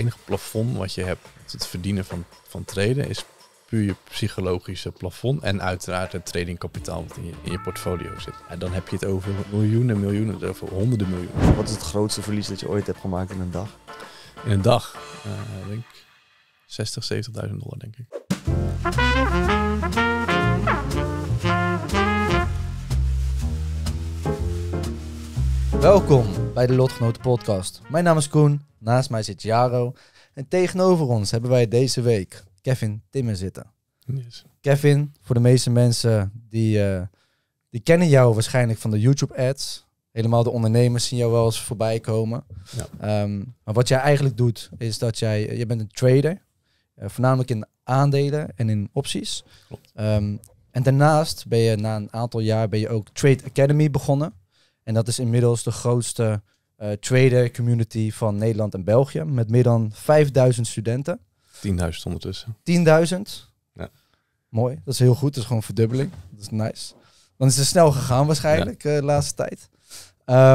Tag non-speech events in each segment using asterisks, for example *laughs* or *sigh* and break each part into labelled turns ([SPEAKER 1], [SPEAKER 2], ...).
[SPEAKER 1] enige plafond wat je hebt, het verdienen van, van treden, is puur je psychologische plafond. En uiteraard het tradingkapitaal wat in je, in je portfolio zit. En dan heb je het over miljoenen, miljoenen, over honderden miljoenen. Wat is het grootste verlies dat je ooit hebt gemaakt in een dag? In een dag? Uh, denk ik 60, 70.000 dollar, denk ik.
[SPEAKER 2] Welkom bij de Lotgenoten Podcast. Mijn naam is Koen, naast mij zit Jaro. En tegenover ons hebben wij deze week Kevin Timmer zitten. Yes. Kevin, voor de meeste mensen die, eh, die kennen jou waarschijnlijk van de YouTube-ads. Helemaal de ondernemers zien jou wel eens voorbij komen. Ja. Ehm, maar wat jij eigenlijk doet, is dat jij, eh, je bent een trader. Uh, voornamelijk in aandelen en in opties. Klopt. Ehm, en daarnaast ben je na een aantal jaar ben je ook Trade Academy begonnen. En dat is inmiddels de grootste uh, trader community van Nederland en België. Met meer dan 5000 studenten.
[SPEAKER 1] 10.000 ondertussen. 10.000? Ja. Mooi, dat is
[SPEAKER 2] heel goed. Dat is gewoon verdubbeling. Dat is nice. Dan is het snel gegaan waarschijnlijk ja. Eh, de laatste tijd.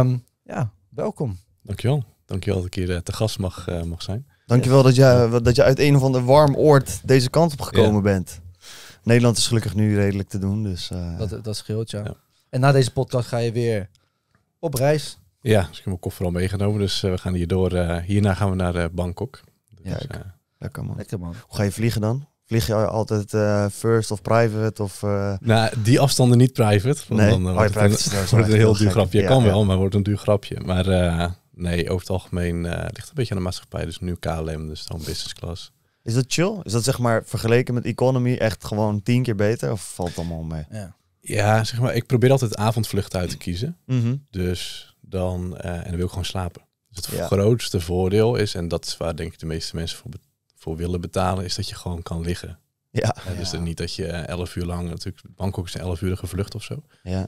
[SPEAKER 3] Um, ja, welkom.
[SPEAKER 1] Dankjewel. Dankjewel dat ik hier eh, te gast mag, mag zijn.
[SPEAKER 3] Dankjewel dat, jij, dat je uit een of ander warm oord deze kant op gekomen bent. Nederland is gelukkig nu redelijk te doen, dus...
[SPEAKER 2] dat, dat scheelt, ja. En na deze podcast ga je weer
[SPEAKER 1] op reis. Ja, ik heb mijn koffer al meegenomen. Dus eh, we gaan hier door. Eh, hierna gaan we naar eh, Bangkok. Dus,
[SPEAKER 3] ja, lekker. man. Lekker man. Hoe ga je vliegen dan? Vlieg je altijd first of private? Of, uh... Nou,
[SPEAKER 1] die afstanden niet private. Want nee, dan, oh, *laughs* nou wordt, het, een, heel duur grapje. Ja, kan wel, maar wordt een duur grapje. Maar nee, over het algemeen ligt een beetje aan de maatschappij. Dus nu
[SPEAKER 3] KLM, dus dan business class. Is dat chill? Is dat zeg maar vergeleken met economy echt gewoon tien keer beter? Of valt het allemaal mee? Ja.
[SPEAKER 1] Ja, zeg maar, ik probeer altijd avondvlucht uit te kiezen. Mhm. Dus dan, eh, en dan wil ik gewoon slapen. Dus het grootste voordeel is, en dat is waar denk ik de meeste mensen voor, voor willen betalen, is dat je gewoon kan liggen. Ja. Het dus ja. niet dat je elf uur lang, natuurlijk Bangkok is een elf uurige vlucht of zo. Ja.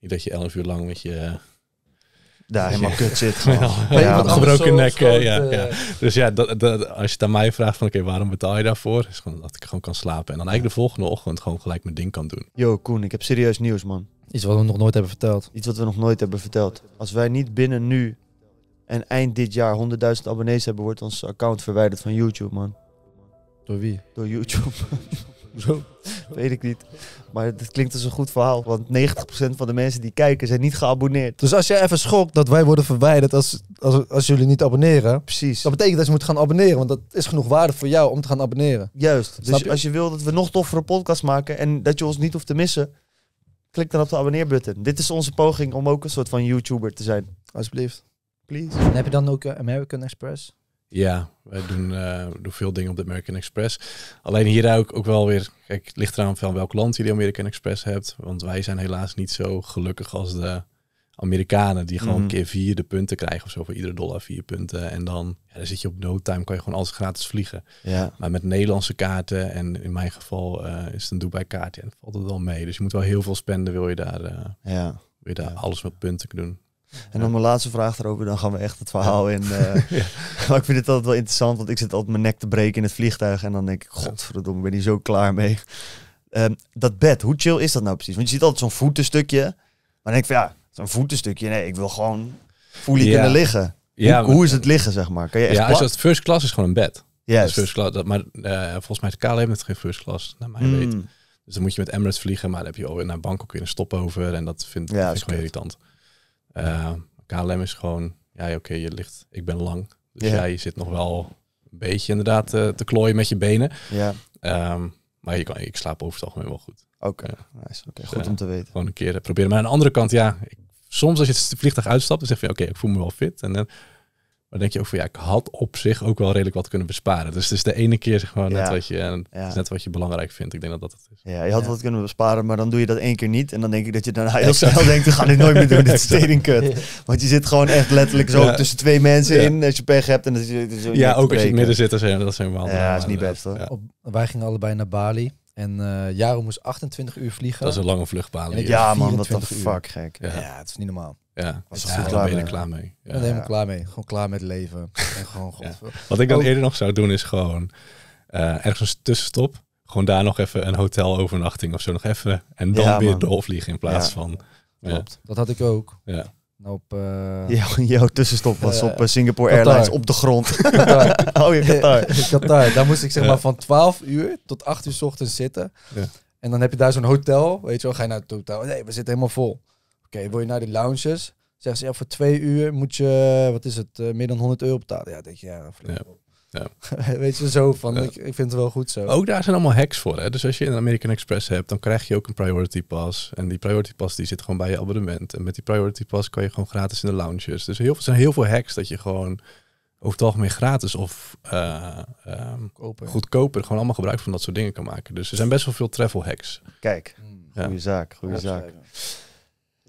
[SPEAKER 1] Niet dat je elf uur lang met je daar helemaal kut zit. *laughs* gebroken nek. Eh, ja, eh. Dus ja, dat, als je het aan mij vraagt van oké, waarom betaal je daarvoor? Is gewoon dat ik gewoon kan slapen. En dan eigenlijk de volgende ochtend gewoon gelijk mijn ding kan doen.
[SPEAKER 3] Yo, Koen, ik heb serieus nieuws, man. Iets wat we nog nooit hebben verteld. Iets wat we nog nooit hebben verteld. Als wij niet binnen nu en eind dit jaar 100.000 abonnees hebben, wordt ons account verwijderd van YouTube, man. Door wie? Door YouTube. *laughs* Weet ik niet. Maar het klinkt als een goed verhaal. Want 90% van de mensen die kijken zijn niet geabonneerd. Dus
[SPEAKER 2] als jij even schokt dat wij worden verwijderd als, als, als jullie niet abonneren. Precies. Dat betekent dat je moet gaan abonneren.
[SPEAKER 3] Want dat is genoeg waarde voor jou om te gaan abonneren. Juist. dus als je wil dat we nog toffere podcasts maken. En dat je ons niet hoeft te missen. Klik dan op de abonneerbutton. Dit is onze poging om ook een soort van YouTuber te zijn. Alsjeblieft.
[SPEAKER 2] Please. En heb je dan ook eh, American Express?
[SPEAKER 3] Ja,
[SPEAKER 1] wij eh, doen, veel dingen op de American Express. Alleen hier ook, ook wel weer, kijk, het ligt eraan van welk land je de American Express hebt. Want wij zijn helaas niet zo gelukkig als de Amerikanen, die gewoon mhm. een keer vier de punten krijgen of zo, voor iedere dollar vier punten. En dan, ja, dan zit je op no time, kan je gewoon alles gratis vliegen. Ja. Maar met Nederlandse kaarten, en in mijn geval eh, is het een Dubai kaartje, en valt het wel mee. Dus je moet wel heel veel spenden, wil je daar, eh, ja. wil je daar alles met punten kunnen doen.
[SPEAKER 3] En dan mijn laatste vraag daarover, dan gaan we echt het verhaal in. *laughs* Eh. Maar ik vind het altijd wel interessant, want ik zit altijd mijn nek te breken in het vliegtuig. En dan denk ik, godverdomme, ik ben hier zo klaar mee. Ehm, dat bed, hoe chill is dat nou precies? Want je ziet altijd zo'n voetenstukje. Maar dan denk ik van, ja, zo'n voetenstukje. Nee, ik wil gewoon fully ja. kunnen liggen. Ja, hoe, is het liggen, zeg maar? Kan je echt ja, als dat first class is
[SPEAKER 1] gewoon een bed. Ja. Yes. First class, dat, maar uh, volgens mij is KLM met geen first class, naar mij hmm. weet. Dus dan moet je met Emirates vliegen, maar dan heb je alweer naar Bangkok in een stopover. En dat vind, ja, vind ik gewoon irritant. Uh, eh, KLM is gewoon, ja oké, je ligt, ik ben lang. Dus jij zit nog wel een beetje inderdaad eh, te klooien met je benen. Ja. Ehm, maar je kan, ik slaap over het algemeen wel goed. Oké, ja. Dus, goed eh, om te weten. Gewoon een keer proberen. Maar aan de andere kant, ja, soms als je het vliegtuig uitstapt, dan zeg je oké, ik voel me wel fit. En dan maar denk je ook van ja, ik had op zich ook wel redelijk
[SPEAKER 3] wat kunnen besparen. Dus het is de ene keer zeg net, wat je, net
[SPEAKER 1] wat je belangrijk vindt. Ik denk dat dat het is.
[SPEAKER 3] Ja, je had wat kunnen besparen, maar dan doe je dat één keer niet. En dan denk ik dat je daarna heel snel denkt, we gaan dit nooit meer doen. dit is steding Want je zit gewoon echt letterlijk zo tussen twee mensen in als je pech hebt. En dat is, zo ja, ook als je in het
[SPEAKER 1] midden zit, dat zijn, dat zijn we allemaal. Ja, dat is niet best hoor.
[SPEAKER 2] wij gingen allebei naar Bali. En uh, Jaro moest 28 uur vliegen. Dat is een lange vlucht, Ja man, wat de fuck gek. Ja, het is niet normaal. Ja, was klaar ben je er klaar mee. Ja. Ben helemaal klaar mee. Gewoon klaar met leven. *laughs* En gewoon, Wat ik dan oh. eerder
[SPEAKER 1] nog zou doen is gewoon eh, ergens een tussenstop. Gewoon daar nog even een hotelovernachting of zo nog even. En dan weer doorvliegen in plaats van...
[SPEAKER 2] Dat had ik ook. Ja. Op,
[SPEAKER 3] eh, jouw, tussenstop was op eh, Singapore Airlines op de grond. *laughs* oh ja, Qatar. *laughs* Qatar. Daar moest ik zeg maar van
[SPEAKER 2] 12 uur tot 8 uur s ochtends zitten. En dan heb je daar zo'n hotel. Weet je wel, ga je naar het hotel. Nee, we zitten helemaal vol. Oké, wil je naar de lounges? Zeggen ze, ja, voor twee uur moet je, wat is het, eh, meer dan 100 euro betalen. Ja, denk je, ja, Ja. *laughs* Weet je, zo van, ik, ik, vind het wel goed zo. Ook daar
[SPEAKER 1] zijn allemaal hacks voor. Hè? Dus als je een American Express hebt, dan krijg je ook een Priority Pass. En die Priority Pass die zit gewoon bij je abonnement. En met die Priority Pass kan je gewoon gratis in de lounges. Dus heel, er zijn heel veel hacks dat je gewoon over het algemeen gratis of uh, um, goedkoper gewoon allemaal gebruik van dat soort dingen kan maken. Dus er zijn best wel veel travel hacks.
[SPEAKER 3] Kijk, hmm. goede zaak, goede zaak.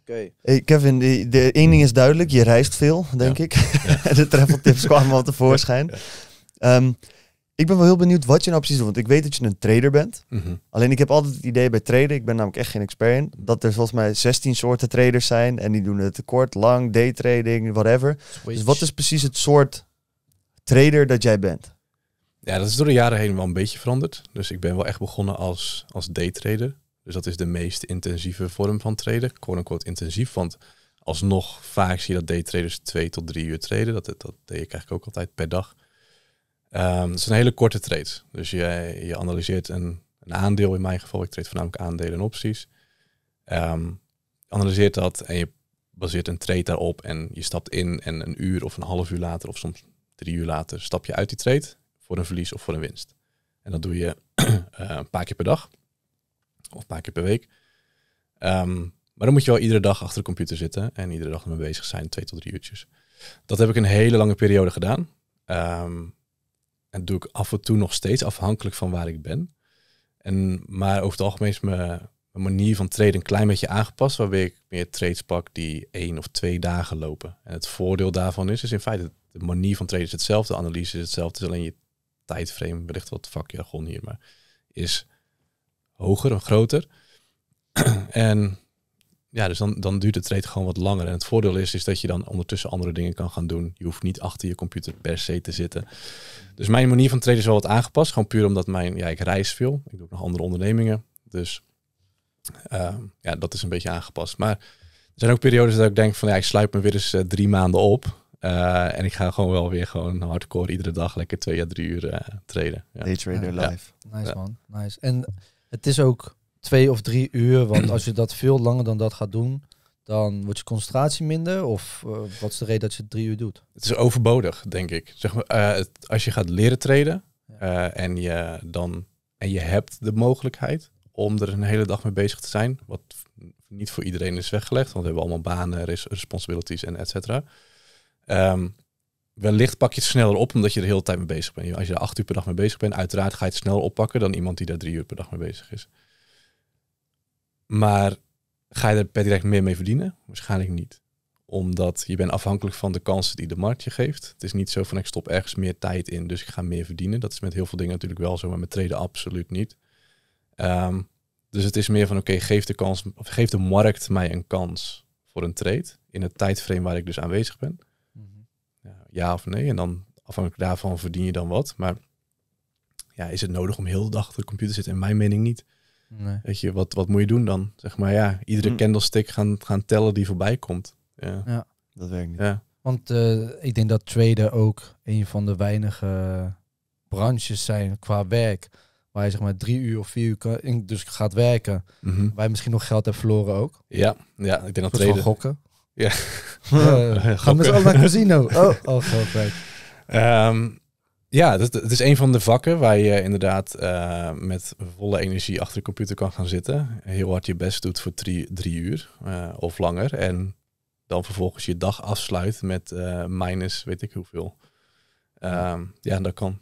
[SPEAKER 3] Okay. Hey Kevin, de, de één ding is duidelijk. Je reist veel, denk ik. *laughs* de travel tips kwamen al tevoorschijn. Ehm, ik ben wel heel benieuwd wat je nou precies doet. Want ik weet dat je een trader bent. Mhm. Alleen ik heb altijd het idee bij traden, ik ben namelijk echt geen expert in, dat er volgens mij 16 soorten traders zijn. En die doen het kort, lang, day trading whatever. Dus wat is precies het soort trader dat jij bent?
[SPEAKER 1] Ja, dat is door de jaren heen wel een beetje veranderd. Dus ik ben wel echt begonnen als, als daytrader. Dus dat is de meest intensieve vorm van traden. Quote unquote intensief, want alsnog vaak zie je dat daytraders twee tot drie uur traden. Dat, dat deed ik eigenlijk ook altijd per dag. Um, is een hele korte trade. Dus je, je analyseert een, een, aandeel in mijn geval. Ik trade voornamelijk aandelen en opties. Um, analyseert dat en je baseert een trade daarop en je stapt in en een uur of een half uur later of soms drie uur later stap je uit die trade voor een verlies of voor een winst. En dat doe je *clears throat* eh, een paar keer per dag. Of een paar keer per week. Ehm, maar dan moet je wel iedere dag achter de computer zitten en iedere dag mee bezig zijn, twee tot drie uurtjes. Dat heb ik een hele lange periode gedaan. Ehm, en doe ik af en toe nog steeds afhankelijk van waar ik ben. En, maar over het algemeen is mijn, manier van traden een klein beetje aangepast, waarbij ik meer trades pak die één of twee dagen lopen. En het voordeel daarvan is, is in feite de manier van traden is hetzelfde, de analyse is hetzelfde, is alleen je tijdframe, wellicht wat vakjargon hier, maar is hoger en groter. *clears throat* en ja, dus dan, dan duurt het trade gewoon wat langer. En het voordeel is, is dat je dan ondertussen andere dingen kan gaan doen. Je hoeft niet achter je computer per se te zitten. Dus mijn manier van traden is wel wat aangepast. Gewoon puur omdat mijn, ja, ik reis veel. Ik doe ook nog andere ondernemingen. Dus ehm, ja, dat is een beetje aangepast. Maar er zijn ook periodes dat ik denk van ja, ik sluit me weer eens eh, drie maanden op. Eh, en ik ga gewoon wel weer gewoon hardcore iedere dag lekker twee à drie uur eh, traden. Ja. trader ja. live. Nice man,
[SPEAKER 2] nice. En het is ook twee of drie uur, want als je dat veel langer dan dat gaat doen, dan wordt je concentratie minder?
[SPEAKER 1] Of eh, wat is de reden dat je het drie uur doet? Het is overbodig, denk ik. Zeg eh, als je gaat leren treden eh, en, je dan, en je hebt de mogelijkheid om er een hele dag mee bezig te zijn, wat niet voor iedereen is weggelegd, want we hebben allemaal banen, responsibilities en et cetera. Ehm, wellicht pak je het sneller op omdat je er de hele tijd mee bezig bent. Als je er acht uur per dag mee bezig bent, uiteraard ga je het sneller oppakken dan iemand die daar drie uur per dag mee bezig is. Maar ga je er per direct meer mee verdienen? Waarschijnlijk niet. Omdat je bent afhankelijk van de kansen die de markt je geeft. Het is niet zo van ik stop ergens meer tijd in, dus ik ga meer verdienen. Dat is met heel veel dingen natuurlijk wel zo, maar met treden absoluut niet. Ehm, dus het is meer van oké, geef de kans, of geef de markt mij een kans voor een trade in het tijdframe waar ik dus aanwezig ben ja of nee. En dan afhankelijk daarvan verdien je dan wat. Maar ja, is het nodig om heel de dag achter de computer te zitten? In mijn mening niet. Nee. Weet je, wat, wat moet je doen dan? Zeg maar ja, iedere mm. candlestick gaan, gaan tellen die voorbij komt. Ja, ja dat werkt niet. Ja.
[SPEAKER 2] Want eh, ik denk dat traden ook een van de weinige branches zijn qua werk. Waar je zeg maar drie uur of vier uur dus gaat werken. Mhm. Waar je misschien nog geld hebt verloren ook. Ja, ja ik denk dat traden...
[SPEAKER 1] Ja. Gaan we zo naar casino? *laughs* Oh, oh um, ja, het is een van de vakken waar je inderdaad eh, met volle energie achter de computer kan gaan zitten. Heel hard je best doet voor drie, drie uur eh, of langer. En dan vervolgens je dag afsluit met eh, minus weet ik hoeveel. Ehm, ja, dat kan.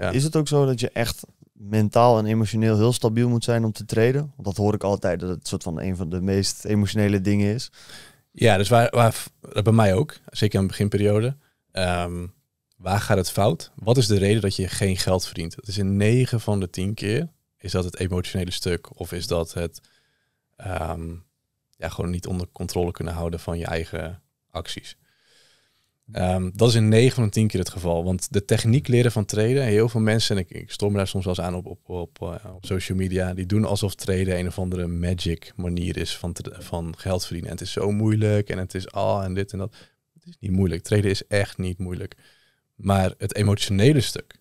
[SPEAKER 1] ja. Is
[SPEAKER 3] het ook zo dat je echt mentaal en emotioneel heel stabiel moet zijn om te treden? Want dat hoor ik altijd, dat het soort van een van de meest emotionele dingen is.
[SPEAKER 1] Ja, dus waar, bij mij ook, zeker in de beginperiode. Ehm, waar gaat het fout? Wat is de reden dat je geen geld verdient? Dat is in 9 van de 10 keer. Is dat het emotionele stuk of is dat het ehm, ja, gewoon niet onder controle kunnen houden van je eigen acties? Ehm, dat is in negen van de keer het geval. Want de techniek leren van traden, heel veel mensen, en ik, ik stom daar soms wel eens aan op, op, op, eh, op, social media, die doen alsof traden een of andere magic manier is van, van geld verdienen. En het is zo moeilijk en het is ah en dit en dat. Het is niet moeilijk. Traden is echt niet moeilijk. Maar het emotionele stuk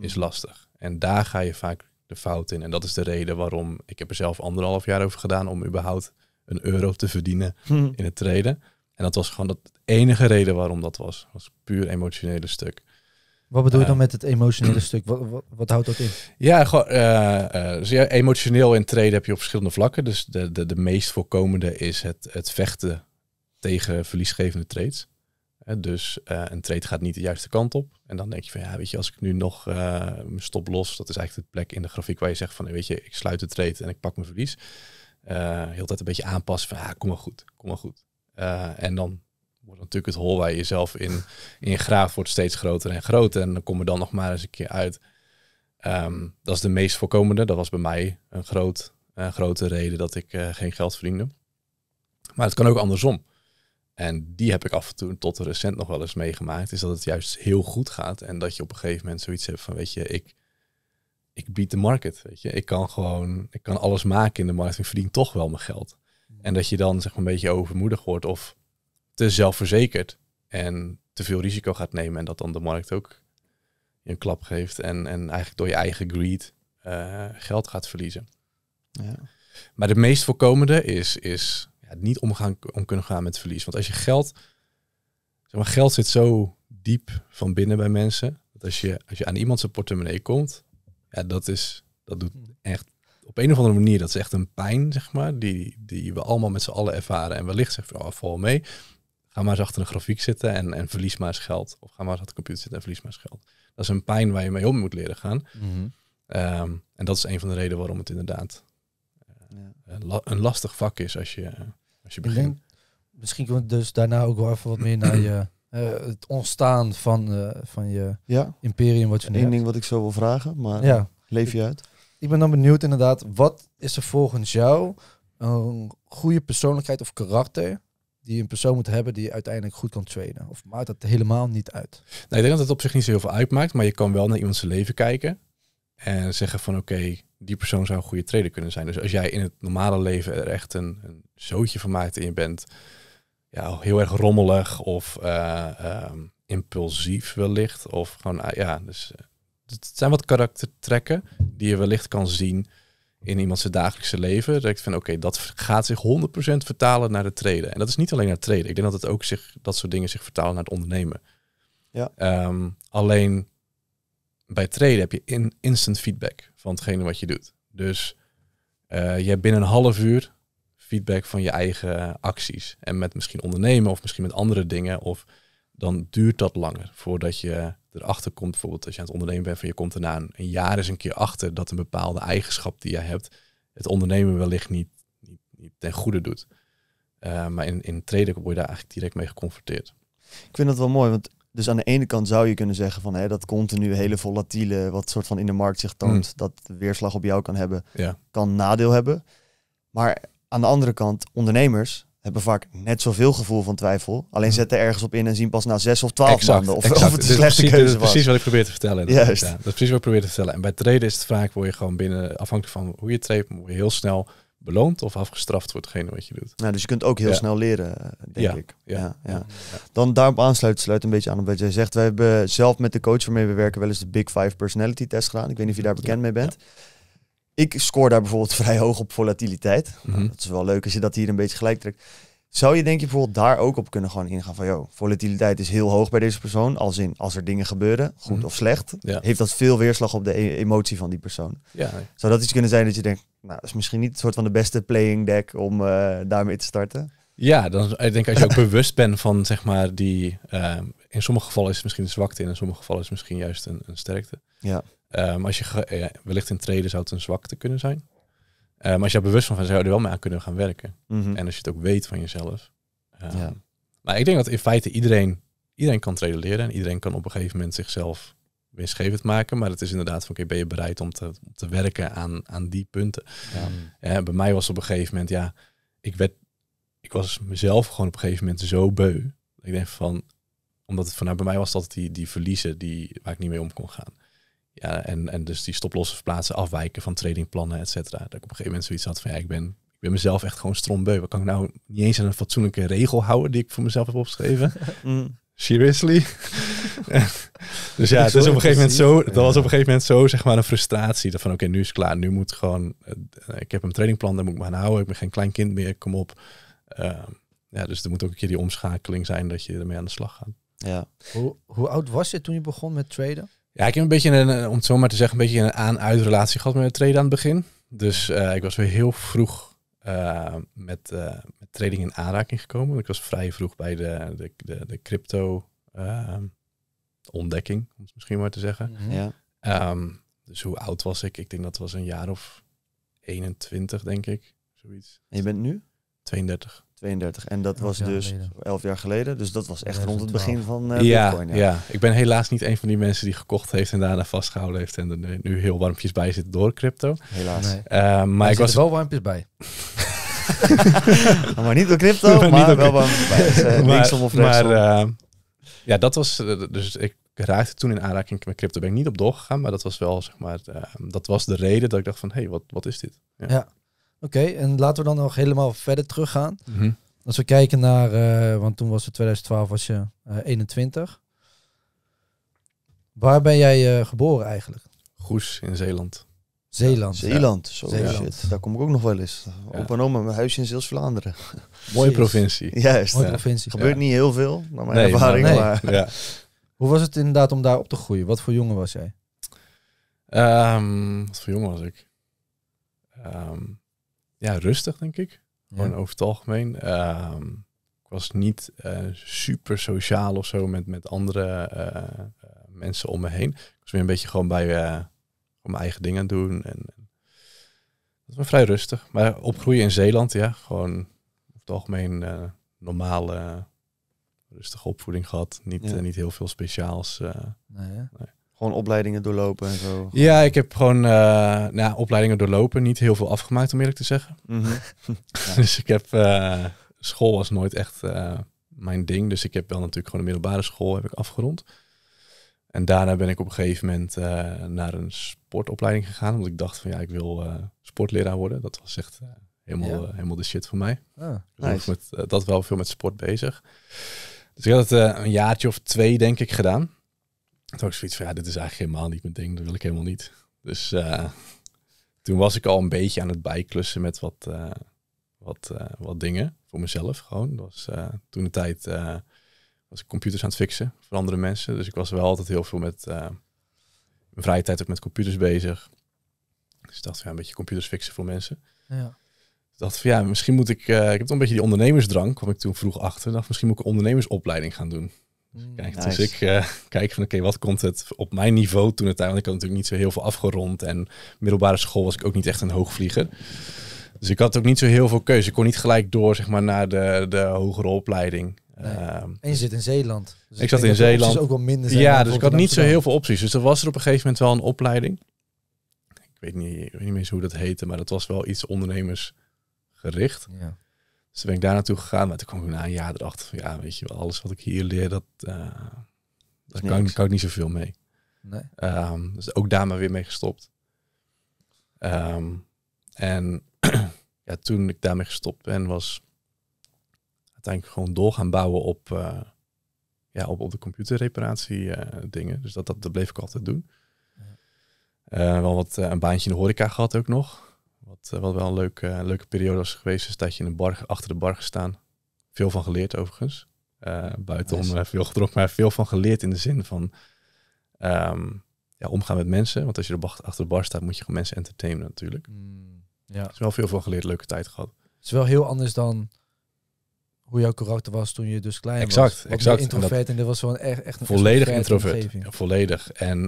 [SPEAKER 1] is mm. lastig. En daar ga je vaak de fout in. En dat is de reden waarom ik heb er zelf anderhalf jaar over gedaan om überhaupt een euro te verdienen hm. in het traden. En dat was gewoon dat enige reden waarom dat was. was puur emotionele stuk.
[SPEAKER 2] Wat bedoel je eh. dan met het emotionele stuk? Wat, wat, houdt dat in?
[SPEAKER 1] Ja, gewoon, eh, eh, dus je emotioneel in treden heb je op verschillende vlakken. Dus de, de, de meest voorkomende is het, het vechten tegen verliesgevende trades. Dus een trade gaat niet de juiste kant op. En dan denk je van ja, weet je, als ik nu nog stop los, dat is eigenlijk de plek in de grafiek waar je zegt van weet je, ik sluit de trade en ik pak mijn verlies. heel tijd een beetje aanpassen van ah, kom maar goed, kom maar goed. en dan wordt natuurlijk het hol waar je jezelf in, in graaf wordt steeds groter en groter. En dan kom je dan nog maar eens een keer uit. Ehm, dat is de meest voorkomende. Dat was bij mij een groot, grote reden dat ik eh, geen geld verdiende. Maar het kan ook andersom. En die heb ik af en toe tot recent nog wel eens meegemaakt. Is dat het juist heel goed gaat. En dat je op een gegeven moment zoiets hebt van weet je, ik, ik bied de market. Weet je. Ik kan gewoon, ik kan alles maken in de markt. verdien toch wel mijn geld. En dat je dan zeg maar een beetje overmoedig wordt of te zelfverzekerd en te veel risico gaat nemen en dat dan de markt ook een klap geeft en, en eigenlijk door je eigen greed eh, geld gaat verliezen. Ja. Maar de meest voorkomende is, is ja, niet omgaan, om kunnen gaan met verlies. Want als je geld, zeg maar, geld zit zo diep van binnen bij mensen, dat als je, als je aan iemand zijn portemonnee komt, ja, dat, is, dat doet echt op een of andere manier, dat is echt een pijn, zeg maar, die, die we allemaal met z'n allen ervaren. En wellicht zeg vooral oh, mee. Ga maar eens achter een grafiek zitten en, en verlies maar eens geld. Of ga maar eens achter de computer zitten en verlies maar eens geld. Dat is een pijn waar je mee om moet leren gaan. Mhm. Ehm, en dat is een van de redenen waarom het inderdaad eh, ja. een, lastig vak is als je, eh, als je begint.
[SPEAKER 2] misschien kunnen we dus daarna ook wel even wat meer naar je... *clears throat* Eh, het ontstaan van, van je
[SPEAKER 1] ja. imperium wat je
[SPEAKER 3] Eén ding wat ik zo wil vragen, maar ja.
[SPEAKER 2] leef je uit. Ik ben dan benieuwd inderdaad, wat is er volgens jou een goede persoonlijkheid of karakter die een persoon moet hebben die uiteindelijk goed kan traden? Of maakt dat helemaal niet uit?
[SPEAKER 1] Nou, ik denk dat het op zich niet zo heel veel uitmaakt, maar je kan wel naar iemands leven kijken en zeggen van oké, die persoon zou een goede trader kunnen zijn. Dus als jij in het normale leven er echt een, een zootje van maakt en je bent ja, heel erg rommelig of eh, ehm, impulsief wellicht, of gewoon ah, ja, dus eh, het zijn wat karaktertrekken die je wellicht kan zien in iemands dagelijkse leven. Dat ik vind, oké, dat gaat zich 100% vertalen naar de treden. En dat is niet alleen naar het treden. Ik denk dat het ook zich, dat soort dingen zich vertalen naar het ondernemen. Ja. Ehm, alleen bij treden heb je instant feedback van hetgene wat je doet. Dus uh, je hebt binnen een half uur feedback van je eigen acties. En met misschien ondernemen of misschien met andere dingen. Of dan duurt dat langer voordat je erachter komt, bijvoorbeeld als je aan het ondernemen bent, van je komt er na een, jaar eens een keer achter dat een bepaalde eigenschap die je hebt, het ondernemen
[SPEAKER 3] wellicht niet, niet, niet ten goede doet. Eh, maar in, in treden word je daar eigenlijk direct mee geconfronteerd. Ik vind dat wel mooi, want dus aan de ene kant zou je kunnen zeggen van hè, dat continu hele volatiele, wat soort van in de markt zich toont, hmm. dat weerslag op jou kan hebben, ja. kan nadeel hebben. Maar aan de andere kant, ondernemers, hebben vaak net zoveel gevoel van twijfel. Alleen zetten ergens op in en zien pas na zes of twaalf exact, maanden of, exact. of het dus slechte precies, keuze was. precies wat ik probeer te vertellen. Ja, dat is
[SPEAKER 1] precies wat ik probeer te vertellen. En bij treden is het vaak, word je gewoon binnen, afhankelijk van hoe je treedt, je heel snel beloond of afgestraft wordt hetgene wat je doet. Nou,
[SPEAKER 3] dus je kunt ook heel snel leren, eh, denk ja. ik. Ja. ja. Dan daarop aansluit, sluit een beetje aan op wat jij zegt. Wij hebben zelf met de coach waarmee we werken wel eens de Big Five Personality Test gedaan. Ik weet niet of je daar bekend mee bent. Ik scoor daar bijvoorbeeld *laughs* vrij hoog op volatiliteit. Mhm. Nou, dat is wel leuk als je dat hier een beetje gelijk trekt. Zou je denk je bijvoorbeeld daar ook op kunnen gewoon ingaan van, joh, volatiliteit is heel hoog bij deze persoon, als in als er dingen gebeuren, goed mhm. of slecht, heeft dat veel weerslag op de e-, emotie van die persoon. Ja, Zou dat iets kunnen zijn dat je denkt, nou, dat is misschien niet het soort van de beste playing deck om eh, daarmee te starten?
[SPEAKER 1] Ja, dan ik denk als je ook *laughs* bewust bent van zeg maar die. Eh, in sommige gevallen is het misschien een zwakte, in sommige gevallen is het misschien juist een, een sterkte. Ja. Um, als je eh, wellicht in treden zou het een zwakte kunnen zijn. Maar ehm, als je er bewust van bent, zou je er wel mee aan kunnen gaan werken. Mhm. En als je het ook weet van jezelf. Ehm, ja. Maar ik denk dat in feite iedereen, iedereen kan treden leren. En iedereen kan op een gegeven moment zichzelf winstgevend maken. Maar het is inderdaad van, oké, ben je bereid om te, te werken aan, aan die punten? Ja. Ja, eh, bij mij was op een gegeven moment, ja, ik, werd, ik was mezelf gewoon op een gegeven moment zo beu. Ik denk van, omdat het vanuit bij mij was dat die, die verliezen die, waar ik niet mee om kon gaan. Ja, en, en dus die stoplossen verplaatsen, afwijken van tradingplannen, et cetera. Dat ik op een gegeven moment zoiets had van ja, ik ben, ik ben mezelf echt gewoon strombeu. Wat kan ik nou niet eens aan een fatsoenlijke regel houden die ik voor mezelf heb opgeschreven? *laughs* Mm. Seriously? *laughs* dus ja, het is op een gegeven moment zo, dat was op een gegeven moment zo zeg maar een frustratie. Dat van oké, nu is het klaar. Nu moet gewoon, eh, ik heb een trainingplan, daar moet ik me aan houden. Ik ben geen klein kind meer, kom op. Ehm, ja, dus er moet ook een keer die omschakeling zijn dat je ermee aan de slag gaat. Ja.
[SPEAKER 2] Hoe, hoe oud was je toen je begon met traden?
[SPEAKER 1] Ja, ik heb een beetje een, eh, om het zo maar te zeggen, een beetje een aan-uit relatie gehad met treden aan het begin. Dus eh, ik was weer heel vroeg eh, met, met trading in aanraking gekomen. Ik was vrij vroeg bij de, de, de, crypto ehm, ontdekking, om het misschien maar te zeggen. Mhm. Ja. Ehm, dus hoe oud was ik? Ik denk dat was een jaar of 21, denk
[SPEAKER 3] ik. Zoiets. En je bent nu? 32. 32. En dat was dus 11 jaar geleden. Dus dat was echt rond het begin van eh, ja, Bitcoin. Ja. ja.
[SPEAKER 1] ik ben helaas niet een van die mensen die gekocht heeft en daarna vastgehouden heeft. En er nu heel warmpjes bij zit door crypto. Helaas. Eh, maar, ik was wel warmpjes bij. *laughs* maar niet door crypto, *laughs* maar, wel warmpjes bij. Dus, *laughs* maar, ja, dat was... dus ik raakte toen in aanraking met crypto. Ben ik niet op doorgegaan, maar dat was wel, zeg maar... dat was de reden dat ik dacht van, hé, hey, wat, wat is dit?
[SPEAKER 2] ja. ja. Oké, en laten we dan nog helemaal verder teruggaan. Mm Als we kijken naar, eh, want toen was het 2012, was je 21. Eh, Waar ben jij eh, geboren
[SPEAKER 1] eigenlijk? Goes in Zeeland. Zeeland. Zeeland, zo Zeeland. Shit. Daar kom ik ook nog wel eens.
[SPEAKER 3] Ja. Op en oma, mijn huisje in Zeeuws-Vlaanderen. *laughs* Mooie provincie. Juist. Mooie provincie. Gebeurt niet heel
[SPEAKER 1] veel, naar mijn ervaring. Maar, nee.
[SPEAKER 2] Hoe was het inderdaad om daar op te groeien? Wat voor jongen was jij?
[SPEAKER 1] Ehm, wat voor jongen was ik? Ehm, ja, rustig, denk ik. Gewoon over het algemeen. Ehm, ik was niet eh, super sociaal of zo met, met andere eh, eh, mensen om me heen. Ik was weer een beetje gewoon bij mijn eigen dingen doen. En, en, dat was vrij rustig. Maar opgroeien in Zeeland, ja, gewoon over het algemeen normale, rustige opvoeding gehad. Niet, niet heel veel speciaals. nee.
[SPEAKER 3] Gewoon opleidingen doorlopen en zo?
[SPEAKER 1] Ja, ik heb gewoon uh, nou, opleidingen doorlopen. Niet heel veel afgemaakt, om eerlijk te zeggen. Mhm. *laughs* dus ik heb... Eh, school was nooit echt eh, mijn ding. Dus ik heb wel natuurlijk gewoon de middelbare school heb ik afgerond. En daarna ben ik op een gegeven moment naar een sportopleiding gegaan. Omdat ik dacht van ja, ik wil sportleraar worden. Dat was echt helemaal, helemaal de shit voor mij. Ah, dus met, dat wel veel met sport bezig. Dus ik had het een jaartje of twee denk ik gedaan. Toen was ik zoiets van, ja, dit is eigenlijk helemaal niet mijn ding. Dat wil ik helemaal niet. Dus eh, toen was ik al een beetje aan het bijklussen met wat, eh, wat, eh, wat dingen voor mezelf gewoon. Dat was toen de tijd was ik computers aan het fixen voor andere mensen. Dus ik was wel altijd heel veel met mijn vrije tijd ook met computers bezig. Dus ik dacht, ja, een beetje computers fixen voor mensen. Ja dacht van ja, misschien moet ik. ik heb toch een beetje die ondernemersdrang, kwam ik toen vroeg achter. Dacht misschien moet ik een ondernemersopleiding gaan doen. Kijk, nice. Dus ik mm, dus eh, kijk van oké, wat komt het op mijn niveau toen het eigenlijk? want ik had natuurlijk niet zo heel veel afgerond en middelbare school was ik ook niet echt een hoogvlieger. Dus ik had ook niet zo heel veel keuze. Ik kon niet gelijk door zeg maar, naar de, de hogere opleiding. Ehm,
[SPEAKER 2] en je zit in Zeeland. Dus ik, zat in Zeeland. ook wel minder. ja, dus ik had niet zo heel veel
[SPEAKER 1] opties. Dus er was er op een gegeven moment wel een opleiding. Ik weet niet, ik weet niet meer hoe dat heette, maar dat was wel iets ondernemersgericht. Ja. Dus ben ik daar naartoe gegaan. Maar toen kwam ik na een jaar erachter van, ja, weet je wel, alles wat ik hier leer, dat, uh, daar kan, kan, ik niet zoveel mee. Nee. Ehm, dus ook daar maar weer mee gestopt. Ehm, en *clears throat* ja, toen ik daarmee gestopt ben, was uiteindelijk gewoon door gaan bouwen op, eh, ja, op, op de computerreparatie eh, dingen. Dus dat, dat, dat, bleef ik altijd doen. We wel wat, een baantje in de horeca gehad ook nog. Eh, wat, wel een leuke, eh, leuke periode was geweest, is dat je in de bar, achter de bar gestaan. Veel van geleerd overigens. Eh, buitenom veel gedronken, maar veel van geleerd in de zin van ehm, ja, omgaan met mensen. Want als je er achter de bar staat, moet je gewoon mensen entertainen natuurlijk. Mm, ja. Er is dus wel veel van geleerd, leuke tijd gehad.
[SPEAKER 2] Het is wel heel anders dan hoe jouw karakter was toen je dus klein exact, was. Wat exact, exact. Introvert en, en, dit was wel echt een volledig introvert.
[SPEAKER 1] volledig. En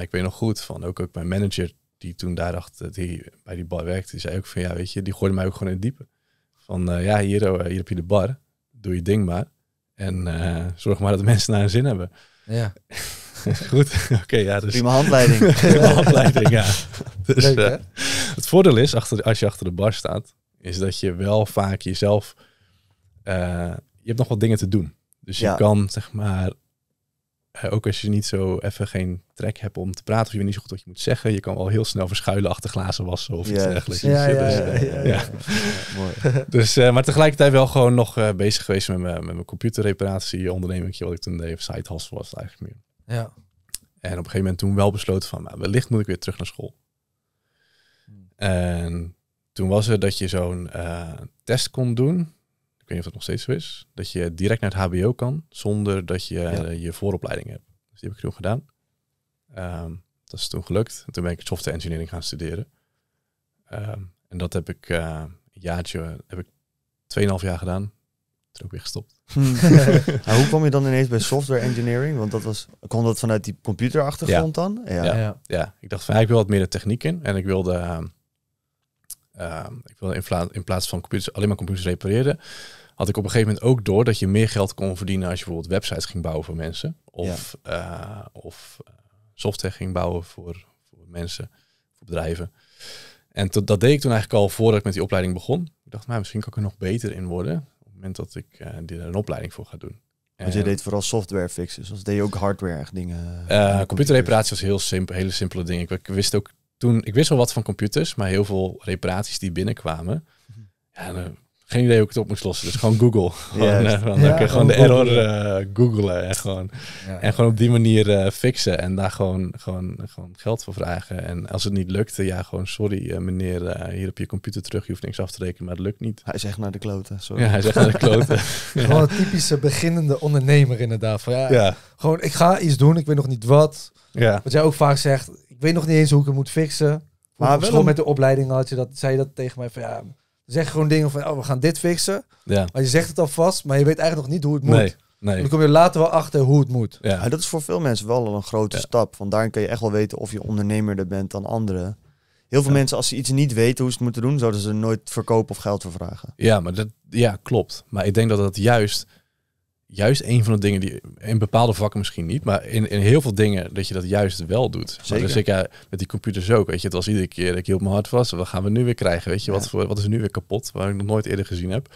[SPEAKER 1] ik weet nog goed van ook, ook mijn manager die toen daar dacht, die bij die bar werkte, die zei ook van ja, weet je, die gooide mij ook gewoon in het diepe. Van eh, ja, hier, eh, hier heb je de bar, doe je ding maar. En eh, zorg maar dat mensen naar hun zin hebben. Ja.
[SPEAKER 4] *laughs* Goed,
[SPEAKER 1] *laughs* oké, ja. Dus... Prima handleiding. *laughs* Prima handleiding, ja. Dus, het voordeel is, achter, als je achter de bar staat, is dat je wel vaak jezelf... je hebt nog wat dingen te doen. Dus je kan, zeg maar, eh, ook als je niet zo even geen trek hebt om te praten of je weet niet zo goed wat je moet zeggen, je kan wel heel snel verschuilen achter glazen wassen of iets dergelijks. Ja, ja, Dus, *laughs* dus eh, maar tegelijkertijd wel gewoon nog eh, bezig geweest met mijn, met mijn computerreparatie, ondernemingje wat ik toen deed, site side was eigenlijk meer. Ja. En op een gegeven moment toen wel besloten van, maar nou, wellicht moet ik weer terug naar school. Hmm. En toen was er dat je zo'n test kon doen weet niet of dat nog steeds zo is, dat je direct naar het HBO kan zonder dat je eh, je vooropleiding hebt. Dus die heb ik toen gedaan. Ehm, dat is toen gelukt. toen ben ik software engineering gaan studeren. Ehm, en dat heb ik uh, een
[SPEAKER 3] jaartje, heb ik 2,5 jaar gedaan. Toen ook weer gestopt. *laughs* Hmm. *laughs* hoe kwam je dan ineens bij software engineering? Want dat was, kwam dat vanuit die computerachtergrond ja. dan? Ja. Ja,
[SPEAKER 1] ja. ik dacht van ik wil wat meer de techniek in. En ik wilde, uh, ik wilde in, in, plaats van computers alleen maar computers repareren, had ik op een gegeven moment ook door dat je meer geld kon verdienen als je bijvoorbeeld websites ging bouwen voor mensen. Of, eh, of eh, software ging bouwen voor, voor mensen, voor bedrijven. En tot, dat deed ik toen eigenlijk al voordat ik met die opleiding begon. Ik dacht, maar nou, misschien kan ik er nog beter in worden. Op het moment dat ik uh, een opleiding voor ga doen. Want je deed
[SPEAKER 3] vooral software fixes, als dus deed je ook hardware dingen?
[SPEAKER 1] Uh, computerreparatie was heel simpel, hele simpele dingen. Ik, wist ook toen, ik wist wel wat van computers, maar heel veel reparaties die binnenkwamen. Mhm. Ja, geen idee hoe ik het op moest lossen. Dus gewoon Google. *laughs* gewoon, uh, gewoon de error googelen eh, googlen en gewoon, en gewoon op die manier eh, fixen. En daar gewoon, gewoon, gewoon geld voor vragen. En als het niet lukte, ja, gewoon sorry meneer, hier op je computer terug. Je hoeft niks af te rekenen, maar het lukt niet. Hij zegt naar de kloten, sorry. Ja, hij zegt naar de kloten. *laughs* Gewoon een
[SPEAKER 2] typische beginnende ondernemer inderdaad. ja, Gewoon, ik ga iets doen, ik weet nog niet wat. Wat jij ook vaak zegt, ik weet nog niet eens hoe ik het moet fixen. Maar wel met de opleiding had je dat, zei je dat tegen mij van ja, zeg gewoon dingen van, oh, we gaan dit fixen. Ja. Maar je zegt het alvast, maar je weet eigenlijk nog niet hoe het moet. Nee. dan kom
[SPEAKER 3] je later wel achter hoe het moet. Ja. dat is voor veel mensen wel een grote stap. Want daarin kun je echt wel weten of je ondernemerder bent dan anderen. Heel veel mensen, als ze iets niet weten hoe ze het moeten doen, zouden ze nooit verkopen of geld voor vragen.
[SPEAKER 1] Ja, maar dat, ja, klopt. Maar ik denk dat dat juist juist een van de dingen die in bepaalde vakken misschien niet, maar in, in heel veel dingen dat je dat juist wel doet. Zeker. Dus ik ja, met die computers ook, weet je, het was iedere keer dat ik op mijn hart vast. Wat gaan we nu weer krijgen, weet je? wat Wat, wat is er nu weer kapot, waar ik nog nooit eerder gezien heb.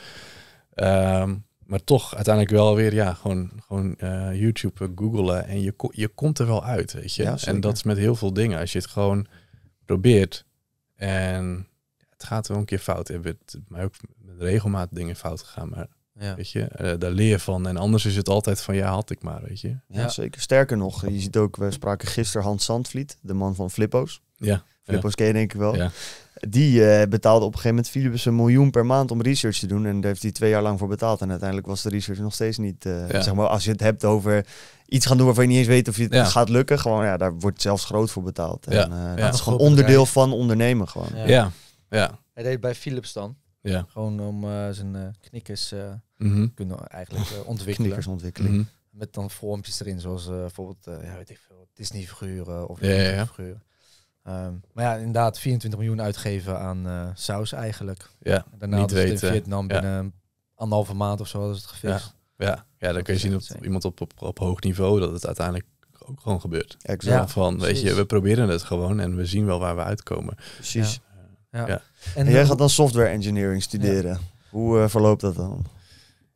[SPEAKER 1] Ehm, maar toch uiteindelijk wel weer, ja, gewoon, gewoon eh, YouTube, eh, googelen en je, je komt er wel uit, weet je. en dat is met heel veel dingen. Als je het gewoon probeert en het gaat wel een keer fout. Het is mij ook met dingen fout gegaan, maar ja. Weet je, eh, daar leer je van. En anders is het altijd
[SPEAKER 3] van ja, had ik maar, weet je. Ja, zeker. Sterker nog, je ziet ook, we spraken gisteren Hans Zandvliet, de man van Flippo's. Ja. Flippo's ken je denk ik wel. Ja. Die uh, betaalde op een gegeven moment Philips een miljoen per maand om research te doen. En daar heeft hij twee jaar lang voor betaald. En uiteindelijk was de research nog steeds niet. Eh, zeg maar, als je het hebt over iets gaan doen waarvan je niet eens weet of je het gaat lukken. Gewoon, ja, daar wordt zelfs groot voor betaald. En, dat is gewoon onderdeel van ondernemen gewoon. Ja.
[SPEAKER 2] ja. Hij deed bij Philips dan. Ja. Gewoon om eh, zijn eh, knikkers mm kunnen eigenlijk ontwikkelen. Mhm. Met dan vormpjes erin, zoals bijvoorbeeld ja, weet ik veel, Disney-figuren of ja, figuren. Ehm, maar ja, inderdaad, 24 miljoen uitgeven aan saus eigenlijk. Ja, Daarna niet weten. in Vietnam binnen anderhalve maand of zo hadden ze het gevist.
[SPEAKER 1] Ja, ja. dan kun je zien op iemand op, op, hoog niveau dat het uiteindelijk ook gewoon gebeurt. Exact. van, weet je, we proberen
[SPEAKER 3] het gewoon en we zien wel waar we uitkomen. Precies. Ja. En, jij eh, gaat dan software engineering studeren. Hoe eh, verloopt dat dan?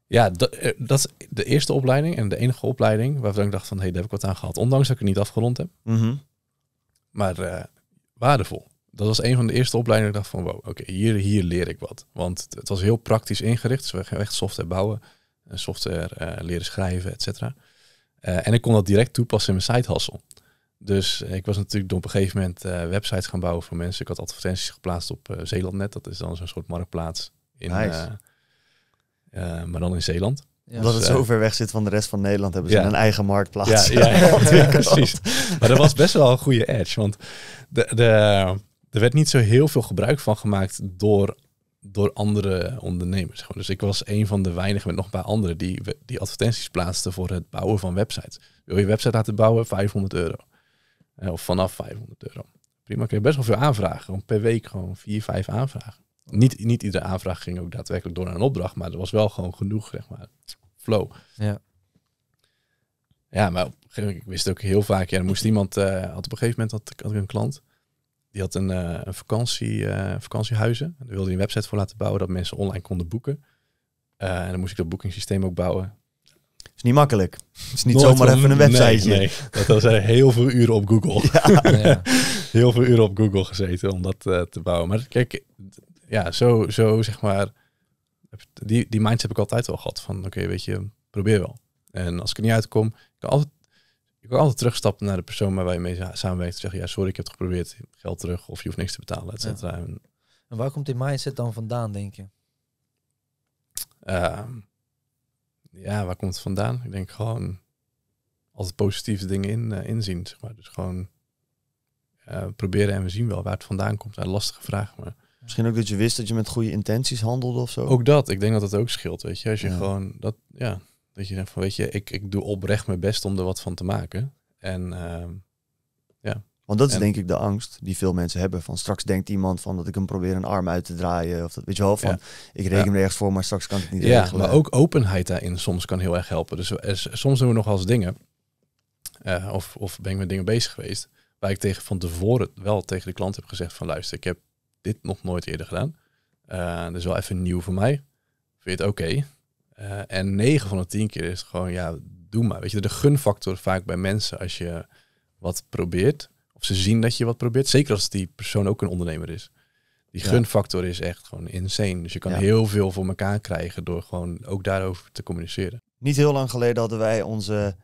[SPEAKER 1] Ja, eh, dat, is de eerste opleiding en de enige opleiding waarvan ik dacht van, hé, hey, daar heb ik wat aan gehad. Ondanks dat ik het niet afgerond heb. Mhm. Maar waardevol. Dat was een van de eerste opleidingen. Ik dacht van, wow, oké, hier, hier leer ik wat. Want het was heel praktisch ingericht. Dus we gingen echt software bouwen, software leren schrijven, etc. en ik kon dat direct toepassen in mijn side hustle. Dus ik was natuurlijk op een gegeven moment eh, websites gaan bouwen voor mensen. Ik had advertenties geplaatst op uh, Zeelandnet. Dat is dan zo'n soort marktplaats. In, eh, maar dan in Zeeland. Omdat het dus, zo
[SPEAKER 3] ver weg zit van de rest van Nederland, hebben ze een eigen marktplaats. *laughs* Ja, ja precies. Maar dat was best wel een goede edge.
[SPEAKER 1] Want de, de, er werd niet zo heel veel gebruik van gemaakt door, door andere ondernemers. Dus ik was een van de weinigen met nog een paar anderen die, die advertenties plaatsten voor het bouwen van websites. Wil je website laten bouwen? 500 euro. Eh, of vanaf 500 euro. Prima, kun je best wel veel aanvragen. Gewoon per week gewoon vier, vijf aanvragen. Niet, niet iedere aanvraag ging ook daadwerkelijk door naar een opdracht, maar er was wel gewoon genoeg, zeg maar, flow. Ja. Ja, maar op een gegeven moment, ik wist ook heel vaak, ja, moest iemand, eh, had op een gegeven moment had, had ik een klant, die had een, eh, vakantie, vakantiehuizen. Daar wilde hij een website voor laten bouwen dat mensen online konden boeken. en dan moest ik dat boekingssysteem ook bouwen is niet makkelijk. Het is niet Nooit zomaar even een website. Nee, dat was eh, heel veel uren op Google. *laughs* Ja. heel veel uren op Google gezeten om dat eh, te bouwen. Maar kijk, ja, zo, zo zeg maar. Die, die mindset heb ik altijd wel gehad. Van oké, weet je, probeer wel. En als ik er niet uitkom, ik kan altijd, ik kan altijd terugstappen naar de persoon waar je mee samenwerkt. zeggen, ja, sorry, ik heb het geprobeerd. Geld terug of je hoeft niks te betalen, et cetera. En
[SPEAKER 2] waar komt die mindset dan vandaan, denk je?
[SPEAKER 1] Ehm, ja, waar komt het vandaan? Ik denk gewoon altijd positieve dingen in, eh, inzien. maar. Dus gewoon eh, proberen en we zien wel waar het vandaan komt. Een lastige vraag, maar... Misschien ook dat je wist dat je met goede
[SPEAKER 3] intenties handelde of zo? Ook
[SPEAKER 1] dat. Ik denk dat dat ook scheelt, weet je. Als je gewoon dat, ja, dat je denkt van, weet je, ik,
[SPEAKER 3] ik doe oprecht mijn best om er wat van te maken. En ehm, want dat is denk ik de angst die veel mensen hebben. Van straks denkt iemand van dat ik hem probeer een arm uit te draaien. Of dat weet je wel, van ik reken ja. me ergens voor, maar straks kan ik het niet ja, Maar ook
[SPEAKER 1] openheid daarin soms kan heel erg helpen. Dus soms doen we nogal eens dingen. Eh, of, of ben ik met dingen bezig geweest. Waar ik tegen van tevoren wel tegen de klant heb gezegd van luister, ik heb dit nog nooit eerder gedaan. Uh, dat is wel even nieuw voor mij. Vind je het oké? Eh, en 9 van de 10 keer is gewoon ja, doe maar. Weet je, de gunfactor vaak bij mensen als je wat probeert of ze zien dat je wat probeert. Zeker als die persoon ook een ondernemer is. Die gunfactor is echt gewoon insane. Dus je kan heel veel voor elkaar krijgen door gewoon ook daarover te communiceren.
[SPEAKER 3] Niet heel lang geleden hadden wij onze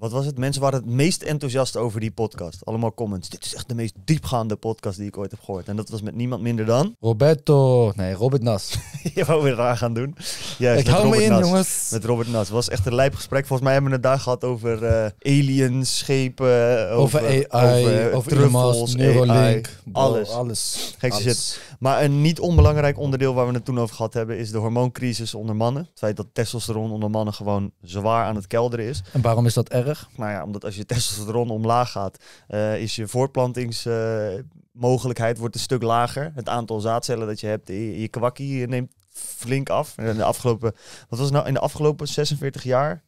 [SPEAKER 3] wat was het? Mensen waren het meest enthousiast over die podcast. Allemaal comments. Dit is echt de meest diepgaande podcast die ik ooit heb gehoord. En dat was met niemand minder dan... *laughs* Roberto... Nee, Robert Nas. *laughs* je wou weer raar gaan doen. Juist, ik hou Robert me in, jongens. Met Robert Nas. Het was echt een lijp gesprek. Volgens mij hebben we het daar gehad over uh, aliens, schepen... Over, over AI, over, truffels, over AI, alles. alles. shit. Maar een niet onbelangrijk onderdeel waar we het toen over gehad hebben... is de hormooncrisis onder mannen. Het feit dat testosteron onder mannen gewoon zwaar aan het kelderen is.
[SPEAKER 2] En waarom is dat erg?
[SPEAKER 3] erg. Nou ja, omdat als je testosteron omlaag gaat, eh, is je voortplantingsmogelijkheid wordt een stuk lager. Het aantal zaadcellen dat je hebt, je, je kwakkie neemt flink af. In de afgelopen, wat was nou, in de afgelopen 46 jaar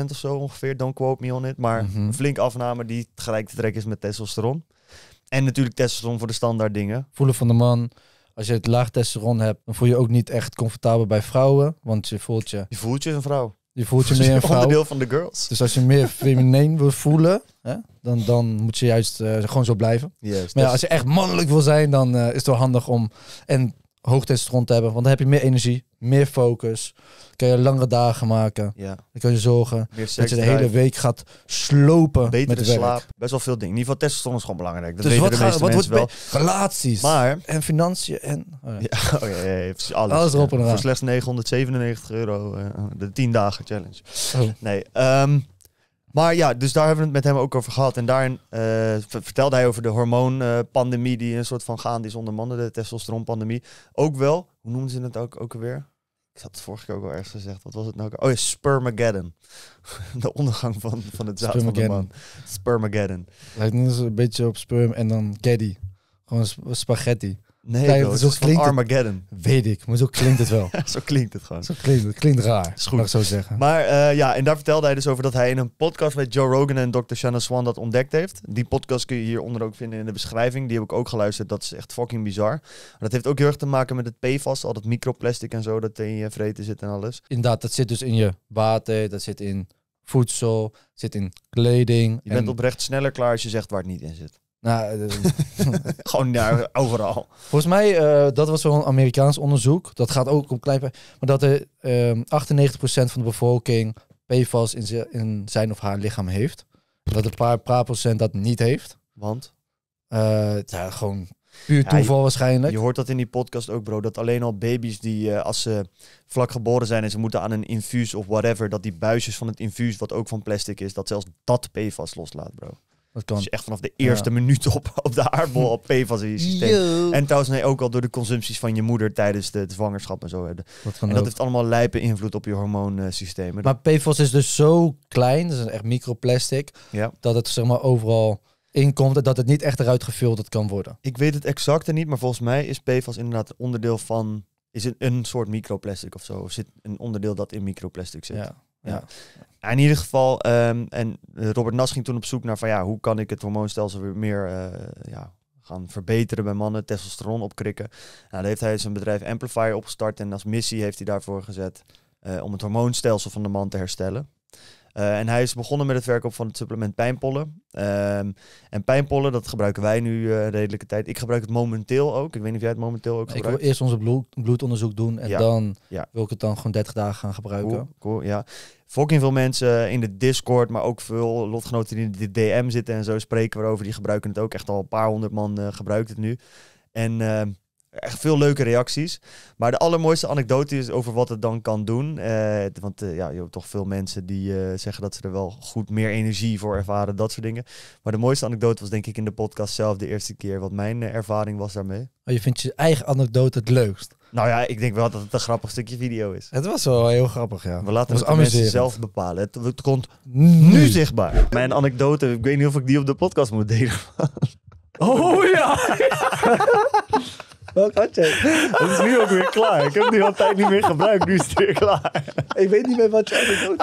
[SPEAKER 3] 50% of zo ongeveer, don't quote me on it. Maar mhm. een flink afname die gelijk te trekken is met testosteron. En natuurlijk testosteron voor de standaard dingen.
[SPEAKER 2] Voelen van de man. Als je het laag testosteron hebt, dan voel je ook niet echt comfortabel bij vrouwen. Want je voelt je... Je voelt je een vrouw. Je voelt je meer een vrouw. van de girls. Dus als je meer femineen wil voelen, hè, dan, dan moet je juist eh, gewoon zo blijven. maar als je echt mannelijk wil zijn, dan eh, is het wel handig om... En hoogtestosteron te hebben. Want dan heb je meer energie, meer focus. Kan je langere dagen maken. Ja. kan je zorgen dat je de hele week gaat slopen Betere met slaap.
[SPEAKER 3] Best wel veel dingen. In ieder geval testosteron is gewoon belangrijk. Dat dus wat de meeste wat mensen wel. Relaties. Maar, en financiën en... Oh ja. *laughs* Oh alles. alles erop en eraan. Voor slechts 997 euro. Eh, de 10 dagen challenge. Oh. Nee. Ehm, maar ja, dus daar hebben we het met hem ook over gehad. En daarin eh, vertelde hij over de hormoonpandemie, die een soort van gaande is onder mannen, de testosteronpandemie. Ook wel, hoe noemen ze het ook, ook alweer? Ik had het vorige keer ook al ergens gezegd. Wat was het nou? Oh ja, Spermageddon. *laughs* De ondergang van, van het zaad van de man. Spermageddon. Lijkt een beetje
[SPEAKER 2] op sperm en dan caddy. Gewoon spaghetti. Nee, zo klinkt Armageddon. weet ik, maar zo klinkt het wel. *laughs* zo klinkt het gewoon. Zo klinkt het. Klinkt raar, mag ik zo zeggen.
[SPEAKER 3] Maar eh, ja, en daar vertelde hij dus over dat hij in een podcast met Joe Rogan en Dr. Shannon Swan dat ontdekt heeft. Die podcast kun je hieronder ook vinden in de beschrijving. Die heb ik ook geluisterd. Dat is echt fucking bizar. Maar dat heeft ook heel erg te maken met het PFAS, al dat microplastic en zo dat in je vreten zit en alles.
[SPEAKER 2] Inderdaad, dat zit dus in je
[SPEAKER 3] water, dat zit in voedsel, zit
[SPEAKER 2] in kleding. Je bent oprecht
[SPEAKER 3] sneller klaar als je zegt waar het niet in zit. Nou, eh, *laughs* Gewoon daar, overal.
[SPEAKER 2] Volgens mij, eh, dat was zo'n Amerikaans onderzoek. Dat gaat ook om klein... Maar dat er 98% eh, van de bevolking PFAS in, in zijn of haar lichaam heeft. Dat een paar, paar procent dat niet heeft. Want?
[SPEAKER 3] ja, gewoon Puur toeval waarschijnlijk. Je hoort dat in die podcast ook, bro. Dat alleen al baby's die als ze vlak geboren zijn en ze moeten aan een infuus of whatever, dat die buisjes van het infuus, wat ook van plastic is, dat zelfs dat PFAS loslaat, bro. Dat kan. echt vanaf de eerste minuut op, op de aardbol op PFAS in je systeem. En trouwens nee, ook al door de consumpties van je moeder tijdens de, zwangerschap en zo. hebben. Eh, dat en dat heeft allemaal lijpe invloed op je hormoonsystemen. Maar
[SPEAKER 2] PFAS is dus zo klein, dat is echt microplastic, dat het zeg maar overal inkomt dat het niet
[SPEAKER 3] echt eruit gefilterd kan worden. Ik weet het exacte niet, maar volgens mij is PFAS inderdaad onderdeel van... Is het een soort microplastic of zo? Of zit een onderdeel dat in microplastic zit? Ja ja. In ieder geval, ehm, en Robert Nas ging toen op zoek naar van ja, hoe kan ik het hormoonstelsel weer meer eh, ja, gaan verbeteren bij mannen, testosteron opkrikken. Nou, daar heeft hij zijn bedrijf Amplifier opgestart en als missie heeft hij daarvoor gezet eh, om het hormoonstelsel van de man te herstellen. Eh, en hij is begonnen met het verkopen van het supplement pijnpollen. Ehm, en pijnpollen, dat gebruiken wij nu eh, redelijke tijd. Ik gebruik het momenteel ook. Ik weet niet of jij het momenteel ook gebruikt. Ik wil eerst onze
[SPEAKER 2] bloed, bloedonderzoek doen en dan wil ik het dan gewoon 30 dagen gaan gebruiken. Cool,
[SPEAKER 3] cool ja. Fucking veel mensen in de Discord, maar ook veel lotgenoten die in de DM zitten en zo spreken we erover. Die gebruiken het ook. Echt al een paar honderd man eh, gebruikt het nu. En ehm, Echt veel leuke reacties. Maar de allermooiste anekdote is over wat het dan kan doen. Eh, want eh, ja, je hebt toch veel mensen die eh, zeggen dat ze er wel goed meer energie voor ervaren, dat soort dingen. Maar de mooiste anekdote was denk ik in de podcast zelf de eerste keer wat mijn ervaring was daarmee.
[SPEAKER 2] Oh, je vindt je eigen anekdote het leukst? Nou
[SPEAKER 3] ja, ik denk wel dat het een grappig stukje video is. Het was wel heel grappig, ja. We laten het de mensen zelf bepalen. Het, het komt nu zichtbaar. Mijn anekdote, ik weet niet of ik die op de podcast moet delen. Oh ja! *laughs* Welk je? Het is nu ook weer klaar. Ik heb die al tijd niet meer gebruikt. Nu is het weer klaar. Ik weet niet meer wat jij doet.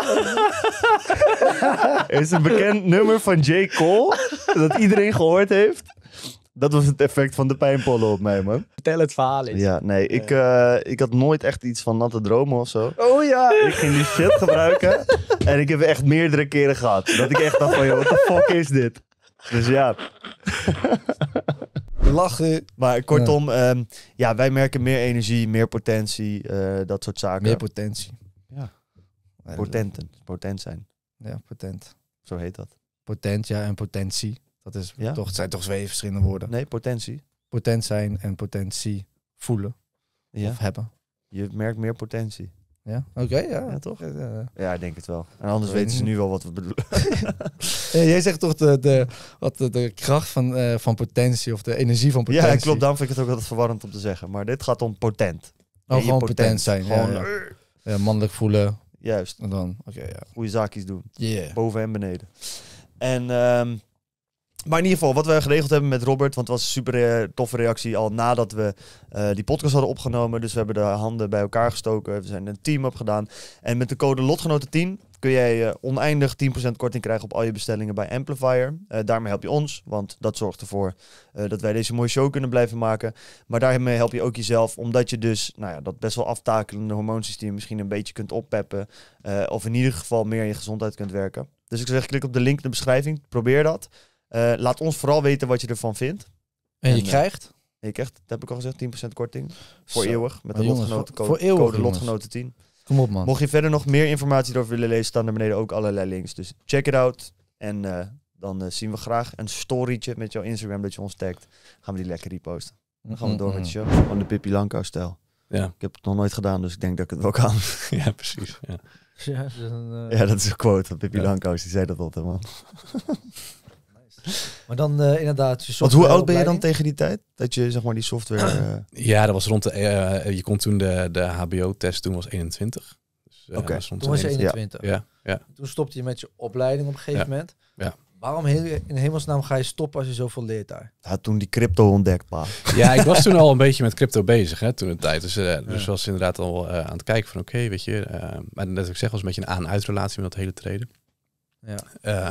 [SPEAKER 3] *laughs* Er is een bekend nummer van J. Cole. Dat iedereen gehoord heeft. Dat was het effect van de pijnpollen op mij, man. Vertel het verhaal eens. Ja, nee, ik, eh, ik had nooit echt iets van natte dromen of zo.
[SPEAKER 1] Oh ja! Ik ging die shit
[SPEAKER 3] gebruiken. en ik heb echt meerdere keren gehad. Dat ik echt dacht van, joh, wat de fuck is dit? Dus ja lachen. Maar kortom, ja, ehm, ja wij merken meer energie, meer potentie, eh, dat soort zaken. Meer potentie. Ja. Potenten, potent zijn. Ja, potent.
[SPEAKER 2] Zo heet dat. Potent, ja, en potentie. Dat is ja? toch, zijn toch twee verschillende woorden. Nee, potentie. Potent zijn en potentie voelen. Ja. Of
[SPEAKER 3] hebben. Je merkt meer potentie. Ja, oké, ja. toch? Ja, ik denk het wel. En anders weten ze nu wel wat we bedoelen.
[SPEAKER 2] *laughs* jij zegt toch de, de, wat de, kracht van, eh, van potentie of de energie van potentie. Ja, klopt.
[SPEAKER 3] dan vind ik het ook altijd verwarrend om te zeggen. Maar dit gaat om potent. Oh, gewoon potent, zijn. Gewoon,
[SPEAKER 2] eh, mannelijk voelen.
[SPEAKER 3] Juist. En dan, oké, okay, ja. Goede zaakjes doen. Yeah. Boven en beneden. En um, maar in ieder geval, wat we geregeld hebben met Robert, want het was een super eh, toffe reactie al nadat we eh, die podcast hadden opgenomen. Dus we hebben de handen bij elkaar gestoken, we zijn een team op gedaan. En met de code LOTGENOTEN10 kun jij eh, oneindig 10% korting krijgen op al je bestellingen bij Amplifier. daarmee help je ons, want dat zorgt ervoor dat wij deze mooie show kunnen blijven maken. Maar daarmee help je ook jezelf, omdat je dus nou ja, dat best wel aftakelende hormoonsysteem misschien een beetje kunt oppeppen. of in ieder geval meer in je gezondheid kunt werken. Dus ik zeg, klik op de link in de beschrijving, probeer dat. Eh, laat ons vooral weten wat je ervan vindt. En, je eh, krijgt? dat heb ik al gezegd, 10% korting. Voor eeuwig. Met de lotgenoten voor, code lotgenoten 10. Kom op man. Mocht je verder nog meer informatie erover willen lezen, staan er beneden ook allerlei links. Dus check it out. En eh, dan zien we graag een storytje met jouw Instagram dat je ons tagt. Gaan we die lekker reposten. Dan gaan we door met je show. Van de Pippi Lanka stijl. Ja. Ik heb het nog nooit gedaan, dus ik denk dat ik het wel kan. *laughs* Ja, precies. Ja, ja, dat, is een, quote van Pippi ja. Die zei dat altijd, man. *laughs*
[SPEAKER 2] Maar dan eh, inderdaad... Je
[SPEAKER 1] Want hoe oud
[SPEAKER 3] ben je dan tegen die tijd? Dat je zeg maar die software... Uh... *clears throat* Ja, dat was rond de... Eh, je kon
[SPEAKER 1] toen de, de hbo-test doen was 21. Dus, Oké, toen was je 21. Ja. ja. Toen
[SPEAKER 2] stopte je met je opleiding op een gegeven moment. Ja. Waarom in hemelsnaam ga je stoppen als je zoveel leert
[SPEAKER 3] daar? Ja, toen die crypto ontdekt, pa. Ja, ik was toen
[SPEAKER 1] al een beetje met crypto bezig, hè, toen de tijd. Dus, dus was inderdaad al aan het kijken van, oké, weet je. maar net als ik zeg, was een beetje een aan uit relatie met dat hele treden. Ja.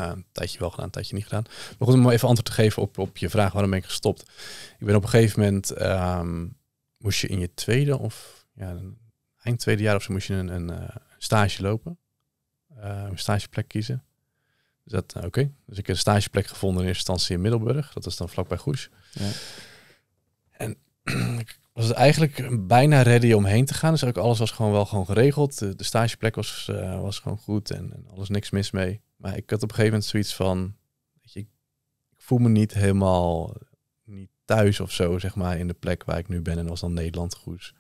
[SPEAKER 1] Uh, een tijdje wel gedaan, een tijdje niet gedaan. Maar goed, om even antwoord te geven op, op je vraag waarom ben ik gestopt. Ik ben op een gegeven moment, ehm, moest je in je tweede of ja, eind tweede jaar of zo moest je een, een eh, stage lopen. Eh, een stageplek kiezen. Dus dat, oké. Dus ik heb een stageplek gevonden in eerste instantie in Middelburg. Dat is dan vlakbij Goes. Ja. En *clears throat* ik was eigenlijk bijna ready om heen te gaan. Dus ook alles was gewoon wel gewoon geregeld. De, stageplek was, was gewoon goed en alles niks mis mee. Maar ik had op een gegeven moment zoiets van, weet je, ik voel me niet helemaal niet thuis of zo, zeg maar, in de plek waar ik nu ben. En dat was dan Nederland, goed.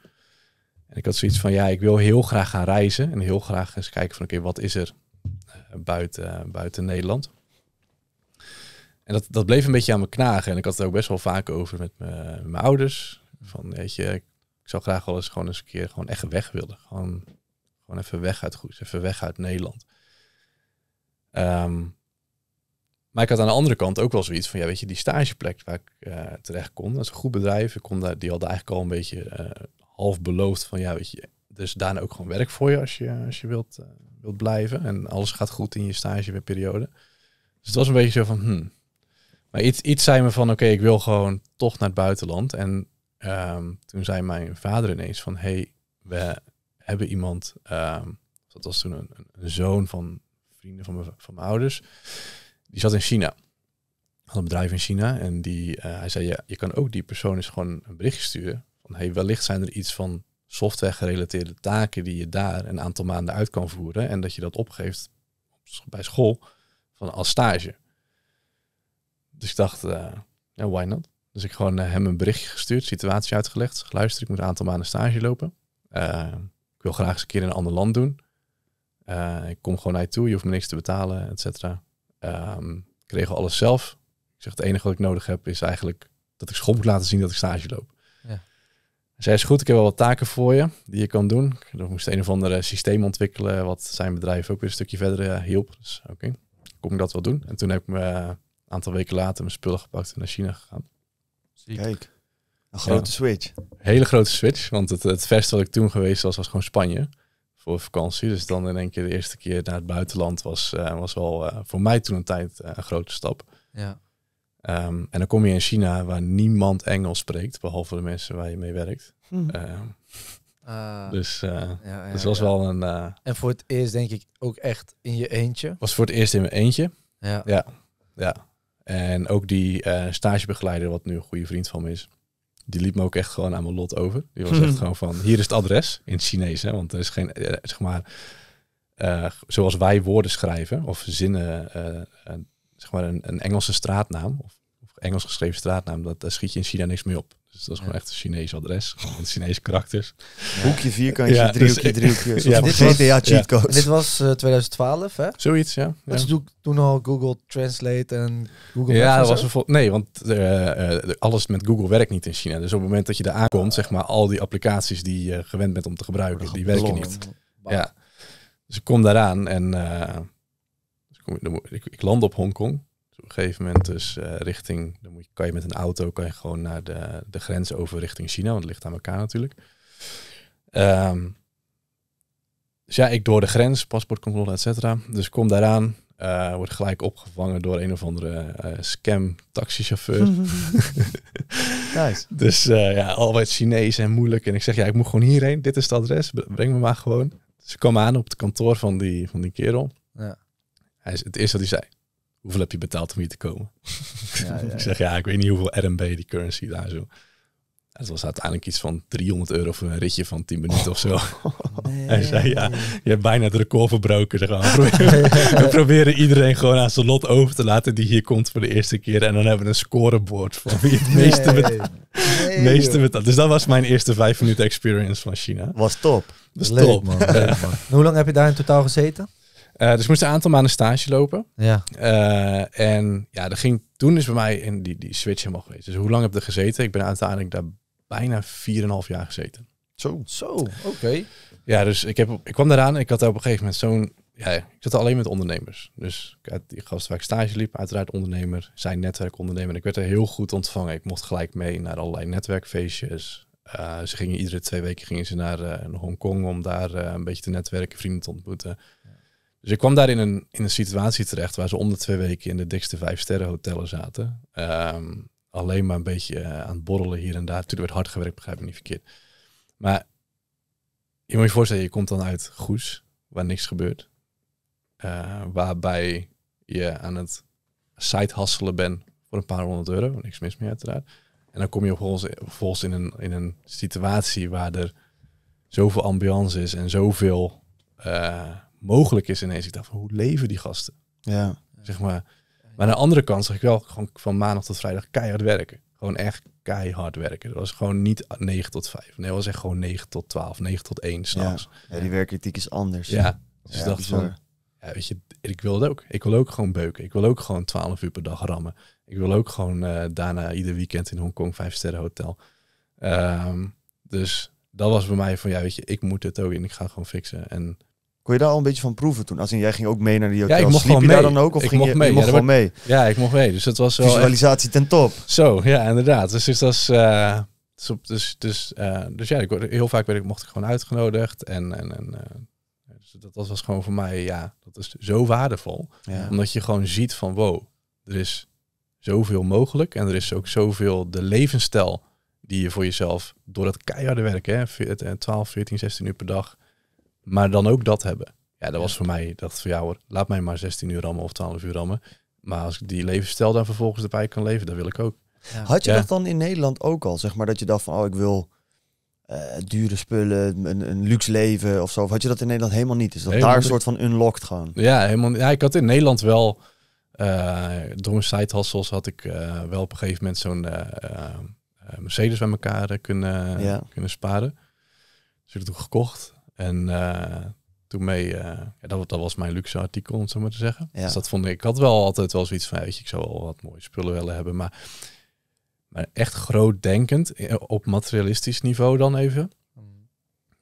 [SPEAKER 1] En ik had zoiets van, ja, ik wil heel graag gaan reizen en heel graag eens kijken van, oké, wat is er eh, buiten, buiten Nederland? En dat, dat bleef een beetje aan me knagen. En ik had het ook best wel vaak over met, mijn ouders. Van, weet je, ik zou graag wel eens gewoon eens een keer gewoon echt weg willen. Gewoon, gewoon even weg uit Goes, even weg uit Nederland. Ehm, maar ik had aan de andere kant ook wel zoiets van, ja, weet je, die stageplek waar ik eh, terecht kon, dat is een goed bedrijf. Ik kon daar, die hadden eigenlijk al een beetje eh, half beloofd van, ja, weet je, dus daarna ook gewoon werk voor je als je, als je wilt, eh, wilt blijven. En alles gaat goed in je stageperiode. Dus het was een beetje zo van, hmm. Maar iets, iets zei me van, oké, ik wil gewoon toch naar het buitenland. En ehm, toen zei mijn vader ineens van, hey, we hebben iemand, ehm, dat was toen een zoon van van mijn, van mijn ouders. Die zat in China. Had een bedrijf in China. En die, eh, hij zei, ja, je kan ook die persoon eens gewoon een berichtje sturen. Van, hey, wellicht zijn er iets van software gerelateerde taken die je daar een aantal maanden uit kan voeren. En dat je dat opgeeft bij school van als stage. Dus ik dacht, uh, why not? Dus ik gewoon eh, hem een berichtje gestuurd, situatie uitgelegd. Luister, ik moet een aantal maanden stage lopen. ik wil graag eens een keer in een ander land doen. Eh, ik kom gewoon naar je toe, je hoeft me niks te betalen, et cetera. Ehm, ik regel alles zelf. Ik zeg, het enige wat ik nodig heb is eigenlijk dat ik school moet laten zien dat ik stage loop. Ja. Zij is goed, ik heb wel wat taken voor je die je kan doen. Ik moest een of ander systeem ontwikkelen, wat zijn bedrijf ook weer een stukje verder eh, hielp. Dus oké, kom ik dat wel doen. En toen heb ik me eh, een aantal weken later mijn spullen gepakt en naar China gegaan. Ziek. Kijk, een grote switch. Hele grote switch, want het, het verste wat ik toen geweest was, was gewoon Spanje vakantie. Dus dan in één keer de eerste keer naar het buitenland was, eh, was wel eh, voor mij toen een tijd eh, een grote stap. Ja. Ehm, en dan kom je in China waar niemand Engels spreekt, behalve de mensen waar je mee werkt. Hm. Ehm, ah. dus, dus ja, dus was wel een.
[SPEAKER 2] en voor het eerst denk ik ook echt in je eentje.
[SPEAKER 1] Was voor het eerst in mijn eentje. Ja. Ja. ja. En ook die stagebegeleider, wat nu een goede vriend van me is die liep me ook echt gewoon aan mijn lot over. Die was echt mhm. gewoon van, hier is het adres in het Chinees. Hè, want er is geen, eh, zeg maar, eh, zoals wij woorden schrijven of zinnen, eh, zeg maar een, een, Engelse straatnaam of Engels geschreven straatnaam, dat, daar schiet je in China niks mee op. Dus dat is gewoon echt een Chinees adres. *laughs* Gewoon Chinese karakters. Boekje Hoekje, vierkantje, ja, dus driehoekje, driehoekje. *laughs* ja, dit Dit
[SPEAKER 2] was 2012, eh, hè? Zoiets, ja. Dat toen al Google Translate en Google Ja, dat was een
[SPEAKER 1] Nee, want eh, eh, alles met Google werkt niet in China. Dus op het moment dat je daar aankomt, zeg maar, al die applicaties die je gewend bent om te gebruiken, die werken niet. Ja. Dus ik kom daaraan en dus ik, ik, land op Hongkong op een gegeven moment dus eh, richting, dan moet je, kan je met een auto kan je gewoon naar de, de grens over richting China, want het ligt aan elkaar natuurlijk. Ehm, dus ja, ik door de grens, paspoortcontrole, et cetera. Dus kom daaraan, uh, eh, wordt gelijk opgevangen door een of andere eh, scam taxichauffeur. *laughs* nice. *laughs* dus uh, ja, altijd Chinees en moeilijk. En ik zeg, ja, ik moet gewoon hierheen. Dit is het adres. Breng me maar gewoon. Ze dus ik kwam aan op het kantoor van die, van die kerel. Ja. Hij, het eerste dat hij zei, hoeveel heb je betaald om hier te komen? *laughs* Ja, ik zeg, ja, ik weet niet hoeveel RMB die currency daar zo. Het was uiteindelijk iets van 300 euro voor een ritje van 10 minuten of zo. *laughs* Nee. Hij zei, ja, je hebt bijna het record verbroken. *laughs* we, proberen, iedereen gewoon aan zijn lot over te laten die hier komt voor de eerste keer. En dan hebben we een scoreboard van wie het meeste nee. betaalt. Dus dat was mijn eerste vijf minuten experience van China. Was top. Dat top. Man. Ja. man.
[SPEAKER 2] Hoe lang heb je daar in totaal gezeten?
[SPEAKER 1] Eh, dus dus moest een aantal maanden stage lopen. Ja. Eh, en ja, dat ging, toen is bij mij in die, die switch helemaal geweest. Dus hoe lang heb ik er gezeten? Ik ben uiteindelijk daar bijna 4,5 jaar gezeten. Zo. Zo, oké. Ja, dus ik, heb, ik kwam daaraan ik had daar op een gegeven moment zo'n... Ja, ik zat alleen met ondernemers. Dus die gast waar ik stage liep, uiteraard ondernemer, zijn netwerk En ik werd er heel goed ontvangen. Ik mocht gelijk mee naar allerlei netwerkfeestjes. Eh, ze gingen iedere twee weken gingen ze naar, uh, Hongkong om daar een beetje te netwerken, vrienden te ontmoeten. Dus ik kwam daar in een, in een situatie terecht waar ze om de twee weken in de dikste vijf sterren hotellen zaten. Ehm, alleen maar een beetje eh, aan het borrelen hier en daar. Toen werd hard gewerkt, begrijp ik niet verkeerd. Maar je moet je voorstellen, je komt dan uit Goes, waar niks gebeurt. Eh, waarbij je aan het site bent voor een paar honderd euro. Niks mis meer uiteraard. En dan kom je vervolgens in een, in een situatie waar er zoveel ambiance is en zoveel... Uh, mogelijk is ineens. Ik dacht, hoe leven die gasten? Ja. Zeg maar. Maar aan de andere kant zag ik wel gewoon van maandag tot vrijdag keihard werken. Gewoon echt keihard werken. Dat was gewoon niet 9 tot 5. Nee, dat was echt gewoon 9 tot 12, 9 tot 1 s'nachts. Ja. ja, die werkkritiek is anders. Ja, dus ik dacht van, ja, weet je, ik wil het ook. Ik wil ook gewoon beuken. Ik wil ook gewoon 12 uur per dag rammen. Ik wil ook gewoon eh, daarna ieder weekend in Hongkong Vijf sterren hotel. Ehm, dus dat was bij mij van, ja, weet je, ik moet het ook in. ik ga gewoon fixen. En kon je daar al een beetje van proeven toen? Als jij ging ook mee naar die hotel. Ja, ik mocht gewoon mee. dan ook? Of ik mocht je, mee. mocht ja, mee? Ja, ik mocht mee. Dus dat was wel Visualisatie
[SPEAKER 3] ten top. Zo,
[SPEAKER 1] ja, inderdaad. Dus, dus dat is... Eh, dus, dus, dus, eh, dus ja, ik, heel vaak werd ik, mocht ik gewoon uitgenodigd. En, en, en eh, dus dat, dat, was gewoon voor mij, ja, dat is zo waardevol. Ja. Omdat je gewoon ziet van, wow, er is zoveel mogelijk. En er is ook zoveel de levensstijl die je voor jezelf, door dat keiharde werken, 12, 14, 16 uur per dag maar dan ook dat hebben. Ja, dat was voor mij, dacht van ja hoor, laat mij maar 16 uur rammen of 12 uur rammen. Maar als ik die levensstijl dan vervolgens erbij kan leven, dat wil ik ook. Had je dat
[SPEAKER 3] dan in Nederland ook al, zeg maar, dat je dacht van oh ik wil eh, dure spullen, een, een, luxe leven of zo. had je dat in Nederland helemaal niet? Is dat daar een soort van unlocked gewoon?
[SPEAKER 1] Ja, helemaal Ja, ik had in Nederland wel, eh, door mijn side had ik eh, wel op een gegeven moment zo'n Mercedes bij elkaar kunnen, kunnen sparen. Dus ik heb het ook gekocht. En eh, toen mee, eh, dat, dat was mijn luxe artikel, om het zo maar te zeggen. Ja. Dus dat vond ik, ik had wel altijd wel zoiets van, weet je, ik zou wel wat mooie spullen willen hebben, maar, maar echt groot denkend, eh, op materialistisch niveau dan even. Mm.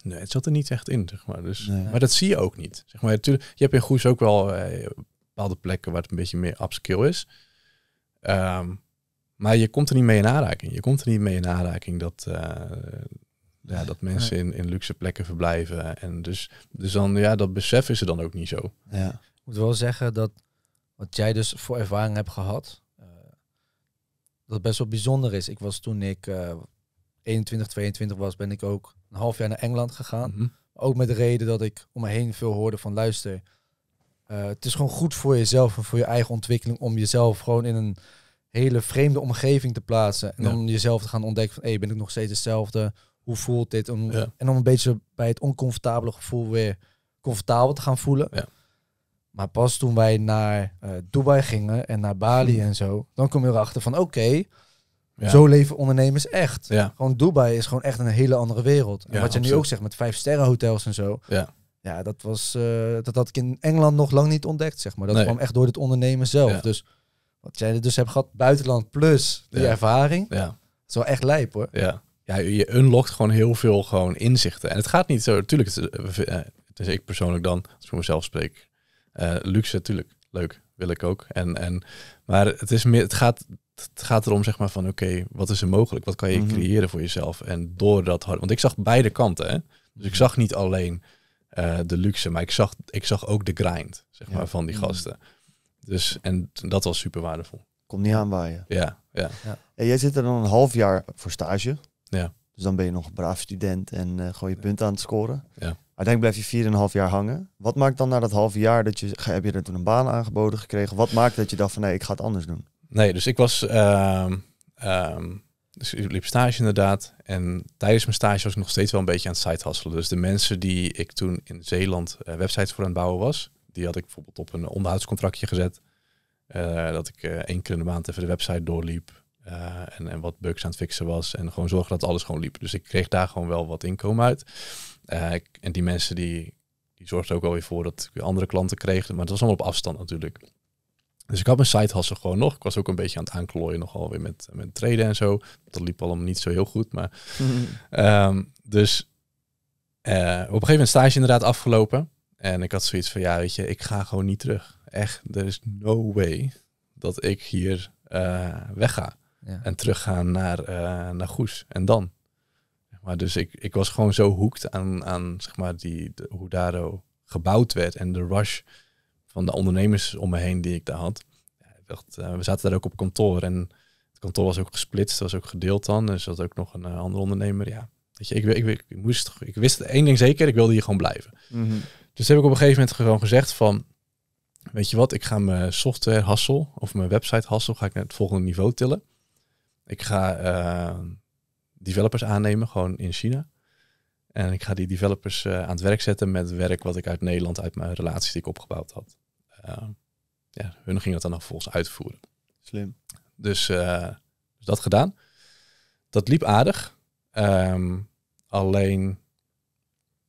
[SPEAKER 1] Nee, het zat er niet echt in, zeg maar. Dus, Maar dat zie je ook niet. Zeg maar, natuurlijk, je hebt in Goes ook wel eh, bepaalde plekken waar het een beetje meer upskill is. Ehm, maar je komt er niet mee in aanraking. Je komt er niet mee in aanraking dat, ja, dat mensen in, in luxe plekken verblijven. En dus, dus dan, ja, dat besef is er dan ook niet zo. Ja.
[SPEAKER 2] Ik moet wel zeggen dat wat jij dus voor ervaring hebt gehad, eh, dat best wel bijzonder is. Ik was toen ik 21, eh, 22 was, ben ik ook een half jaar naar Engeland gegaan. Mhm. Ook met de reden dat ik om me heen veel hoorde van luister, eh, het is gewoon goed voor jezelf en voor je eigen ontwikkeling om jezelf gewoon in een hele vreemde omgeving te plaatsen. En om jezelf te gaan ontdekken van, hey, ben ik nog steeds hetzelfde? hoe voelt dit? Om, En om een beetje bij het oncomfortabele gevoel weer comfortabel te gaan voelen. Ja. Maar pas toen wij naar eh, Dubai gingen en naar Bali hm. en zo, dan kom je erachter van oké, ja. zo leven ondernemers echt. Gewoon Dubai is gewoon echt een hele andere wereld. En wat je nu ook zegt met vijf sterren hotels en zo. Ja. Ja, dat, was, eh, dat had ik in Engeland nog lang niet ontdekt, zeg maar. Dat kwam echt door het ondernemen zelf. Dus wat jij dus hebt gehad, buitenland
[SPEAKER 1] plus die ervaring. Ja. Dat is wel echt lijp hoor. Ja ja, je unlockt gewoon heel veel gewoon inzichten. En het gaat niet zo, natuurlijk, het, eh, ik persoonlijk dan, als ik voor mezelf spreek, eh, luxe, natuurlijk, leuk, wil ik ook. En, en, maar het, is meer, het, gaat, het gaat erom, zeg maar, van oké, wat is er mogelijk? Wat kan je mhm. creëren voor jezelf? En door dat hard, want ik zag beide kanten, hè? Dus ik zag niet alleen eh, de luxe, maar ik zag, ik zag ook de grind, zeg maar, van die mhm. gasten.
[SPEAKER 3] Dus, en dat was super waardevol. Komt niet aanbaaien Ja, ja. ja. En jij zit er dan een half jaar voor stage. Ja. Dus dan ben je nog een braaf student en uh, gooi je punten aan het scoren. Ja. Uiteindelijk blijf je 4,5 jaar hangen. Wat maakt dan na dat halve jaar dat je. Heb je er toen een baan aangeboden gekregen? Wat maakt dat je dacht van nee, ik ga het anders doen?
[SPEAKER 1] Nee, dus ik was. Ehm, ehm, dus ik liep stage inderdaad. En tijdens mijn stage was ik nog steeds wel een beetje aan het sidehustelen. Dus de mensen die ik toen in Zeeland eh, websites voor aan het bouwen was, die had ik bijvoorbeeld op een onderhoudscontractje gezet. Eh, dat ik één keer in de maand even de website doorliep. Eh, en, en wat bugs aan het fixen was. En gewoon zorgen dat alles gewoon liep. Dus ik kreeg daar gewoon wel wat inkomen uit. Eh, en die mensen die, die zorgden ook alweer voor dat ik andere klanten kreeg. Maar dat was allemaal op afstand natuurlijk. Dus ik had mijn side gewoon nog. Ik was ook een beetje aan het aanklooien nogal weer met, met treden en zo. Dat liep allemaal niet zo heel goed. Maar, *laughs* ehm, dus eh, op een gegeven moment stage inderdaad afgelopen. En ik had zoiets van, ja weet je, ik ga gewoon niet terug. Echt, there is no way dat ik hier uh, wegga. En teruggaan naar, eh, naar Goes. En dan. Maar dus ik, ik was gewoon zo hoekt aan, aan zeg maar die, de, hoe daar gebouwd werd. En de rush van de ondernemers om me heen die ik daar had. Ja, dacht, eh, we zaten daar ook op kantoor. En het kantoor was ook gesplitst, was ook gedeeld dan. Dus dat ook nog een eh, andere ondernemer. Ja, weet je, ik, ik, ik, ik, moest, ik wist één ding zeker, ik wilde hier gewoon blijven. Mhm. Dus heb ik op een gegeven moment gewoon gezegd van... Weet je wat, ik ga mijn software hassel of mijn website hassel ga ik naar het volgende niveau tillen. Ik ga ehm, developers aannemen, gewoon in China. En ik ga die developers eh, aan het werk zetten met werk wat ik uit Nederland, uit mijn relaties die ik opgebouwd had. Ehm, ja, hun ging dat dan vervolgens uitvoeren. Slim. Dus, eh, dus dat gedaan. Dat liep aardig. Ehm, alleen,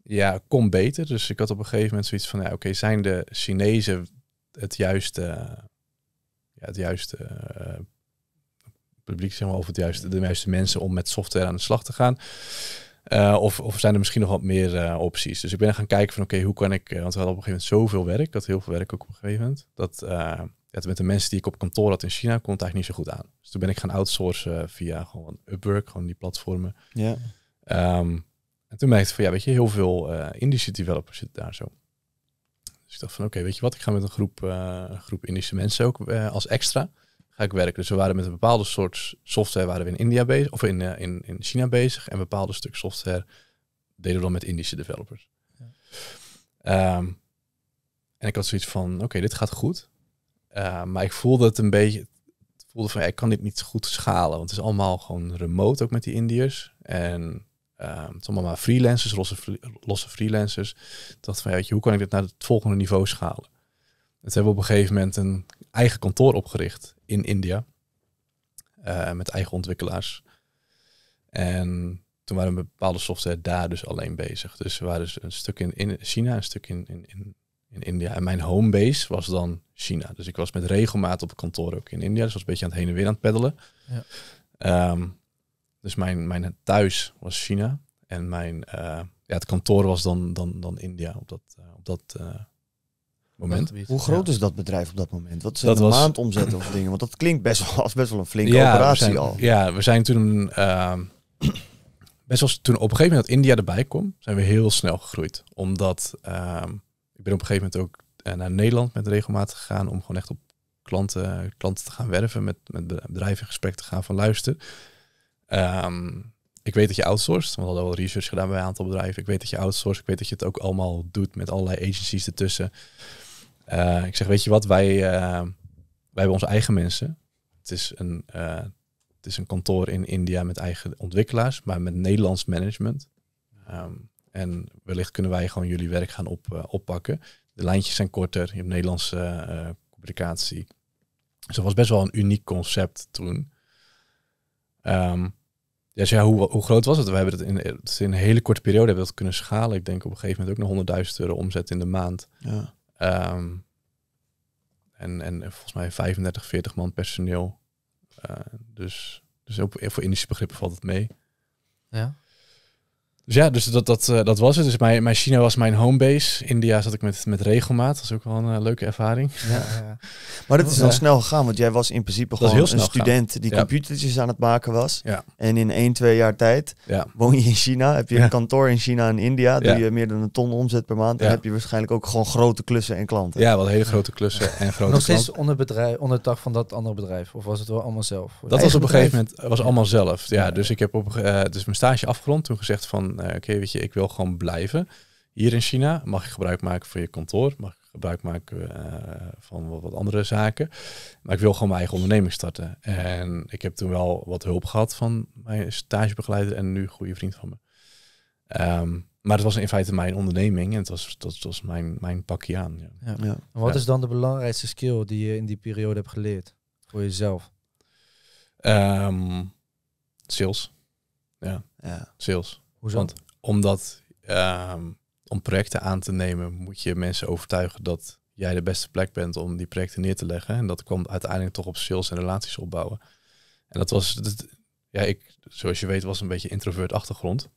[SPEAKER 1] ja, kon beter. Dus ik had op een gegeven moment zoiets van, ja, oké, zijn de Chinezen het juiste, ja, het juiste eh, publiek, zeg maar, over het juiste, de juiste mensen om met software aan de slag te gaan. Eh, of, of, zijn er misschien nog wat meer eh, opties? Dus ik ben gaan kijken van oké, hoe kan ik... Eh, want we hadden op een gegeven moment zoveel werk. dat heel veel werk ook op een gegeven moment. Dat het met de mensen die ik op kantoor had in China komt het eigenlijk niet zo goed aan. Dus toen ben ik gaan outsourcen via gewoon Upwork, gewoon die platformen. Ja. Ehm, en toen merkte ik van ja, weet je, heel veel Indische developers zitten daar zo. Dus ik dacht van oké, weet je wat? Ik ga met een groep, groep Indische mensen ook als extra ga ik werken. Dus we waren met een bepaalde soort software waren in India bezig, of in, eh, in, in China bezig. En bepaalde stuk software deden we dan met Indische developers. Ehm, en ik had zoiets van, oké, dit gaat goed. Eh, maar ik voelde het een beetje, ik voelde van, ja, ik kan dit niet goed schalen. Want het is allemaal gewoon remote, ook met die Indiërs. En um, allemaal freelancers, losse, freelancers. Ik dacht van, ja, je, hoe kan ik dit naar het volgende niveau schalen? Het hebben we op een gegeven moment een eigen kantoor opgericht in India. Uh, met eigen ontwikkelaars. En toen waren we met bepaalde software daar dus alleen bezig. Dus we waren dus een stuk in, China, een stuk in, in, in, India. En mijn homebase was dan China. Dus ik was met regelmaat op kantoor ook in India. Dus was een beetje aan het heen en weer aan het peddelen. Ja. Ehm, dus mijn, mijn thuis was China. En mijn, eh, ja, het kantoor was dan, dan, dan India op dat, eh, op dat moment. Hoe groot is dat bedrijf op dat moment? Wat zijn de was... maandomzet of
[SPEAKER 3] dingen? Want dat klinkt best wel *laughs* als best wel een flinke operatie al. Ja,
[SPEAKER 1] we zijn toen ehm, *clears throat* best wel toen op een gegeven moment dat India erbij kwam, zijn we heel snel gegroeid. Omdat ehm, ik ben op een gegeven moment ook eh, naar Nederland met regelmaat gegaan om gewoon echt op klanten, klanten te gaan werven, met, met bedrijven in gesprek te gaan van luister. Ehm, ik weet dat je outsourced, want we hadden al research gedaan bij een aantal bedrijven. Ik weet dat je outsourced, ik weet dat je het ook allemaal doet met allerlei agencies ertussen. Eh, ik zeg, weet je wat, wij, eh, wij hebben onze eigen mensen. Het is een, eh, het is een kantoor in India met eigen ontwikkelaars, maar met Nederlands management. Ehm, en wellicht kunnen wij gewoon jullie werk gaan op, oppakken. De lijntjes zijn korter, je hebt Nederlandse communicatie. Dus dat was best wel een uniek concept toen. Um, dus ja, hoe, hoe, groot was het? We hebben het in, het een hele korte periode hebben we dat kunnen schalen. Ik denk op een gegeven moment ook nog 100.000 euro omzet in de maand. Ja. Ehm, en, en volgens mij 35, 40 man personeel. Eh, dus dus ook voor Indische begrippen valt het mee. Ja. Dus ja, dus dat, dat, eh, dat was het. Dus mijn, mijn China was mijn homebase. India zat ik met, met regelmaat. Dat is ook wel een eh, leuke ervaring. Ja, ja. *laughs* Maar dat is dan eh, snel
[SPEAKER 3] gegaan, want jij was in principe gewoon een student die ja. computertjes aan het maken was. En in één, twee jaar tijd woon je in China, heb je een kantoor in China en India, doe je meer dan een ton omzet per maand. En heb je waarschijnlijk ook gewoon grote klussen en klanten. Ja, wel hele grote klussen en grote klanten. Nog steeds
[SPEAKER 2] onder, bedrijf, onder dag van dat andere bedrijf? Of was het wel allemaal zelf? Dat was op een gegeven moment was allemaal
[SPEAKER 1] zelf. Ja, dus ik heb op, dus mijn stage afgerond, toen gezegd van nou, oké, okay, weet je, ik wil gewoon blijven hier in China. Mag ik gebruik maken van je kantoor? Mag ik gebruik maken eh, van wat, andere zaken? Maar ik wil gewoon mijn eigen onderneming starten. En ik heb toen wel wat hulp gehad van mijn stagebegeleider en nu goede vriend van me. Ehm, maar het was in feite mijn onderneming en het was, dat was mijn, mijn pakje aan.
[SPEAKER 2] Ja. Ja. wat is dan de belangrijkste skill die je in die periode hebt geleerd voor jezelf?
[SPEAKER 1] Ehm, sales. Ja. ja. Sales. Want, omdat ehm, om projecten aan te nemen moet je mensen overtuigen dat jij de beste plek bent om die projecten neer te leggen. En dat kwam uiteindelijk toch op sales en relaties opbouwen. En dat was, ja, ik, zoals je weet, was een beetje introvert achtergrond.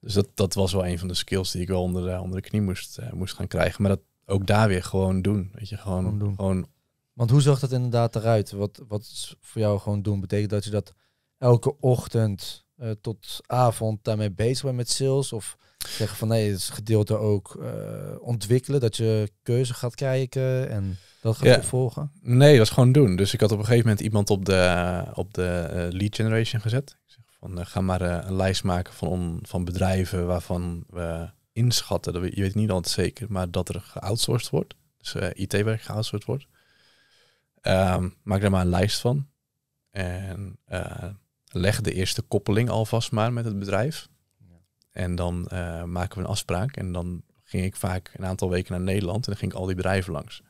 [SPEAKER 1] Dus dat, dat was wel een van de skills die ik wel onder, de, eh, onder de knie moest, eh, moest gaan krijgen. Maar dat ook daar weer gewoon doen. Weet je, gewoon, gewoon. Want hoe
[SPEAKER 2] zag dat inderdaad eruit? Wat, wat voor jou gewoon doen? Betekent dat je dat elke ochtend eh, tot avond daarmee bezig bent met sales? Of zeggen van nee, het is gedeelte ook eh, ontwikkelen, dat je keuze gaat kijken en dat gaat ja. volgen?
[SPEAKER 1] Nee, dat is gewoon doen. Dus ik had op een gegeven moment iemand op de, op de eh, lead generation gezet. Ik zeg van ga maar een lijst maken van, van bedrijven waarvan we inschatten, dat we, je weet niet altijd zeker, maar dat er geoutsourced wordt. Dus IT-werk geoutsourced wordt. Ehm, maak daar maar een lijst van. En leg de eerste koppeling alvast maar met het bedrijf. Ja. En dan eh, maken we een afspraak. En dan ging ik vaak een aantal weken naar Nederland en dan ging ik al die bedrijven langs.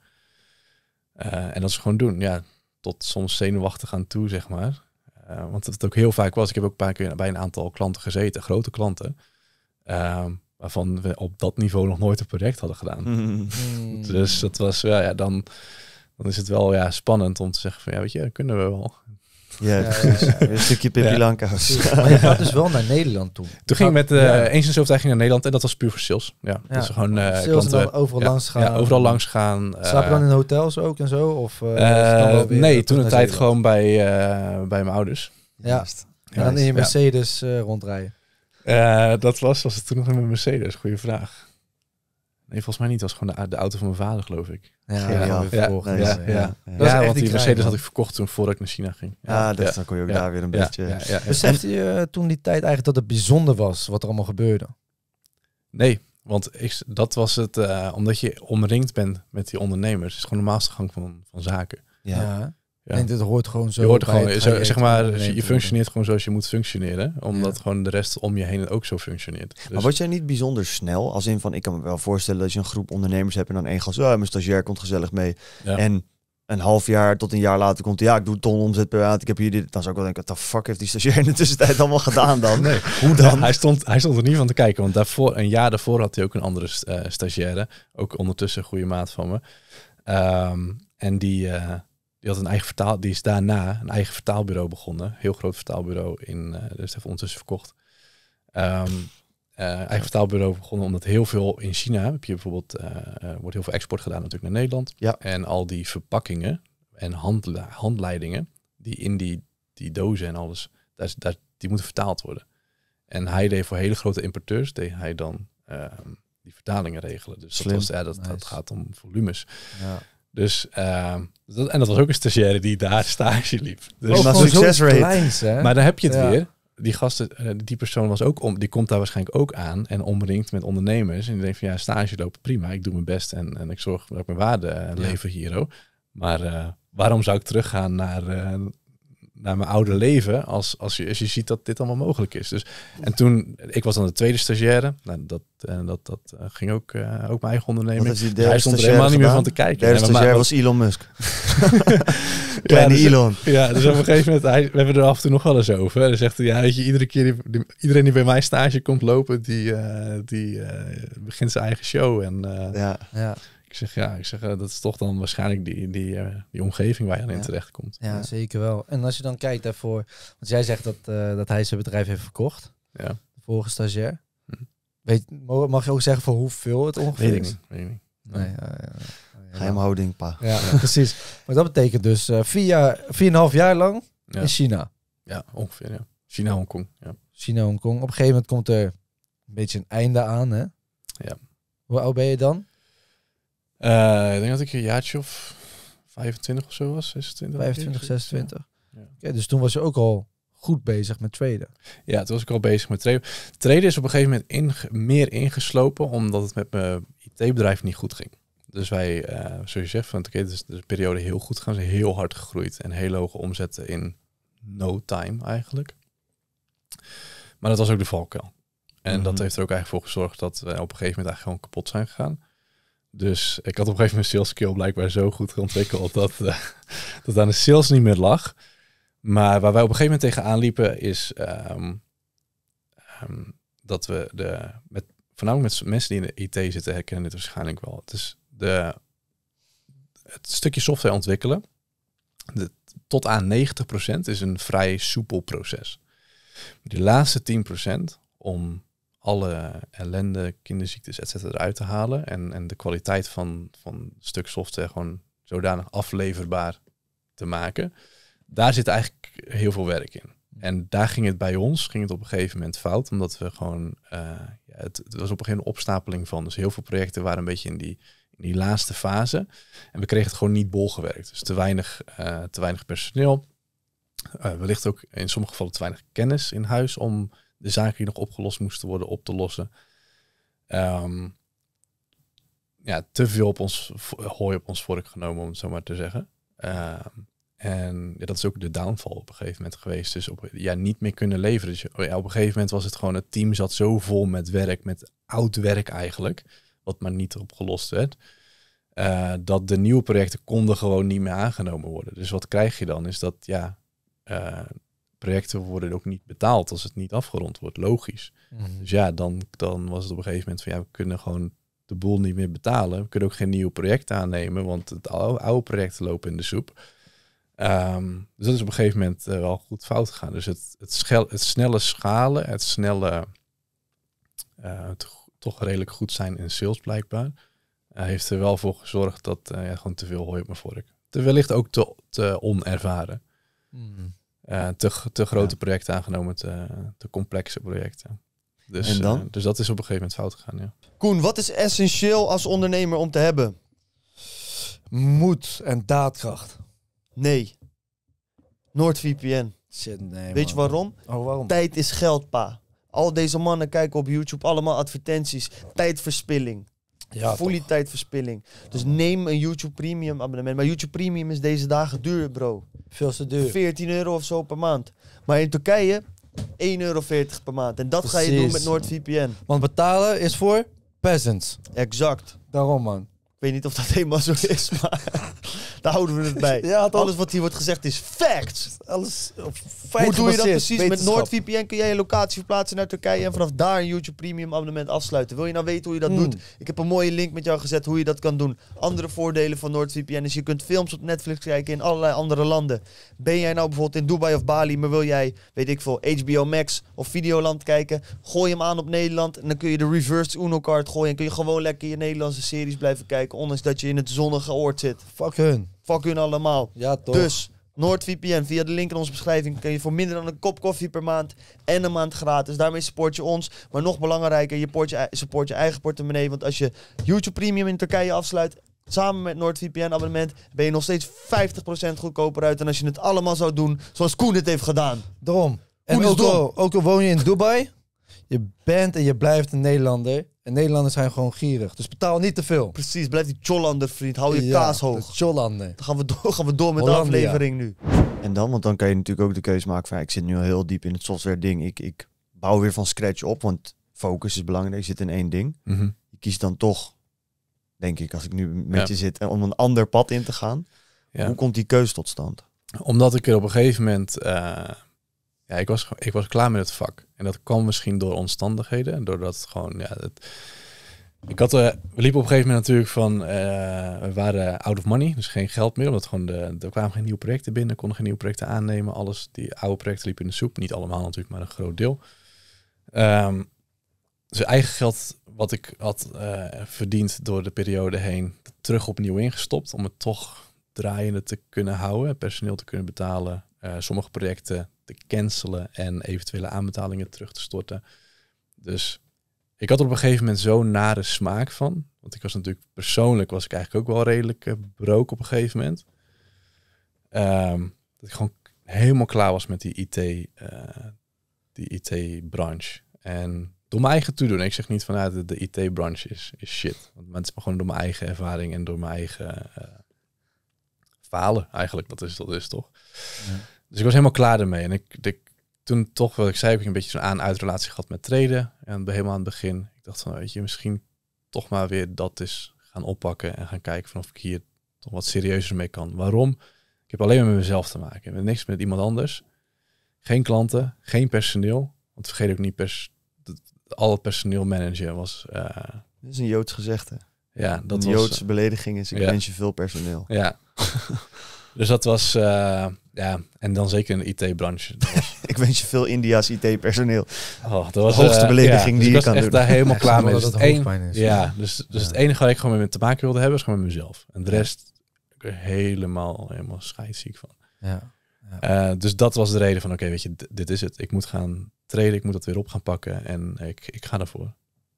[SPEAKER 1] Eh, en dat is gewoon doen, ja. Tot soms zenuwachtig aan toe, zeg maar. Eh, want want het ook heel vaak was. Ik heb ook een paar keer bij een aantal klanten gezeten, grote klanten. Ehm, waarvan we op dat niveau nog nooit een project hadden gedaan. *laughs* Hmm. dus dat was, ja, ja dan dan is het wel ja, spannend om te zeggen van ja, weet je, dat kunnen we wel. Ja, precies. een stukje Pippi *laughs* Maar je gaat dus wel naar Nederland toe. Toen ging ik met uh, eens in zoveel tijd ging naar Nederland en dat was puur voor sales. Ja, ja. gewoon eh, overal langs gaan. Ja, overal eh. langs gaan. Slaap je dan in
[SPEAKER 2] hotels ook en zo? Of, nee, toen een tijd
[SPEAKER 1] gewoon bij, bij mijn ouders. Ja. En dan in je
[SPEAKER 2] Mercedes rondrijden.
[SPEAKER 1] dat was, was het toen nog in mijn Mercedes. Goeie vraag. Nee, volgens mij niet. Dat was gewoon de, de auto van mijn vader, geloof ik. Ja, ja, ja, ja, die Mercedes had ik verkocht toen voordat ik naar China ging. Ah, ja, dat, dan kon je ook daar weer een beetje... Ja, Besefte dus eh, je toen die tijd eigenlijk dat het bijzonder was wat er allemaal gebeurde? Nee, want ik, dat was het, eh, omdat je omringd bent met die ondernemers. is gewoon de maasgang van, van zaken. Ja. En dit hoort gewoon zo. Je hoort gewoon, is zeg maar, dus je functioneert gewoon
[SPEAKER 3] zoals je moet functioneren. Omdat gewoon de rest om je heen ook zo functioneert. Dus maar word jij niet bijzonder snel? Als in van, ik kan me wel voorstellen dat je een groep ondernemers hebt en dan één gast, oh, mijn stagiair komt gezellig mee. En een half jaar tot een jaar later komt hij, ja, ik doe ton omzet per maand, ik heb hier dit. Dan zou ik wel denken, wat de fuck heeft die stagiair in de tussentijd allemaal gedaan dan? *laughs* Nee. Hoe dan? hij, stond, hij stond er niet van te kijken, want daarvoor, een jaar daarvoor
[SPEAKER 1] had hij ook een andere eh, stagiaire, ook ondertussen een goede maat van me. Ehm, en die, uh, die had een eigen vertaal, die is daarna een eigen vertaalbureau begonnen. Heel groot vertaalbureau in, uh, dat heeft even ondertussen verkocht. Ehm, eh, eigen vertaalbureau begonnen omdat heel veel in China, heb je bijvoorbeeld, eh, eh, wordt heel veel export gedaan natuurlijk naar Nederland. Ja. En al die verpakkingen en handle, handleidingen die in die, die dozen en alles, daar, daar, die moeten vertaald worden. En hij deed voor hele grote importeurs, deed hij dan ehm, die vertalingen regelen. Dus dat, was, ja, dat, dat gaat om volumes. Ja. Dus, ehm, dat, en dat was ook een stagiaire die daar *laughs* stage liep. Dus oh, hè Maar dan heb je het weer. Die gasten, eh, die persoon was ook om, die komt daar waarschijnlijk ook aan en omringd met ondernemers. En die denkt van ja, stage lopen prima, ik doe mijn best en, en ik zorg dat ik mijn waarde eh, ja. lever hier. ook. Maar eh, waarom zou ik teruggaan naar, naar mijn oude leven als, als, je, als je ziet dat dit allemaal mogelijk is. Dus, en toen, ik was dan de tweede stagiaire. Nou, dat, eh, dat, dat eh, ging ook, eh, ook mijn eigen onderneming. Hij stond er helemaal niet meer van te kijken. De nee, stagiaire was Elon Musk. *laughs* *laughs*
[SPEAKER 3] Kleine dus- Elon. Ja, dus op een gegeven
[SPEAKER 1] moment, hij, we hebben er af en toe nog wel eens over. Hij zegt, ja, weet je, iedere keer, die, iedereen die bij mijn stage komt lopen, die, die begint zijn eigen show. En, ja, ja zeg, ja, ik zeg, eh, dat is toch dan waarschijnlijk die, die, eh, die omgeving waar je aan in terecht komt.
[SPEAKER 2] Ja, zeker wel. En als je dan kijkt daarvoor, want jij zegt dat, eh, dat hij zijn bedrijf heeft verkocht. Ja. De vorige stagiair. Hm. Weet, mag je ook zeggen voor hoeveel het ongeveer Weet ik niet.
[SPEAKER 3] Nee, ja. Geheimhouding, pa. Ja, *laughs* precies.
[SPEAKER 2] Maar dat betekent dus vier jaar, vier en half jaar lang in China.
[SPEAKER 1] Ja, ongeveer, ja.
[SPEAKER 2] China, Hongkong. Ja. China, Hongkong. Op een gegeven moment komt er een beetje een einde aan, hè?
[SPEAKER 1] Ja. Hoe oud ben je dan? Eh, ik denk dat ik een jaartje of 25 of zo was. 26, 25, 26. Ja. dus toen was je ook al goed bezig met traden. Ja, toen was ik al bezig met traden. Traden is op een gegeven moment in, meer ingeslopen omdat het met mijn IT-bedrijf niet goed ging. Dus wij, uh, zoals je zegt, van oké, okay, dus de periode heel goed gaan, ze heel hard gegroeid en heel hoge omzetten in no time eigenlijk. Maar dat was ook de valkuil. En dat mhm. heeft er ook eigenlijk voor gezorgd dat we op een gegeven moment eigenlijk gewoon kapot zijn gegaan. Dus ik had op een gegeven moment sales skill blijkbaar zo goed ontwikkeld dat, eh, *laughs* dat aan de sales niet meer lag. Maar waar wij op een gegeven moment tegenaan liepen is ehm, ehm, dat we de, met, voornamelijk met mensen die in de IT zitten herkennen dit waarschijnlijk wel. Het is de, het stukje software ontwikkelen, tot aan 90% is een vrij soepel proces. De laatste 10% om alle ellende, kinderziektes, et cetera, eruit te halen. En, en de kwaliteit van, van stuk software gewoon zodanig afleverbaar te maken. Daar zit eigenlijk heel veel werk in. En daar ging het bij ons, ging het op een gegeven moment fout, omdat we gewoon, eh, het, het, was op een gegeven moment opstapeling van. Dus heel veel projecten waren een beetje in die, in die laatste fase. En we kregen het gewoon niet bolgewerkt. Dus te weinig, eh, te weinig personeel, uh, wellicht ook in sommige gevallen te weinig kennis in huis om de zaken die nog opgelost moesten worden op te lossen. Ehm, ja, te veel op ons, hooi op ons vork genomen, om het zo maar te zeggen. Ehm, en ja, dat is ook de downfall op een gegeven moment geweest. Dus op, ja, niet meer kunnen leveren. Dus oh op een gegeven moment was het gewoon, het team zat zo vol met werk, met oud werk eigenlijk, wat maar niet opgelost werd. Eh, dat de nieuwe projecten konden gewoon niet meer aangenomen worden. Dus wat krijg je dan? Is dat ja, eh, projecten worden ook niet betaald als het niet afgerond wordt, logisch. Mhm. Dus ja, dan, dan was het op een gegeven moment van ja, we kunnen gewoon de boel niet meer betalen. We kunnen ook geen nieuw project aannemen, want het oude, oude projecten lopen in de soep. Ehm, dus dat is op een gegeven moment eh, wel goed fout gegaan. Dus het, het, schel, het snelle schalen, het snelle eh, toch redelijk goed zijn in sales blijkbaar, eh, heeft er wel voor gezorgd dat ja, gewoon te veel hooi op mijn vork. Te wellicht ook te, onervaren. Mhm. Eh, te, te grote ja. projecten aangenomen, te, complexe projecten. Dus, eh, dus dat is op een gegeven moment fout gegaan, ja.
[SPEAKER 3] Koen, wat is essentieel als ondernemer om te hebben? Moed en daadkracht. Nee. NoordVPN. Shit, nee, Weet je waarom? Oh, waarom? Tijd is geld, pa. Al deze mannen kijken op YouTube, allemaal advertenties. Tijdverspilling. Ja, Fully tijdverspilling. Dus neem een YouTube Premium abonnement. Maar YouTube Premium is deze dagen duur, bro. Veel te duur. 14 euro of zo per maand. Maar in Turkije 1,40 euro per maand. En dat ga je doen met NordVPN. Want betalen is voor peasants. Exact. Daarom, man weet niet of dat helemaal *laughs* zo is, maar *laughs* daar houden we het bij. Ja, Alles wat hier wordt gezegd is facts. Alles Hoe doe je dat precies? Met NoordVPN kun jij je locatie verplaatsen naar Turkije en vanaf daar een YouTube Premium abonnement afsluiten. Wil je nou weten hoe je dat hmm. doet? Ik heb een mooie link met jou gezet hoe je dat kan doen. Andere voordelen van NoordVPN is je kunt films op Netflix kijken in allerlei andere landen. Ben jij nou bijvoorbeeld in Dubai of Bali, maar wil jij, weet ik veel, HBO Max of Videoland kijken? Gooi hem aan op Nederland en dan kun je de reverse Uno-card gooien en kun je gewoon lekker je Nederlandse series blijven kijken is dat je in het zonnige oord zit. Fuck hun. Fuck hun allemaal. Ja, toch. Dus NoordVPN via de link in onze beschrijving kun je voor minder dan een kop koffie per maand en een maand gratis. Daarmee support je ons. Maar nog belangrijker, je, support je eigen portemonnee. Want als je YouTube Premium in Turkije afsluit samen met NordVPN abonnement ben je nog steeds 50% goedkoper uit En als je het allemaal zou doen zoals Koen het heeft gedaan. Daarom. En ook
[SPEAKER 2] ook al woon je in Dubai, je bent en je blijft een Nederlander. En Nederlanders zijn
[SPEAKER 3] gewoon gierig. Dus betaal niet te veel. Precies, blijf die Chollander vriend. Hou je kaas hoog. Chollander. Dan gaan we door, gaan we door met de aflevering nu. En dan, want dan kan je natuurlijk ook de keuze maken van... ik zit nu al heel diep in het software ding. Ik, ik bouw weer van scratch op, want focus is belangrijk. Je zit in één ding. Mm Je kiest dan toch, denk ik, als ik nu met je zit... Eh, om een ander pad in te gaan. Hoe komt die keuze tot stand? Omdat ik er op een gegeven moment... Eh, ja, ik, was,
[SPEAKER 1] ik was klaar met het vak. En dat kwam misschien door omstandigheden. Doordat gewoon, ja, het, ik had, eh, we liepen op een gegeven moment natuurlijk van, eh, we waren out of money, dus geen geld meer. Omdat gewoon de, er kwamen geen nieuwe projecten binnen, konden geen nieuwe projecten aannemen. Alles, die oude projecten liepen in de soep. Niet allemaal natuurlijk, maar een groot deel. Um, dus eigen geld wat ik had eh, verdiend door de periode heen, terug opnieuw ingestopt. Om het toch draaiende te kunnen houden, personeel te kunnen betalen. sommige projecten te cancelen en eventuele aanbetalingen terug te storten. Dus ik had er op een gegeven moment zo'n nare smaak van. Want ik was natuurlijk persoonlijk was ik eigenlijk ook wel redelijk uh, op een gegeven moment. Ehm, dat ik gewoon helemaal klaar was met die IT, eh, die IT-branche. En door mijn eigen toedoen. Ik zeg niet vanuit ah, de, IT-branche is, shit. Want het is gewoon door mijn eigen ervaring en door mijn eigen uh, falen eigenlijk. Dat is, dat is toch. Ja. Dus ik was helemaal klaar ermee. En ik, ik toen toch, wat ik zei, heb ik een beetje zo'n aan-uitrelatie gehad met treden. En helemaal aan het begin, ik dacht van, weet je, misschien toch maar weer dat is gaan oppakken en gaan kijken van of ik hier toch wat serieuzer mee kan. Waarom? Ik heb alleen maar met mezelf te maken, met niks met iemand anders. Geen klanten, geen personeel. Want vergeet ook niet, pers al het personeel was... Uh, dat
[SPEAKER 3] is een Joods gezegde. Ja, dat een was, Joodse belediging is, ik ja. je veel personeel. Ja,
[SPEAKER 1] *laughs* dus dat was... Eh, ja, en dan zeker in de IT-branche. *laughs* ik wens je veel India's
[SPEAKER 3] IT-personeel. Oh, dat was de hoogste uh, belediging die dus je kan echt ben daar helemaal klaar mee. Dus dat het, een, is. Ja, dus, dus het
[SPEAKER 1] enige waar ik gewoon mee te maken wilde hebben, is gewoon met mezelf. En de rest, ik helemaal, helemaal scheidsziek van. Ja. Eh, dus dat was de reden van, oké, weet je, dit is het. Ik moet gaan traden, ik moet dat weer op gaan pakken en ik, ik ga ervoor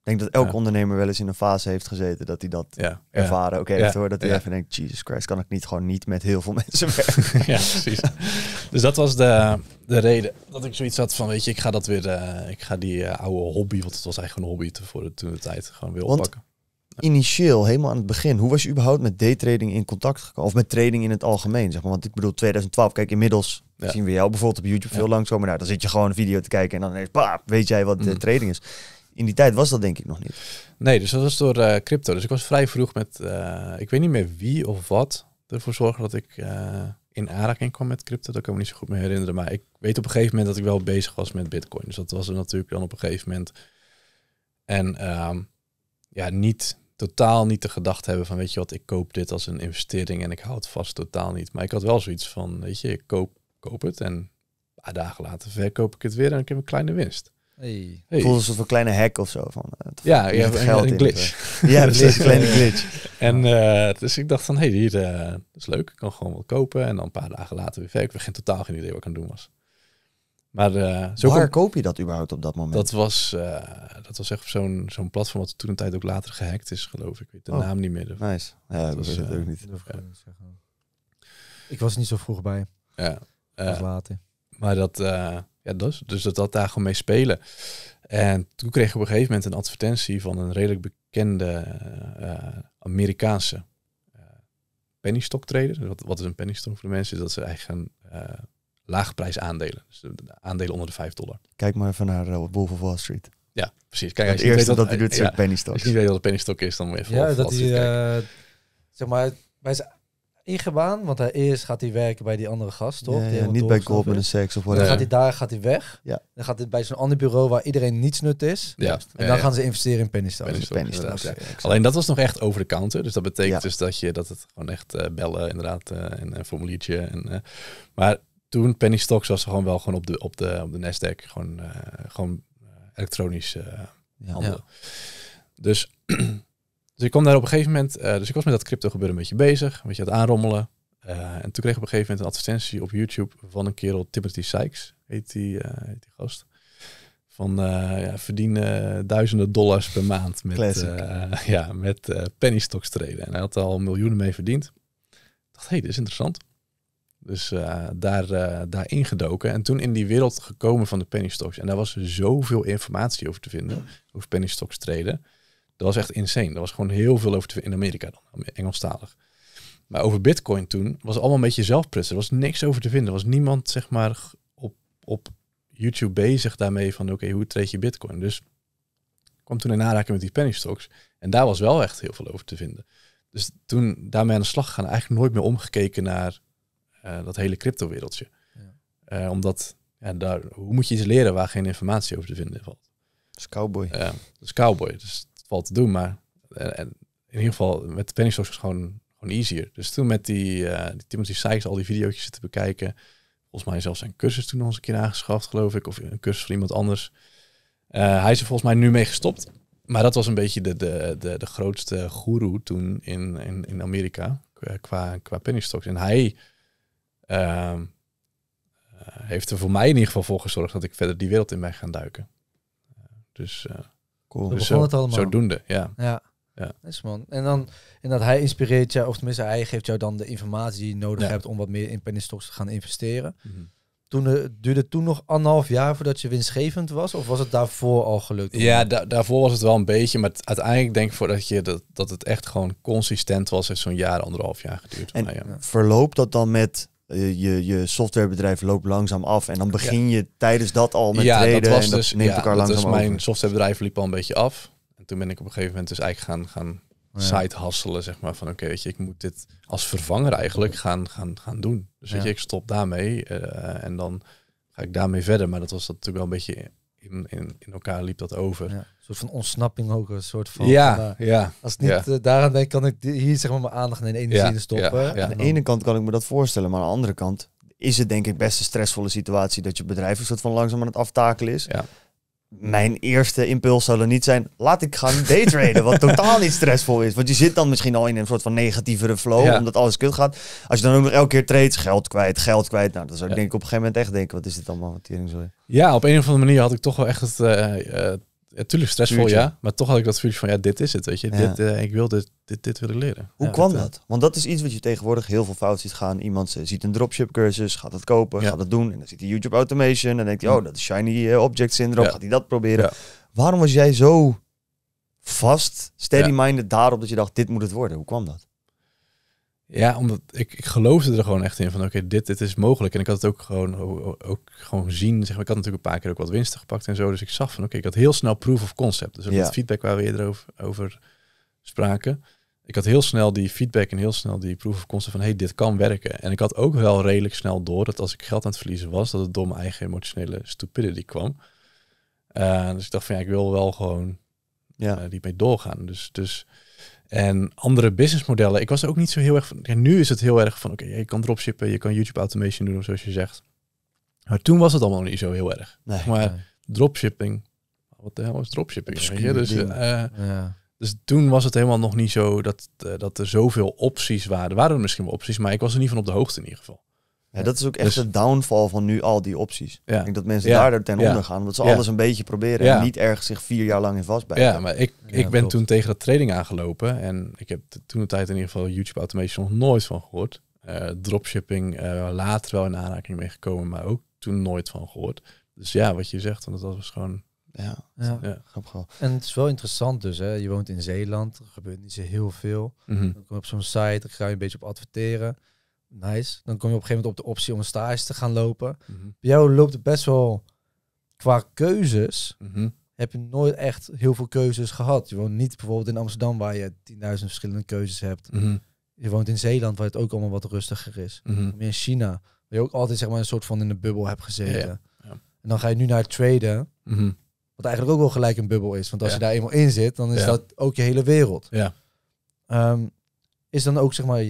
[SPEAKER 1] denk dat elk
[SPEAKER 3] ondernemer wel eens in een fase heeft gezeten dat hij dat ja. ervaren ook heeft hoor. Dat hij even denkt, Jesus Christ, kan ik niet gewoon niet met heel veel *laughs* mensen werken. *laughs* ja, precies. dus dat was de, de reden dat ik zoiets had van,
[SPEAKER 1] weet je, ik ga dat weer, eh, ik ga die eh, oude hobby, want het was eigenlijk een hobby voor de, tijd, gewoon weer want,
[SPEAKER 3] oppakken initieel, helemaal aan het begin, hoe was je überhaupt met daytrading in contact gekomen? Of met trading in het algemeen, zeg maar. Want ik bedoel, 2012, kijk, inmiddels zien we jou bijvoorbeeld op YouTube veel langzamer langskomen. Nou, dan zit je gewoon een video te kijken en dan ineens, bah, weet jij wat mm. trading is in die tijd was dat denk ik nog niet. Nee, dus dat
[SPEAKER 1] was door eh, crypto. Dus ik was vrij vroeg met, eh, ik weet niet meer wie of wat, ervoor zorgde dat ik eh, in aanraking kwam met crypto. Dat kan ik me niet zo goed meer herinneren. Maar ik weet op een gegeven moment dat ik wel bezig was met bitcoin. Dus dat was er natuurlijk dan op een gegeven moment. En ehm, ja, niet totaal niet de gedachte hebben van weet je wat, ik koop dit als een investering en ik hou het vast totaal niet. Maar ik had wel zoiets van, weet je, ik koop, koop het en een paar dagen later verkoop ik het weer en ik heb een kleine winst. Hey. Het voelt een kleine hack of zo. Van, eh, ja, je hebt een, glitch. Eh. *laughs* ja, een kleine eh, glitch. En dus ik dacht van, hé, hey, dit is leuk. Ik kan gewoon wel kopen. En dan een paar dagen later weer verkopen. Ik heb totaal geen idee wat ik aan het doen was. Maar, uh, zo Waar kom...
[SPEAKER 3] koop je dat überhaupt op dat moment? Dat
[SPEAKER 1] was, dat was echt zo'n zo'n platform wat toen een tijd ook later gehackt is, geloof ik. weet de oh, naam niet meer. Ervan. Dus- nice. Ja, dat, dat was, niet.
[SPEAKER 2] Ik was niet zo vroeg bij.
[SPEAKER 1] Ja. later. Maar dat, uh, ja, dus, dus dat, dat daar gewoon mee spelen. En toen kreeg ik op een gegeven moment een advertentie van een redelijk bekende eh, Amerikaanse uh, trader. Wat, wat is een penny voor de mensen? dat ze eigen een laagprijs aandelen. Dus aandelen onder de 5 dollar.
[SPEAKER 3] Kijk maar even naar uh, Wolf of Wall Street. Ja, precies. Kijk, het eerste dat, ik hij doet, ja, penny Als je niet
[SPEAKER 1] weet wat een pennystok is, dan moet je even Ja, dat
[SPEAKER 2] hij, zeg maar, ingewaan, want hij eerst gaat hij werken bij die andere gast, toch?
[SPEAKER 3] Ja, niet bij Goldman en Sachs
[SPEAKER 1] of wat. Dan gaat hij
[SPEAKER 2] daar gaat hij weg. Ja. Dan gaat hij bij zo'n ander bureau waar iedereen niets nut is. Ja. En dan gaan ze investeren in penny stocks. Penny stocks, penny stocks.
[SPEAKER 1] Alleen dat was nog echt over de counter. Dus dat betekent dus dat, je, dat het gewoon echt eh, bellen inderdaad eh, en een formuliertje. En, eh. maar toen penny stocks was gewoon wel gewoon op de, op de, op de Nasdaq. Gewoon, gewoon elektronisch handel. Dus dus ik kwam daar op een gegeven moment, eh, dus ik was met dat crypto gebeuren een beetje bezig, een beetje aan het aanrommelen. Eh, en toen kreeg ik op een gegeven moment een advertentie op YouTube van een kerel, Timothy Sykes, heet die, eh, heet die gast. Van ja, verdienen duizenden dollars per maand met, *laughs* ja, met penny stocks traden. En hij had al miljoenen mee verdiend. Ik dacht, hé, hey, dit is interessant. Dus daar, daar ingedoken. En toen in die wereld gekomen van de penny stocks. En daar was zoveel informatie over te vinden, over penny stocks traden. Dat was echt insane. Er was gewoon heel veel over te in Amerika dan, Engelstalig. Maar over Bitcoin toen was allemaal een beetje zelfprutsen. Er was niks over te vinden. Er was niemand, zeg maar, op, op YouTube bezig daarmee van, oké, hoe treed je Bitcoin? Dus kwam toen in aanraking met die penny stocks. En daar was wel echt heel veel over te vinden. Dus toen daarmee aan de slag gaan, eigenlijk nooit meer omgekeken naar eh, dat hele crypto-wereldje. Ja. Eh, omdat, en daar, hoe moet je iets leren waar geen informatie over te vinden valt? cowboy. Ja, dat is cowboy. Dus valt te doen. Maar eh, en in ieder geval met de penny stocks is gewoon, gewoon easier. Dus toen met die, uh, die Timothy Sykes al die video's zitten bekijken. Volgens mij zelfs zijn cursus toen nog eens een keer aangeschaft, geloof ik. Of een cursus van iemand anders. Eh, hij is er volgens mij nu mee gestopt. Maar dat was een beetje de, de, de, de grootste guru toen in, in, in Amerika qua, qua penny stocks. En hij ehm, heeft er voor mij in ieder geval voor gezorgd dat ik verder die wereld in ben gaan duiken. dus zo het allemaal. Zodoende, ja. Ja.
[SPEAKER 2] Ja. man. En dan en dat hij inspireert jou, of tenminste hij geeft jou dan de informatie die je nodig hebt om wat meer in penny te gaan investeren. Mhm. Toen, eh, duurde het toen nog anderhalf jaar voordat je winstgevend was? Of was het daarvoor al gelukt? Ja,
[SPEAKER 1] daarvoor was het wel een beetje. Maar uiteindelijk denk ik voordat je dat, dat het echt gewoon consistent was, heeft zo'n jaar, anderhalf jaar geduurd. En
[SPEAKER 3] verloopt dat dan met eh, je, je softwarebedrijf loopt langzaam af. En dan begin je tijdens dat al met ja, Dat was en dus- dat dus, ja, dat langzaam dus Mijn
[SPEAKER 1] softwarebedrijf liep al een beetje af. En toen ben ik op een gegeven moment dus eigenlijk gaan, gaan oh side hasselen. Zeg maar van oké, weet je, ik moet dit als vervanger eigenlijk gaan, gaan, gaan doen. Dus weet je, ik stop daarmee. Eh, en dan ga ik daarmee verder. Maar dat was dat natuurlijk wel een beetje in, elkaar liep dat over. een
[SPEAKER 2] soort van ontsnapping ook, een soort van... Ja, eh,
[SPEAKER 1] ja. Als
[SPEAKER 3] ik niet
[SPEAKER 2] eh, daaraan denk, kan ik hier zeg maar mijn aandacht en energie ja, in stoppen. Aan de
[SPEAKER 3] ene kant kan ik me dat voorstellen, maar aan de andere kant is het denk ik best een stressvolle situatie dat je bedrijf een soort van langzaam aan het aftakelen is. Ja mijn eerste impuls zou dan niet zijn: laat ik gaan daytraden. wat totaal niet stressvol is. Want je zit dan misschien al in een soort van negatievere flow. Omdat alles kut gaat. Als je dan ook nog elke keer trades, geld kwijt, geld kwijt. Nou, dan zou ik denk ik op een gegeven moment echt denken: wat is dit allemaal? Wat tering, sorry.
[SPEAKER 1] Ja, op een of andere manier had ik toch wel echt het, eh, eh, Natuurlijk stressvol, ja. Maar toch had ik dat vuurtje van, ja, dit is het, weet je. Dit, eh, ik wil dit, dit, dit willen leren. Hoe kwam eh, dat?
[SPEAKER 3] Want dat is iets wat je tegenwoordig heel veel fout ziet gaan. Iemand eh, ziet een dropship cursus, gaat dat kopen, gaat dat doen. En dan ziet hij YouTube automation. En dan denkt hij, mm. oh, dat is shiny object syndrome. Gaat hij dat proberen? Waarom was jij zo vast, steady-minded daarop dat je dacht, dit moet het worden? Hoe kwam dat? Ja, omdat ik, ik geloofde er
[SPEAKER 1] gewoon echt in van oké, dit, dit is mogelijk. En ik had het ook gewoon, ook gewoon zien. Zeg maar, ik had natuurlijk een paar keer ook wat winsten gepakt en zo. Dus ik zag van oké, ik had heel snel proof of concept. Dus ook ja. dat feedback waar we eerder over, over spraken. Ik had heel snel die feedback en heel snel die proof of concept van hey, dit kan werken. En ik had ook wel redelijk snel door dat als ik geld aan het verliezen was, dat het door mijn eigen emotionele stupidity kwam. Eh, dus ik dacht van ja, ik wil wel gewoon ja. Eh, die mee doorgaan. Dus, dus en andere businessmodellen. Ik was ook niet zo heel erg van. Ja, nu is het heel erg van: oké, je kan dropshippen, je kan YouTube automation doen, of zoals je zegt. Maar toen was het allemaal niet zo heel erg. maar dropshipping, wat de hel is dropshipping? Dus, eh, ja. dus toen was het helemaal nog niet zo dat, eh, dat er zoveel opties waren. Er waren er misschien wel opties, maar ik was er niet van op de hoogte
[SPEAKER 3] in ieder geval. Ja, dat is ook echt dus- de downfall van nu al die opties. Ja. Ik denk dat mensen daar daardoor ten onder gaan. Omdat ze alles een beetje proberen en niet ergens zich vier jaar lang in vastbijten. Ja, maar ik, ik ben toen tegen dat training
[SPEAKER 1] aangelopen. En ik heb toen de tijd in ieder geval YouTube Automation nog nooit van gehoord. Eh, dropshipping eh, later wel in aanraking mee gekomen, maar ook toen nooit van gehoord. Dus ja, wat je zegt, want dat was gewoon ja, ja. ja. grappig. En het is wel interessant
[SPEAKER 2] dus. Hè? Je woont in Zeeland, er gebeurt niet zo heel veel. Mhm. Dan kom je op zo'n site, ik ga je een beetje op adverteren. Nice. Dan kom je op een gegeven moment op de optie om een stage te gaan lopen. Mhm. Bij jou loopt het best wel qua keuzes. Mhm. Heb je nooit echt heel veel keuzes gehad. Je woont niet bijvoorbeeld in Amsterdam waar je 10.000 verschillende keuzes hebt. Mhm. Je woont in Zeeland waar het ook allemaal wat rustiger is. Meer in China waar je ook altijd zeg maar, een soort van in de bubbel hebt gezeten. Ja, En dan ga je nu naar traden. Wat eigenlijk ook wel gelijk een bubbel is. Want als je daar eenmaal in zit, dan is dat ook je hele wereld. Ja. Ehm, is dan ook zeg maar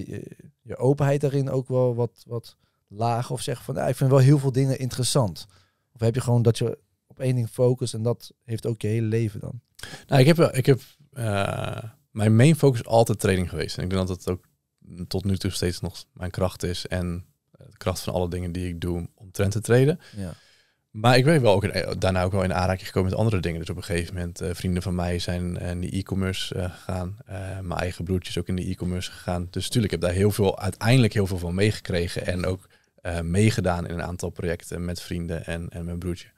[SPEAKER 2] je openheid daarin ook wel wat, wat laag? Of zeggen van, nou, ik vind wel heel veel dingen interessant. Of heb je gewoon dat je op één ding focust en dat heeft ook je hele leven dan?
[SPEAKER 1] Nou, ik heb, ik heb eh, mijn main focus altijd training geweest. En ik denk dat dat ook tot nu toe steeds nog mijn kracht is. En eh, de kracht van alle dingen die ik doe om trend te treden. Ja. Maar ik ben wel ook eh, daarna ook wel in aanraking gekomen met andere dingen. Dus op een gegeven moment, uh, vrienden van mij zijn eh, in de e-commerce gegaan. mijn eigen broertje is ook in de e-commerce gegaan. Dus natuurlijk heb daar heel veel, uiteindelijk heel veel van meegekregen. En ook meegedaan in een aantal projecten met vrienden en, en mijn broertje.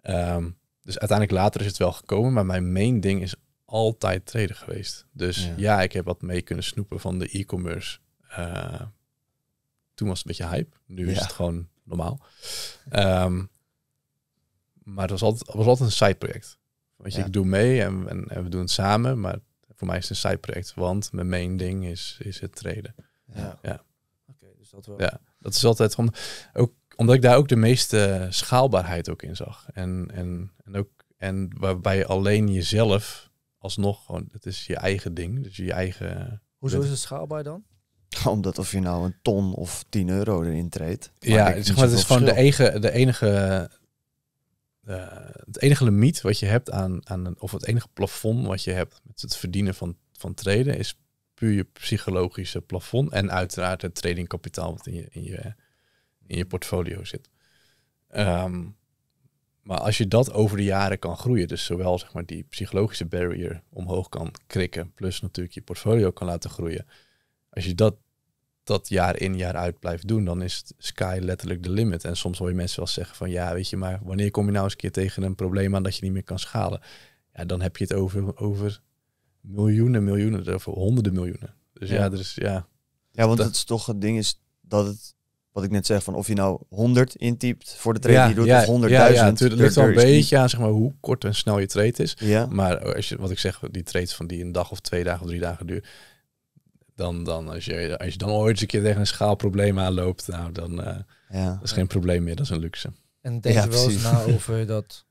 [SPEAKER 1] Ehm, dus uiteindelijk later is het wel gekomen. Maar mijn main ding is altijd traden geweest. Dus ja. ik heb wat mee kunnen snoepen van de e-commerce. toen was het een beetje hype. Nu is het gewoon normaal. Ehm, maar het was altijd, was altijd een sideproject. Want je, ik doe mee en, en, we doen het samen, maar voor mij is het een sideproject, want mijn main ding is, is het treden. Ja. ja. Oké, dus dat wel. Ja, dat is altijd om, ook, omdat ik daar ook de meeste schaalbaarheid ook in zag. En, en, en, ook, en waarbij alleen jezelf alsnog gewoon, het is je
[SPEAKER 3] eigen ding, dus je eigen. Hoezo is het schaalbaar dan? *laughs* Omdat of je nou een ton of 10 euro erin treedt. Ja, maar, het is gewoon de
[SPEAKER 1] eigen, de enige eh, het enige limiet wat je hebt aan, aan een, of het enige plafond wat je hebt met het verdienen van, van traden is puur je psychologische plafond en uiteraard het tradingkapitaal wat in je, in je, in je portfolio zit. Ehm, maar als je dat over de jaren kan groeien, dus zowel zeg maar, die psychologische barrier omhoog kan krikken, plus natuurlijk je portfolio kan laten groeien. Als je dat dat jaar in jaar uit blijft doen, dan is het sky letterlijk de limit. En soms hoor je mensen wel zeggen van ja, weet je, maar wanneer kom je nou eens een keer tegen een probleem aan dat je niet meer kan schalen? Ja, dan heb je het over, over miljoenen,
[SPEAKER 3] miljoenen, over honderden miljoenen. Dus ja, er is, ja. Ja, want het is toch het ding is dat het, wat ik net zeg, van of je nou 100 intypt voor de trade ja, die doet, ja, of 100.000. Ja, ja, ligt wel een beetje aan zeg maar, hoe
[SPEAKER 1] kort en snel je trade is. Ja. Maar als je, wat ik zeg, die trades van die een dag of twee dagen of drie dagen duurt, dan, dan als, je, als je dan ooit een keer tegen een schaalprobleem aanloopt, nou, dan eh, ja. dat is geen probleem meer, dat is een luxe. En denk je wel eens na *laughs*
[SPEAKER 2] over dat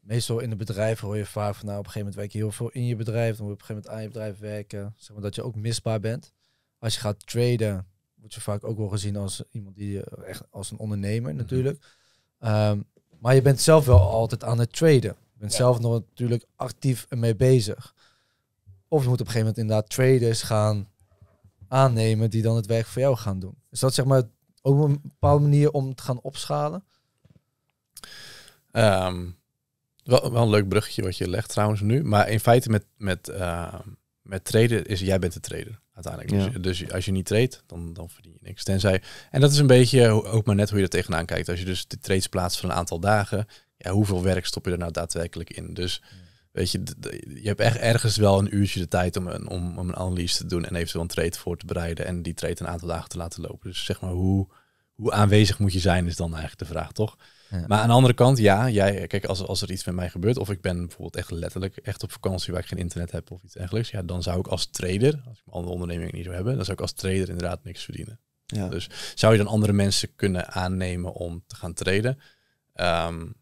[SPEAKER 2] meestal in de bedrijven hoor je vaak van nou op een gegeven moment werk je heel veel in je bedrijf, dan moet je op een gegeven moment aan je bedrijf werken, zeg maar dat je ook misbaar bent. Als je gaat traden, word je vaak ook wel gezien als iemand die eh, echt als een ondernemer mhm. natuurlijk. Ehm, maar je bent zelf wel altijd aan het traden. Je bent zelf nog natuurlijk actief mee bezig. Of je moet op een gegeven moment inderdaad traders gaan aannemen die dan het werk voor jou gaan doen. Is dat zeg maar ook een bepaalde manier om te gaan opschalen?
[SPEAKER 1] Ehm, wel, een leuk bruggetje wat je legt trouwens nu. Maar in feite met, met, ehm, met traden is jij bent de trader uiteindelijk. Dus, dus, als je niet treedt, dan, dan verdien je niks. Tenzij, en dat is een beetje ook maar net hoe je er tegenaan kijkt. Als je dus de trades plaatst voor een aantal dagen, ja, hoeveel werk stop je er nou daadwerkelijk in? Dus Weet je, je hebt echt ergens wel een uurtje de tijd om een, om, om een analyse te doen en eventueel een trade voor te bereiden en die trade een aantal dagen te laten lopen. Dus zeg maar, hoe, hoe aanwezig moet je zijn is dan eigenlijk de vraag, toch? Maar aan de andere kant, ja, jij, kijk, als, als er iets met mij gebeurt, of ik ben bijvoorbeeld echt letterlijk echt op vakantie waar ik geen internet heb of iets dergelijks, ja, dan zou ik als trader, als ik mijn andere onderneming niet zou hebben, dan zou ik als trader inderdaad niks verdienen. Ja. Dus zou je dan andere mensen kunnen aannemen om te gaan traden? Um,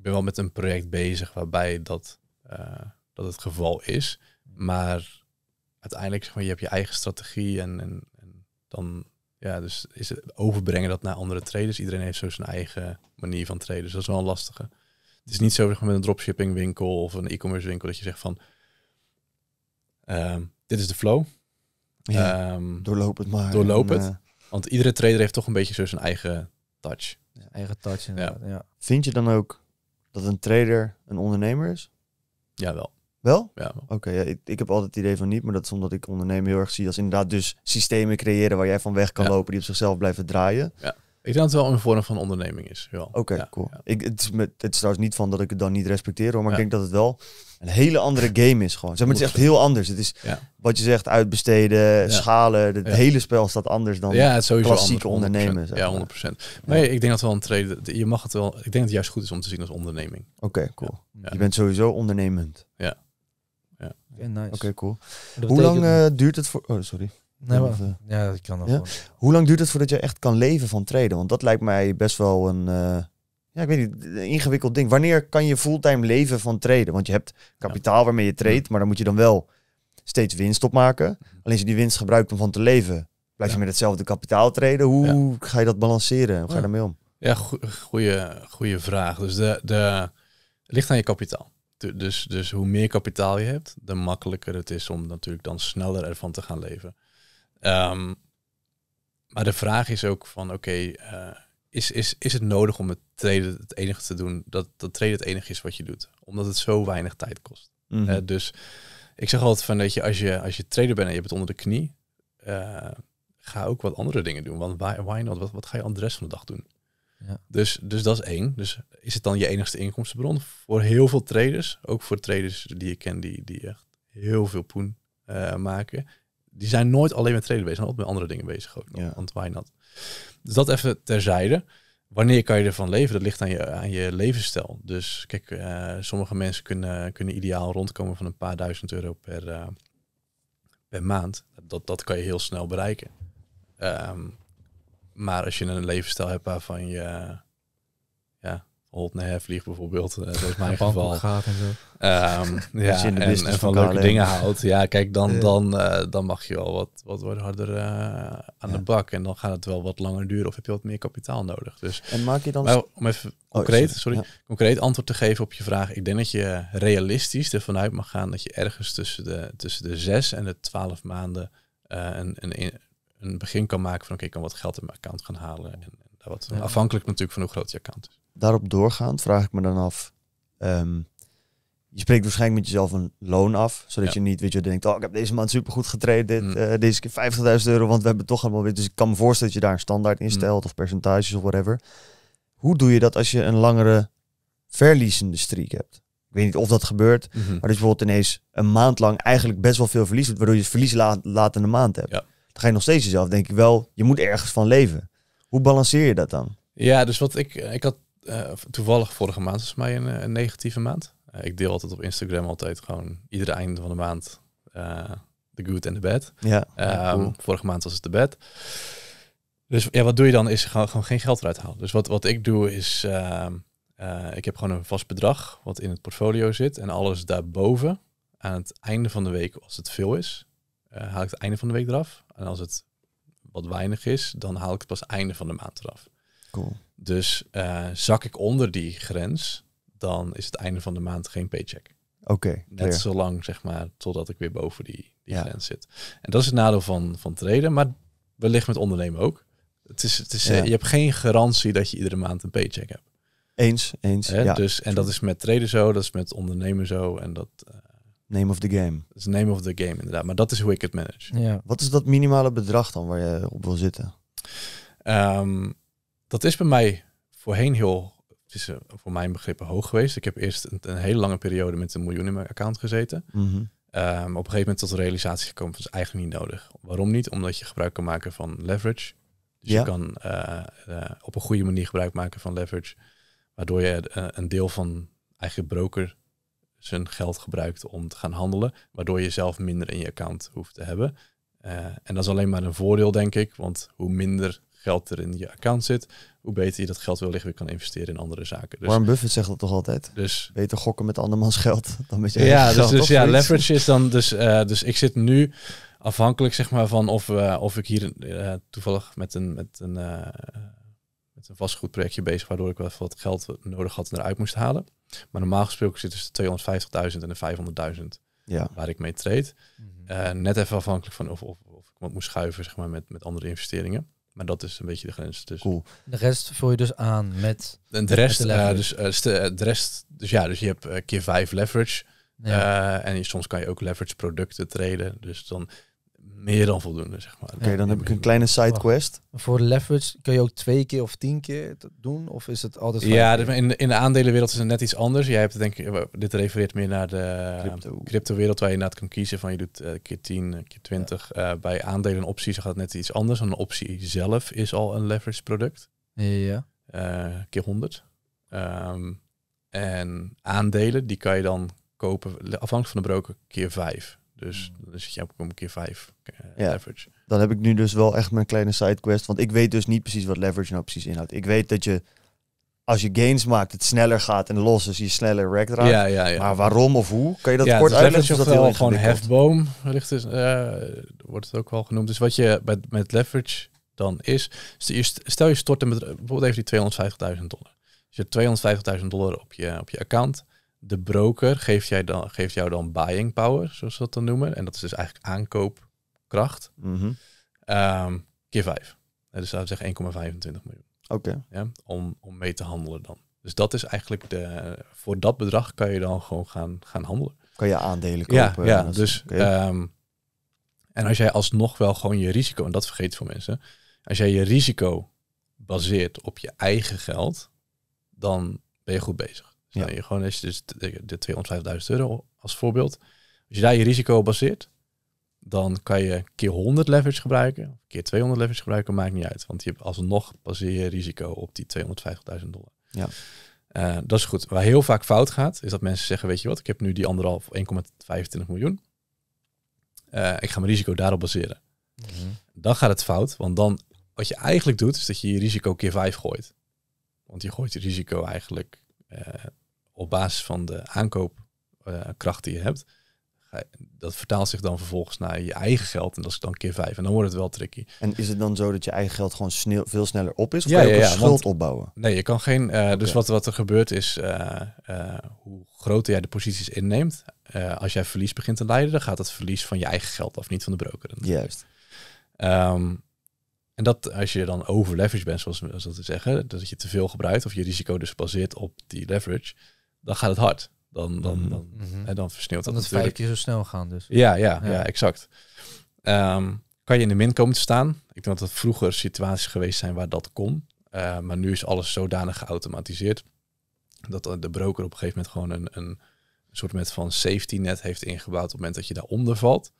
[SPEAKER 1] ik ben wel met een project bezig waarbij dat, eh, dat het geval is. Maar uiteindelijk, zeg maar, je hebt je eigen strategie en, en, en, dan ja, dus is het overbrengen dat naar andere traders. Iedereen heeft zo zijn eigen manier van traden. Dus dat is wel een lastige. Het is niet zo zeg maar, met een dropshipping winkel of een e-commerce winkel dat je zegt van ehm, dit is de flow. Ja, ehm, doorloop het maar. doorlopend. het. Eh, want iedere
[SPEAKER 3] trader heeft toch een beetje zo zijn eigen touch. eigen touch ja. Vind je dan ook dat een trader een ondernemer is? Ja, wel. Wel? Ja. Oké, ik, heb altijd het idee van niet, maar dat is omdat ik ondernemen heel erg zie als inderdaad dus systemen creëren waar jij van weg kan lopen, die op zichzelf blijven draaien. Ja. Ik denk dat het wel een vorm van onderneming is. Oké, cool. Ik, het, is met, het is trouwens niet van dat ik het dan niet respecteer, hoor, maar ik denk dat het wel een hele andere game is gewoon. Zeg maar, het is echt heel anders. Het is wat je zegt, uitbesteden, schalen. Het hele spel staat anders dan ja, het sowieso klassieke ondernemen. Ja, 100%.
[SPEAKER 1] Maar ik denk dat wel een treden. Je mag het wel. Ik denk dat het juist goed is om te zien als
[SPEAKER 3] onderneming. Oké, cool. Je bent sowieso ondernemend. Ja.
[SPEAKER 1] ja.
[SPEAKER 3] Oké, cool. Hoe lang eh, duurt het voor. Oh, sorry. Nee, eh, ja, dat kan nog. Hoe lang duurt het voordat je echt kan leven van traden? Want dat lijkt mij best wel een. Eh, ik weet niet, een ingewikkeld ding. Wanneer kan je fulltime leven van traden? Want je hebt kapitaal waarmee je treedt, maar dan moet je dan wel steeds winst opmaken. Alleen als je die winst gebruikt om van te leven, blijf je met hetzelfde kapitaal treden. Hoe ga je dat balanceren? Hoe ga je daarmee om?
[SPEAKER 1] Ja, goede, goede vraag. Dus de, de, ligt aan je kapitaal. Dus, dus hoe meer kapitaal je hebt, de makkelijker het is om natuurlijk dan sneller ervan te gaan leven. Ehm, maar de vraag is ook van, oké, eh, is, is, is het nodig om het treden het enige te doen, dat, dat treden het enige is wat je doet. Omdat het zo weinig tijd kost. Mhm. Eh, dus ik zeg altijd van dat je als je, als je trader bent en je hebt het onder de knie, eh, ga ook wat andere dingen doen. Want why, why not? Wat, wat ga je aan de rest van de dag doen? Ja. Dus, dus dat is één. Dus is het dan je enigste inkomstenbron? Voor heel veel traders, ook voor traders die ik ken die, die echt heel veel poen eh, maken, die zijn nooit alleen met traden bezig, zijn ook met andere dingen bezig ook. ja. Want why not? Dus dat even terzijde. Wanneer kan je ervan leven? Dat ligt aan je, aan je levensstijl. Dus kijk, eh, sommige mensen kunnen, kunnen ideaal rondkomen van een paar duizend euro per, eh, per maand. Dat, dat kan je heel snel bereiken. Ehm, maar als je een levensstijl hebt waarvan je Hold naar vliegt bijvoorbeeld. Uh, dat is *laughs* mijn geval. Gaat en zo. Um, *laughs* ja, en, en, van, leuke dingen houdt. Ja, kijk, dan, dan, eh, dan mag je wel wat, wat, wat harder eh, aan de bak. En dan gaat het wel wat langer duren of heb je wat meer kapitaal nodig. Dus, en maak je dan... om even oh, concreet, sorry, concreet antwoord te geven op je vraag. Ik denk dat je realistisch ervan uit mag gaan dat je ergens tussen de, tussen de zes en de twaalf maanden een, een, een begin kan maken van oké, ik kan wat geld in mijn account gaan halen. En, en dat wat, Afhankelijk natuurlijk van hoe groot je account is
[SPEAKER 3] daarop doorgaand vraag ik me dan af. Ehm, je spreekt waarschijnlijk met jezelf een loon af. Zodat je niet, weet je, denkt, oh, ik heb deze maand supergoed getraind. Dit, mm. eh, deze keer 50.000 euro, want we hebben toch allemaal weer. Dus ik kan me voorstellen dat je daar een standaard in mm. stelt of percentages of whatever. Hoe doe je dat als je een langere verliezende streak hebt? Ik weet niet of dat gebeurt, mhm. maar dat je bijvoorbeeld ineens een maand lang eigenlijk best wel veel verlies hebt, waardoor je verlies laat, in de maand hebt. Dan ga je nog steeds jezelf, denk ik wel, je moet ergens van leven. Hoe balanceer je dat dan?
[SPEAKER 1] Ja, dus wat ik, ik had eh, toevallig vorige maand is mij een, eh, een negatieve maand. Eh, ik deel altijd op Instagram altijd gewoon iedere einde van de maand de good en de bad. Ja, ehm, Vorige maand was het de bad. Dus ja, wat doe je dan is gewoon, gewoon geen geld eruit halen. Dus wat, wat ik doe is, ehm, ik heb gewoon een vast bedrag wat in het portfolio zit. En alles daarboven, aan het einde van de week, als het veel is, haal ik het einde van de week eraf. En als het wat weinig is, dan haal ik het pas einde van de maand eraf. Cool. Dus eh, zak ik onder die grens, dan is het einde van de maand geen paycheck. Oké. Net zo lang, zeg maar, totdat ik weer boven die, die grens zit. En dat is het nadeel van, van treden, maar wellicht met ondernemen ook. Het is, het is, eh, Je hebt geen garantie dat je iedere maand een paycheck hebt. Eens, eens. Ja. Dus, en dat is met treden zo, dat is met ondernemen zo. En dat, eh, name of the game. is name of the game, inderdaad. Maar dat is hoe ik het manage. Ja. Wat is dat minimale bedrag dan waar je op wil zitten? Ehm, dat is bij mij voorheen heel, is eh, voor mijn begrippen hoog geweest. Ik heb eerst een, een hele lange periode met een miljoen in mijn account gezeten. Mhm. Ehm, op een gegeven moment tot de realisatie gekomen, dat is eigenlijk niet nodig. Waarom niet? Omdat je gebruik kan maken van leverage. Dus ja. je kan eh, eh, op een goede manier gebruik maken van leverage, waardoor je een deel van eigen broker zijn geld gebruikt om te gaan handelen, waardoor je zelf minder in je account hoeft te hebben. en dat is alleen maar een voordeel, denk ik, want hoe minder geld er in je account zit, hoe beter je dat geld wellicht weer kan investeren in andere zaken. Dus, Warren Buffett
[SPEAKER 3] zegt dat toch altijd? Dus, beter gokken met andermans geld *laughs* dan met je eigen ja, dus- geld. Dus, dus ja, leverage is dan dus, eh, dus
[SPEAKER 1] ik zit nu afhankelijk zeg maar van of, eh, of ik hier eh, toevallig met een, met een, met een vastgoedprojectje bezig waardoor ik wel wat geld nodig had en eruit moest halen. Maar normaal gesproken zit tussen 250.000 en de 500.000 ja. waar ik mee treed. Mhm. net even afhankelijk van of, of, of ik moet schuiven zeg maar, met, met andere investeringen. Maar dat is een beetje de grens. Dus. Cool.
[SPEAKER 2] De rest vul je dus aan met. de rest, de eh, dus,
[SPEAKER 1] eh, eh, de rest, dus ja, dus je hebt keer 5 leverage. en soms kan je ook leverage producten treden. Dus dan meer dan voldoende, zeg maar.
[SPEAKER 3] Oké, dan heb ik een kleine sidequest. Voor
[SPEAKER 2] leverage kun je ook twee keer of tien keer doen? Of is het altijd... Ja, dus
[SPEAKER 1] in de, in de aandelenwereld is het net iets anders. Jij hebt denk ik... Eh, dit refereert meer naar de eh, crypto. wereld waar je inderdaad kan kiezen van je doet eh, keer 10, keer 20. bij aandelen en opties gaat het net iets anders. Een optie zelf is al een leverage product. Ja. Uh, keer 100. Ehm, en aandelen, die kan je dan kopen... afhankelijk van de broker, keer 5. Dus hmm. dan zit je op een keer vijf
[SPEAKER 3] eh, ja. leverage. Dan heb ik nu dus wel echt mijn kleine sidequest. Want ik weet dus niet precies wat leverage nou precies inhoudt. Ik weet dat je als je gains maakt, het sneller gaat en los is, je sneller rack draait. Ja, ja, ja. Maar waarom of hoe? Kan je dat kort dus uitleggen? Dat heel gewoon
[SPEAKER 1] hefboom, wellicht is, eh, wordt het ook wel genoemd. Dus wat je met, met leverage dan is, stel je storten met bijvoorbeeld even die 250.000 dollar. Dus je hebt 250.000 dollar op je, op je account de broker geeft, jij dan, geeft jou dan buying power, zoals ze dat dan noemen. En dat is dus eigenlijk aankoopkracht. Mm -hmm. um, keer vijf. Dus dat zeggen 1,25 miljoen. Oké. Ja, om, om mee te handelen dan. Dus dat is eigenlijk de. Voor dat bedrag kan je dan gewoon gaan, gaan handelen. Kan je aandelen kopen. Ja, ja dus. Ehm, en als jij alsnog wel gewoon je risico, en dat vergeet veel mensen. Als jij je risico baseert op je eigen geld, dan ben je goed bezig ja. je gewoon als dus de 250.000 euro als voorbeeld. Als je daar je risico baseert, dan kan je keer 100 leverage gebruiken, keer 200 leverage gebruiken, maakt niet uit. Want je hebt alsnog baseer je risico op die 250.000 dollar. Ja. Eh, dat is goed. Waar heel vaak fout gaat, is dat mensen zeggen, weet je wat, ik heb nu die anderhalf, 1,25 miljoen. Eh, ik ga mijn risico daarop baseren. Mhm. Dan gaat het fout, want dan, wat je eigenlijk doet, is dat je je risico keer 5 gooit. Want je gooit je risico eigenlijk eh, op basis van de aankoopkracht die je hebt, dat vertaalt zich dan vervolgens naar je eigen geld. En dat is dan keer vijf. En dan wordt het wel tricky. En is het dan zo dat je eigen geld gewoon
[SPEAKER 3] veel sneller op is? Of ja, kan je ja, ja, schuld opbouwen?
[SPEAKER 1] Nee, je kan geen... Eh, dus wat, wat er gebeurt is, eh, eh, hoe groter jij de posities inneemt... als jij verlies begint te leiden, dan gaat dat verlies van je eigen geld af, niet van de broker. Juist. Ehm, en dat als je dan leverage bent, zoals we dat zeggen, dat je te veel gebruikt of je risico dus baseert op die leverage, dan gaat het hard. Dan, dan, mhm. dan, mhm. dan versneelt dat. natuurlijk. het vijf keer zo snel gaan, dus. Ja, ja, ja. exact. Ehm, kan je in de min komen te staan? Ik denk dat dat vroeger situaties geweest zijn waar dat kon. Eh, maar nu is alles zodanig geautomatiseerd dat de broker op een gegeven moment gewoon een, een soort met van safety net heeft ingebouwd. Op het moment dat je daaronder valt,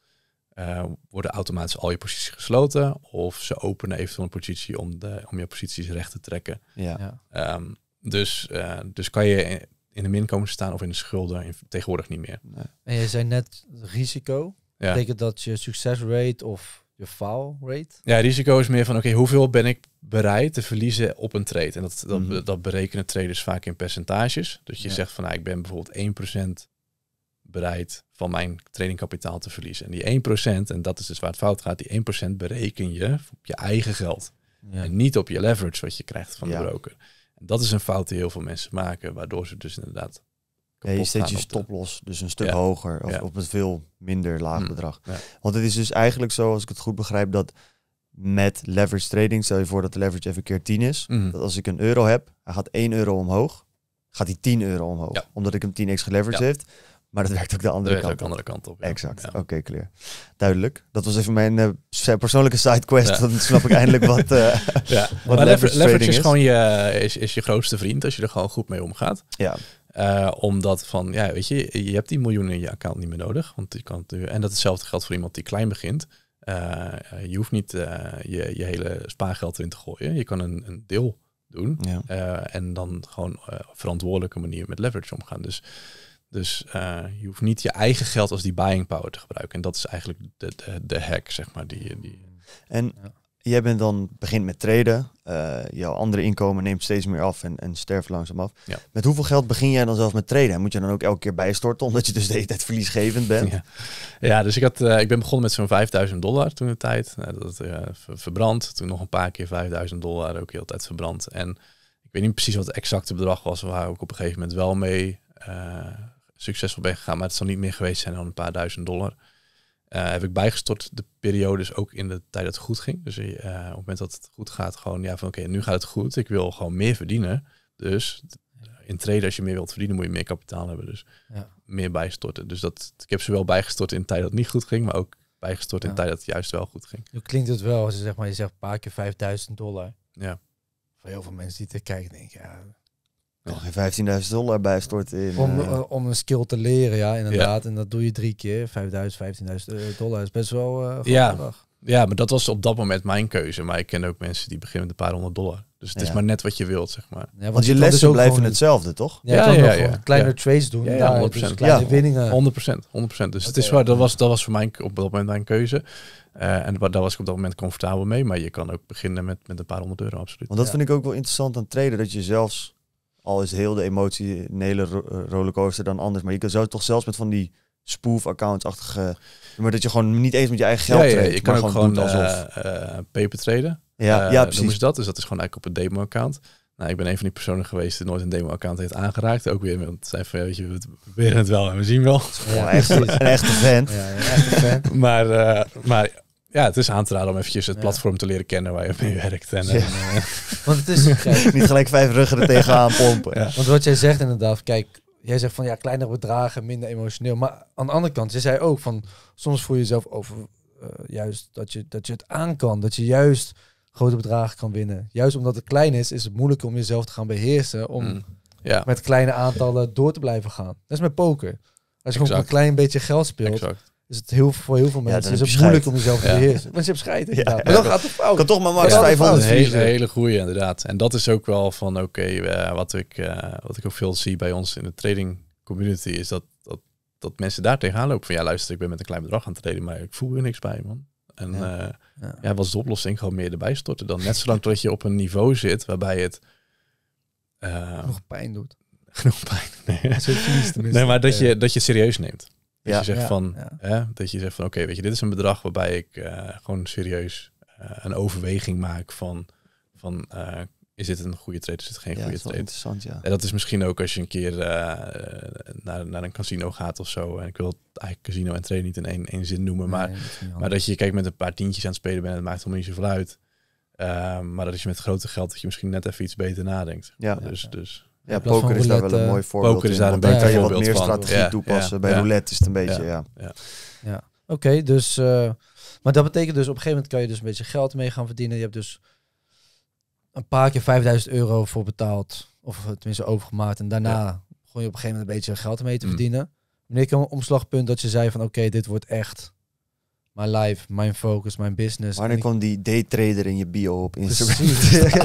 [SPEAKER 1] eh, worden automatisch al je posities gesloten. Of ze openen eventueel een positie om, de, om je posities recht te trekken. Ja. Ehm, dus, eh, dus kan je in de min komen te staan of in de schulden. tegenwoordig niet meer. Nee.
[SPEAKER 2] En je zei net risico. Ja. Betekent dat je succesrate of je faal rate?
[SPEAKER 1] Ja, risico is meer van oké, hoeveel ben ik bereid te verliezen op een trade? En dat, dat, mhm. dat berekenen traders vaak in percentages. Dus je zegt van nou, ik ben bijvoorbeeld 1% bereid van mijn kapitaal te verliezen. En die 1%, en dat is dus waar het fout gaat, die 1% bereken je op je eigen geld. En niet op je leverage wat
[SPEAKER 3] je krijgt van de broker
[SPEAKER 1] dat is een fout die heel veel mensen maken, waardoor ze dus inderdaad.
[SPEAKER 3] Ja, je steeds je stop los, dus een stuk hoger of op een veel minder laag hmm. bedrag. Want het is dus eigenlijk zo, als ik het goed begrijp, dat met leverage trading, stel je voor dat de leverage even keer 10 is. Hmm. Dat als ik een euro heb, hij gaat 1 euro omhoog, gaat hij 10 euro omhoog. Omdat ik hem 10x geleveraged heeft. Maar dat werkt ook de andere, kant, op. andere kant op. Exact. Oké, okay, clear. Duidelijk. Dat was even mijn eh, persoonlijke sidequest. Dan snap ik eindelijk wat, uh, *laughs* ja. wat leverage, is, Gewoon
[SPEAKER 1] je, eh, is, is je grootste vriend als je er gewoon goed mee omgaat. Ja. omdat van, ja, weet je, je hebt die miljoenen in je account niet meer nodig. Want je kan en dat hetzelfde geldt voor iemand die klein begint. je hoeft niet je, je hele spaargeld erin te gooien. Je kan een, een deel doen. en dan gewoon verantwoordelijke manier met leverage omgaan. Dus dus eh, je hoeft niet je eigen geld als die buying power te gebruiken. En dat is eigenlijk de, de, de hack, zeg maar. Die, die...
[SPEAKER 3] En jij bent dan, begint met traden. Uh, jouw andere inkomen neemt steeds meer af en, en sterft langzaam af. Met hoeveel geld begin jij dan zelf met traden? moet je dan ook elke keer bijstorten, omdat je dus de hele tijd verliesgevend bent? *laughs* Ja, ja dus ik, had, eh,
[SPEAKER 1] ik ben begonnen met zo'n 5000 dollar toen de tijd. dat verbrand. Toen nog een paar keer 5000 dollar, ook heel tijd verbrand. En ik weet niet precies wat het exacte bedrag was, waar ik op een gegeven moment wel mee succesvol ben gegaan, maar het zal niet meer geweest zijn dan een paar duizend dollar. Eh, heb ik bijgestort de periodes ook in de tijd dat het goed ging. Dus uh, op het moment dat het goed gaat, gewoon ja van oké, nu gaat het goed. Ik wil gewoon meer verdienen. Dus in trade als je meer wilt verdienen, moet je meer kapitaal hebben. Dus ja. meer bijstorten. Dus dat, ik heb ze wel bijgestort in de tijd dat het niet goed ging, maar ook bijgestort in de tijd dat het juist wel goed ging.
[SPEAKER 2] klinkt het wel als je zeg maar, je zegt een paar keer 5000 dollar.
[SPEAKER 3] Ja. Voor heel veel mensen die te kijken denken, ja, nog geen 15.000 dollar bij In, om, eh, eh,
[SPEAKER 2] om een skill te leren, ja, inderdaad. En dat doe je drie keer. 5.000, 15.000 eh, dollar is best wel uh, ja.
[SPEAKER 1] Ja, maar dat was op dat moment mijn keuze. Maar ik ken ook mensen die beginnen met een paar honderd dollar. Dus het is maar net wat je wilt, zeg maar. Ja, want, je lessen blijven hetzelfde, toch? Ja, ja, ja, ja Kleine trades doen. Ja, 100%. Dus kleine winningen. 100%. 100%. Dus het is waar, dat, was, dat was voor mij op dat moment mijn keuze. Uh, en daar was ik op dat moment comfortabel mee. Maar je kan ook beginnen met, met een paar honderd
[SPEAKER 3] euro, absoluut. Want dat vind ik ook wel interessant aan traden. Dat je zelfs al is heel de emotie, een hele ro eh, rollercoaster dan anders. Maar je kan zo toch zelfs met van die spoof accounts achtige Maar dat je gewoon niet eens met je eigen geld ja, ja, je kan ook gewoon, alsof...
[SPEAKER 1] Eh, eh, paper traden.
[SPEAKER 3] Ja, ja precies. dat.
[SPEAKER 1] Dus dat is gewoon eigenlijk op een demo-account. Nou, ik ben een van die personen geweest die nooit een demo-account heeft aangeraakt. Ook weer, want zei van, weet je, we proberen het wel en we zien wel. echt, een echte fan. Ja, een echte *laughs* maar, maar ja, het is aan te raden om eventjes het platform te leren kennen waar je mee werkt. En, ja. Eh, *laughs* Want het is *laughs* niet gelijk vijf ruggen er tegenaan pompen. Ja. Want wat jij zegt inderdaad, kijk,
[SPEAKER 2] jij zegt van ja, kleinere bedragen, minder emotioneel. Maar aan de andere kant, je zei ook van soms voel je jezelf over eh, juist dat je, dat je het aan kan. Dat je juist grote bedragen kan winnen. Juist omdat het klein is, is het moeilijk om jezelf te gaan beheersen. Om mm. ja. met kleine aantallen door te blijven gaan. Dat is met poker. Als je gewoon een klein beetje geld speelt, is het heel, voor heel veel mensen is het moeilijk om jezelf te beheersen. Mensen hebben Ja. Maar dan gaat het fout. Kan toch maar max 500 Een hele,
[SPEAKER 1] goede inderdaad. En dat is ook wel van oké, eh, wat, ik, eh, wat ik ook veel zie bij ons in de trading community is dat, dat, dat mensen daar tegenaan lopen van ja luister, ik ben met een klein bedrag aan het traden, maar ik voel er niks bij man. En ja. Eh, ja. was de oplossing gewoon meer erbij storten dan net zolang dat je op een niveau zit waarbij het... nog pijn doet. Genoeg *laughs* pijn. nee maar dat je, dat je serieus neemt. Dat je zegt van, hè, dat je zegt van, oké, weet je, dit is een bedrag waarbij ik eh, gewoon serieus eh, een overweging maak van, van eh, is dit een goede trade, is dit geen goede trade. Interessant, ja. En dat is misschien ook als je een keer naar, naar een casino gaat of zo. En ik wil eigenlijk casino en trade niet in één, één zin noemen. Maar, dat maar dat je kijkt met een paar tientjes aan het spelen bent, dat maakt helemaal niet zoveel uit. maar dat is met grote geld dat je misschien net even iets beter nadenkt. Ja, dus, ja, dus. Ja, poker is daar wel een mooi eh, voorbeeld Poker is daar een kan je wat meer strategie toepassen. Bij roulette is het een beetje, ja.
[SPEAKER 4] ja.
[SPEAKER 2] Oké, dus. Eh, maar dat betekent dus op een gegeven moment kan je dus een beetje geld mee gaan verdienen. Je hebt dus een paar keer 5000 euro voor betaald. Of tenminste overgemaakt. En daarna ja. je op een gegeven moment een beetje geld mee te mm. verdienen. Mm. Wanneer kwam een omslagpunt dat je zei van oké, dit wordt echt My life, mijn focus, mijn business. Wanneer kwam
[SPEAKER 3] die daytrader in je bio op Instagram?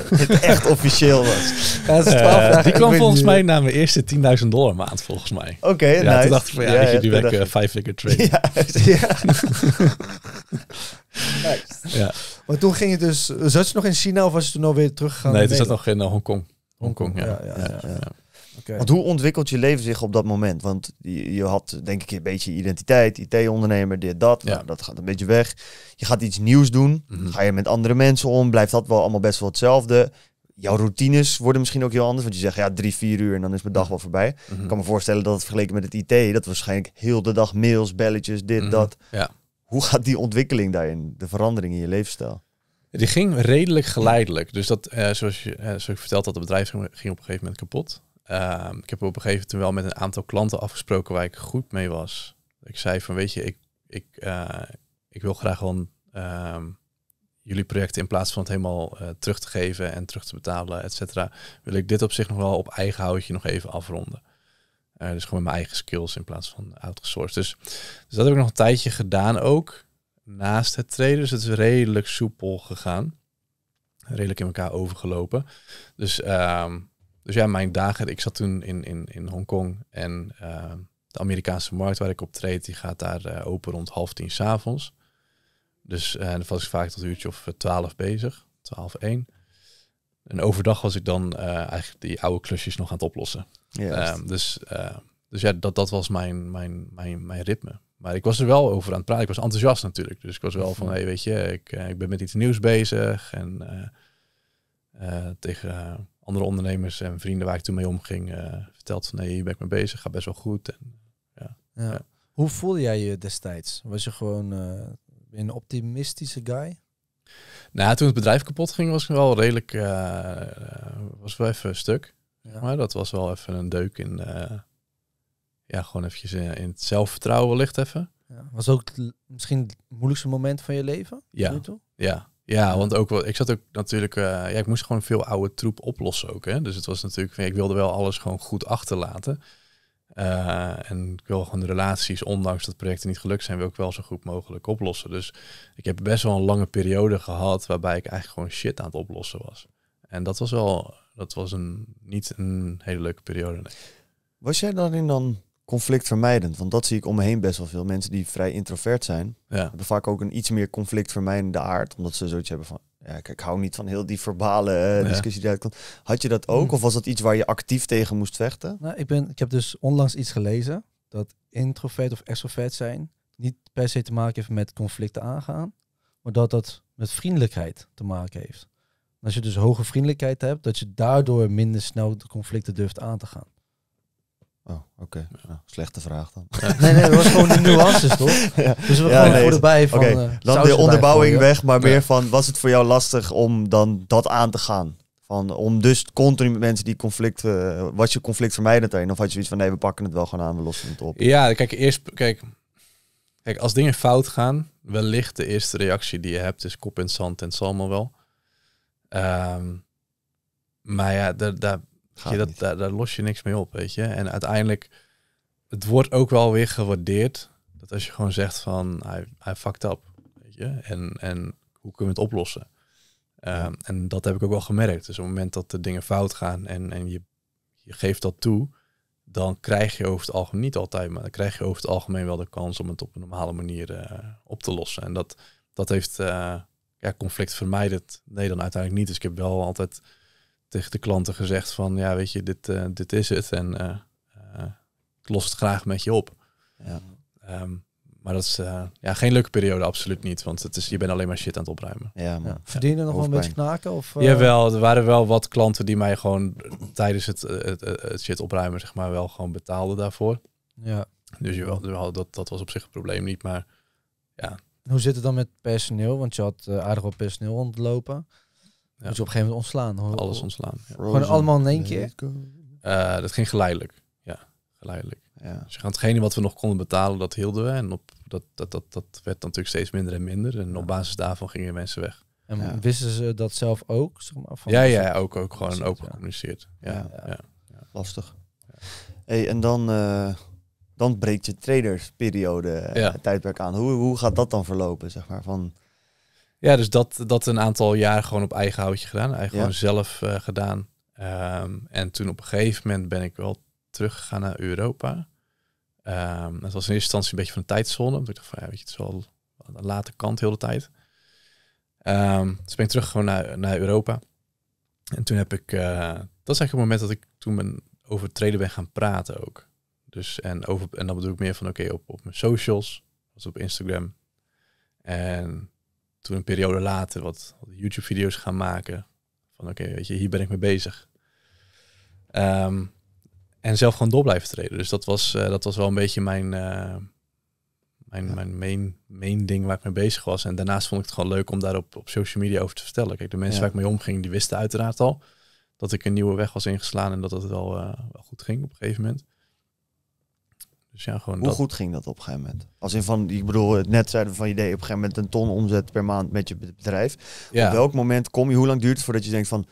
[SPEAKER 1] *laughs* het echt officieel was. Ja, dat 12 eh, die kwam volgens mij na mijn eerste 10.000 dollar maand, volgens mij. Oké, okay, ja, nice. Toen dacht ik van, ja, ja, ja nu ben 5 figure trade. Ja, nice. ja.
[SPEAKER 2] Maar toen ging je dus... Zat je nog in China of was je toen alweer teruggegaan? Nee, toen zat nog in uh, Hongkong. Hongkong, ja. ja, ja. Want hoe
[SPEAKER 3] ontwikkelt je leven zich op dat moment? Want je, je had denk ik een beetje identiteit, IT-ondernemer, dit, dat. Nou, dat gaat een beetje weg. Je gaat iets nieuws doen. Mhm. Ga je met andere mensen om? Blijft dat wel allemaal best wel hetzelfde? Jouw routines worden misschien ook heel anders. Want je zegt ja, drie, vier uur en dan is mijn dag wel voorbij. Ik mhm. kan me voorstellen dat het vergeleken met het IT, dat waarschijnlijk heel de dag mails, belletjes, dit, mhm. dat. Ja. Hoe gaat die ontwikkeling daarin, de verandering in je levensstijl? Die
[SPEAKER 1] ging redelijk geleidelijk. Dus dat, eh, zoals, je, uh, zoals het bedrijf ging op een gegeven moment kapot. Ehm, ik heb op een gegeven moment wel met een aantal klanten afgesproken waar ik goed mee was. Ik zei van weet je, ik, ik, eh, ik wil graag gewoon ehm, jullie projecten in plaats van het helemaal eh, terug te geven en terug te betalen, et cetera, wil ik dit op zich nog wel op eigen houtje nog even afronden. Eh, dus gewoon mijn eigen skills in plaats van outgesourced. Dus, dus dat heb ik nog een tijdje gedaan ook naast het traden. Dus het is redelijk soepel gegaan. Redelijk in elkaar overgelopen. Dus ehm, dus ja, mijn dagen, ik zat toen in, in, in Hongkong en eh, de Amerikaanse markt waar ik op treed, die gaat daar eh, open rond half tien s'avonds. Dus uh, dan was ik vaak tot uurtje of twaalf bezig, twaalf één. En overdag was ik dan eigenlijk die oude klusjes nog aan het oplossen. Ja, dus, dus ja, dat, dat was mijn, mijn, mijn, mijn ritme. Maar ik was er wel over aan het praten. Ik was enthousiast natuurlijk. Dus ik was wel van, hé, mhm. hey, weet je, ik, ik ben met iets nieuws bezig. En tegen andere ondernemers en vrienden waar ik toen mee omging, eh, vertelt van nee, hier ben ik mee bezig, gaat best wel goed. En,
[SPEAKER 2] ja, ja. Hoe voelde jij je destijds? Was je gewoon eh, een optimistische guy?
[SPEAKER 1] Nou, toen het bedrijf kapot ging, was ik wel redelijk. Eh, was wel even stuk. Ja. Maar dat was wel even een deuk in. ja, gewoon eventjes in, het zelfvertrouwen wellicht even.
[SPEAKER 2] Ja. Was ook misschien het moeilijkste moment van je leven? Ja. toe?
[SPEAKER 1] Ja. Ja, want ook wel, ik zat ook natuurlijk, eh, ja, ik moest gewoon veel oude troep oplossen ook. Hè? Dus het was natuurlijk, ik wilde wel alles gewoon goed achterlaten. Eh, en ik wil gewoon de relaties, ondanks dat projecten niet gelukt zijn, wil ik wel zo goed mogelijk oplossen. Dus ik heb best wel een lange periode gehad waarbij ik eigenlijk gewoon shit aan het oplossen was. En dat was wel, dat was een, niet een hele leuke periode.
[SPEAKER 3] Was jij daarin dan conflict vermijdend, Want dat zie ik om me heen best wel veel. Mensen die vrij introvert zijn, ja. hebben vaak ook een iets meer conflictvermijdende aard. Omdat ze zoiets hebben van, ja, kijk, ik hou niet van heel die verbale uh, discussie Had je dat ook? Hm. Of was dat iets waar je actief tegen moest vechten?
[SPEAKER 2] Nou, ik, ben, ik heb dus onlangs iets gelezen dat introvert of extrovert zijn niet per se te maken heeft met conflicten aangaan. Maar dat dat met vriendelijkheid te maken heeft. als je dus hoge vriendelijkheid hebt, dat je daardoor minder snel de conflicten durft aan te gaan.
[SPEAKER 3] Oh, oké. Nou, slechte vraag dan. Nee, nee, dat was gewoon de *laughs* nuances, toch? Dus we gaan gewoon nee, bij van... Okay. Eh, dan de onderbouwing weg, maar meer van... Was het voor jou lastig om dan dat aan te gaan? Van, om dus continu met mensen die conflicten... Eh, was je conflict vermijden erin? Of had je zoiets van... Nee, we pakken het wel gewoon aan, we lossen het op?
[SPEAKER 1] Ja, kijk, eerst... Kijk, kijk als dingen fout gaan... Wellicht de eerste reactie die je hebt is kop in zand en zal wel. Ehm, maar ja, daar je, dat, daar, los je niks mee op, weet je. En uiteindelijk, het wordt ook wel weer gewaardeerd. Dat als je gewoon zegt van, hij, hij fucked up, weet je. En, en hoe kunnen we het oplossen? Ehm, en dat heb ik ook wel gemerkt. Dus op het moment dat de dingen fout gaan en, en je, je geeft dat toe, dan krijg je over het algemeen, niet altijd, maar dan krijg je over het algemeen wel de kans om het op een normale manier eh, op te lossen. En dat, dat heeft eh, ja, conflict vermijden. Nee, dan uiteindelijk niet. Dus ik heb wel altijd tegen de klanten gezegd van ja, weet je, dit, eh, dit is het en uh, ik los het graag met je op. Ja. Ehm, maar dat is ja, geen leuke periode, absoluut niet. Want het is, je bent alleen maar shit aan het opruimen. Ja, ja. Verdienen nog wel een beetje knaken? Of, Jawel, er waren wel wat klanten die mij gewoon tijdens het, het, shit opruimen, zeg maar, wel gewoon betaalden daarvoor. Ja. Dus jawel, dat, dat was op zich een probleem niet. Maar ja.
[SPEAKER 2] Hoe zit het dan met personeel? Want je had aardig wat personeel ontlopen. Ja. Moet je op een gegeven moment
[SPEAKER 1] ontslaan. Hoor. Alles ontslaan. Gewoon allemaal in één keer? Uh, dat ging geleidelijk. Ja, geleidelijk. Ja. ze dus gaan hetgene wat we nog konden betalen, dat hielden we. En op, dat, dat, dat, dat werd dan natuurlijk steeds minder en minder. En op basis daarvan gingen mensen weg.
[SPEAKER 2] En wisten ze dat zelf ook? Zeg maar, van ja,
[SPEAKER 1] ja, ook, ook gewoon
[SPEAKER 3] open ja. gecommuniceerd. Ja, ja. Lastig. Hey, en dan, uh, dan breekt je tradersperiode periode eh, tijdperk aan. Hoe, hoe gaat dat dan verlopen? Zeg maar? Van,
[SPEAKER 1] ja, dus dat, dat een aantal jaren gewoon op eigen houtje gedaan. Eigenlijk gewoon zelf eh, gedaan. Ehm, en toen op een gegeven moment ben ik wel terug gegaan naar Europa. Um, dat was in eerste instantie een beetje van de tijdzone. Omdat ik dacht van, ja, weet je, het is wel aan de late kant heel de tijd. Um, dus ben ik terug gewoon naar, naar Europa. En toen heb ik... Eh, dat is eigenlijk het moment dat ik toen ben, over treden ben gaan praten ook. Dus en, over, en dan bedoel ik meer van, oké, op, op mijn socials. Dat op Instagram. En toen een periode later wat, YouTube-video's gaan maken. Van oké, weet je, hier ben ik mee bezig. Ehm, en zelf gewoon door blijven treden. Dus dat was, eh, dat was wel een beetje mijn, eh, mijn, mijn main, main ding waar ik mee bezig was. En daarnaast vond ik het gewoon leuk om daarop op social media over te vertellen. Kijk, de mensen waar ik mee omging, die wisten uiteraard al dat ik een nieuwe weg was ingeslaan en dat het wel, eh, wel goed ging op een gegeven moment.
[SPEAKER 3] Dus ja, gewoon Hoe goed ging dat op een gegeven moment? Als in van, ik bedoel, net zeiden van je deed op een gegeven moment een ton omzet per maand met je bedrijf. Ja. Op welk moment kom je, hoe lang duurt het voordat je denkt van,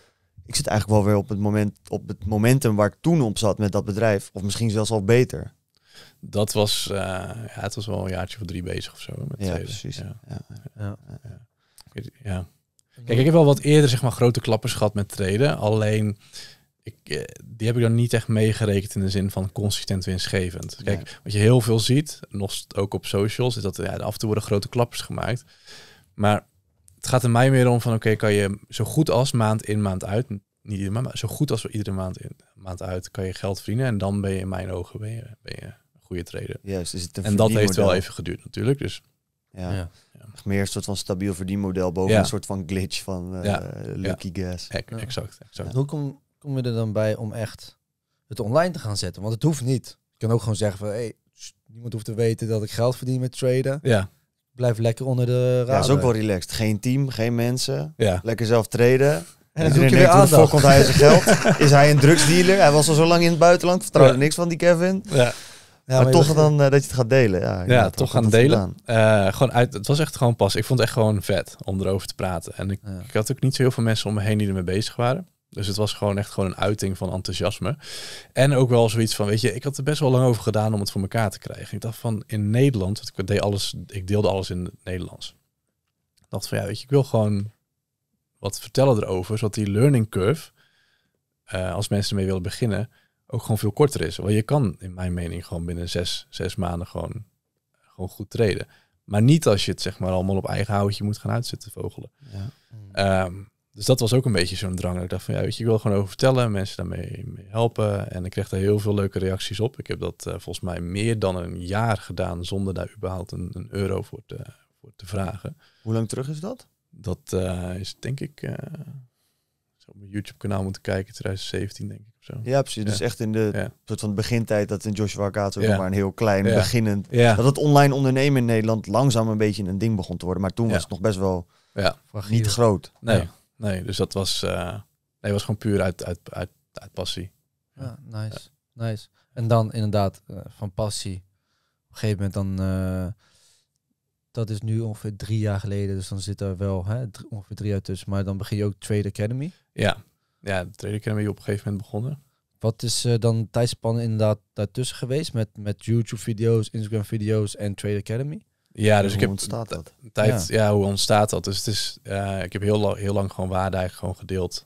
[SPEAKER 3] ik zit eigenlijk wel weer op het, moment, op het momentum waar ik toen op zat met dat bedrijf. Of misschien zelfs al beter. Dat
[SPEAKER 1] was, eh, ja, het was wel een jaartje of drie bezig of zo. Met ja, precies. Ja. Ja. Ja. ja. Kijk, ik heb wel wat eerder zeg maar grote klappers gehad met treden. Alleen ik, eh, die heb ik dan niet echt meegerekend in de zin van consistent winstgevend. Kijk, wat je heel veel ziet, nog ook op socials, is dat ja, af en toe worden grote klappers gemaakt. Maar het gaat er mij meer om van oké, kan je zo goed als maand in, maand uit, niet iedere maand, maar zo goed als iedere maand in, maand uit, kan je geld verdienen. En dan ben je in mijn ogen ben
[SPEAKER 3] je, ben je een goede trader. Juist, is het een En dat heeft wel even geduurd natuurlijk, dus... Ja. ja. meer een soort van stabiel verdienmodel boven een soort van glitch van uh, lucky guess. exact. exact. Hoe,
[SPEAKER 2] kom, Kom je er dan bij om echt het online te gaan zetten? Want het hoeft niet. Ik kan ook gewoon zeggen van, hey, niemand hoeft te weten dat ik geld verdien met traden. Ja. Blijf lekker
[SPEAKER 3] onder de radar. Ja, is ook wel relaxed. Geen team, geen mensen. Ja. Lekker zelf traden. En dan zoek je weer aandacht. komt hij zijn geld? *laughs* Is hij een drugsdealer? Hij was al zo lang in het buitenland, vertrouwde ja. niks van die Kevin. Ja. maar, toch dan eh, dat je het gaat delen. Ja, toch gaan delen.
[SPEAKER 1] Eh, gewoon uit, het was echt gewoon pas. Ik vond het echt gewoon vet om erover te praten. En ik, ik had ook niet zo heel veel mensen om me heen die ermee bezig waren. Dus het was gewoon echt gewoon een uiting van enthousiasme. En ook wel zoiets van, weet je, ik had er best wel lang over gedaan om het voor elkaar te krijgen. Ik dacht van, in Nederland, ik, deed alles, ik deelde alles in het Nederlands. Ik dacht van, ja, weet je, ik wil gewoon wat vertellen erover, zodat die learning curve, eh, als mensen ermee willen beginnen, ook gewoon veel korter is. Want je kan, in mijn mening, gewoon binnen zes, zes maanden gewoon, gewoon goed treden. Maar niet als je het zeg maar allemaal op eigen houtje moet gaan uitzitten vogelen. Ja. Ehm, dus dat was ook een beetje zo'n drang. Ik dacht van ja, weet je, ik wil gewoon over vertellen, mensen daarmee mee helpen. En ik kreeg daar heel veel leuke reacties op. Ik heb dat eh, volgens mij meer dan een jaar gedaan zonder daar überhaupt een, een euro voor te, voor te vragen. Hoe lang terug is dat? Dat eh, is denk ik, uh, op mijn YouTube kanaal moeten kijken, 2017 denk ik. Of zo. Ja, precies. Dus echt
[SPEAKER 3] in de soort van begintijd dat in Joshua Kato maar een heel klein beginnend. Dat het online ondernemen in Nederland langzaam een beetje een ding begon te worden. Maar toen was het nog best wel niet groot. Nee. Nee, dus dat was, eh,
[SPEAKER 1] nee, was gewoon puur uit, uit, uit, uit passie.
[SPEAKER 2] Ja, nice. nice. En dan inderdaad eh, van passie. Op een gegeven moment dan, eh, dat is nu ongeveer drie jaar geleden, dus dan zit er wel hè, ongeveer drie jaar tussen. Maar dan begin je ook Trade Academy. Ja,
[SPEAKER 1] ja Trade Academy op een gegeven moment begonnen.
[SPEAKER 2] Wat is dan tijdspan inderdaad daartussen geweest met, met YouTube-video's, Instagram-video's en Trade Academy? Ja, dus ik heb ontstaat dat? Tijd,
[SPEAKER 1] ja. hoe ontstaat dat? Dus het is, eh, ik heb heel, lang, heel lang gewoon waarde eigenlijk gewoon gedeeld.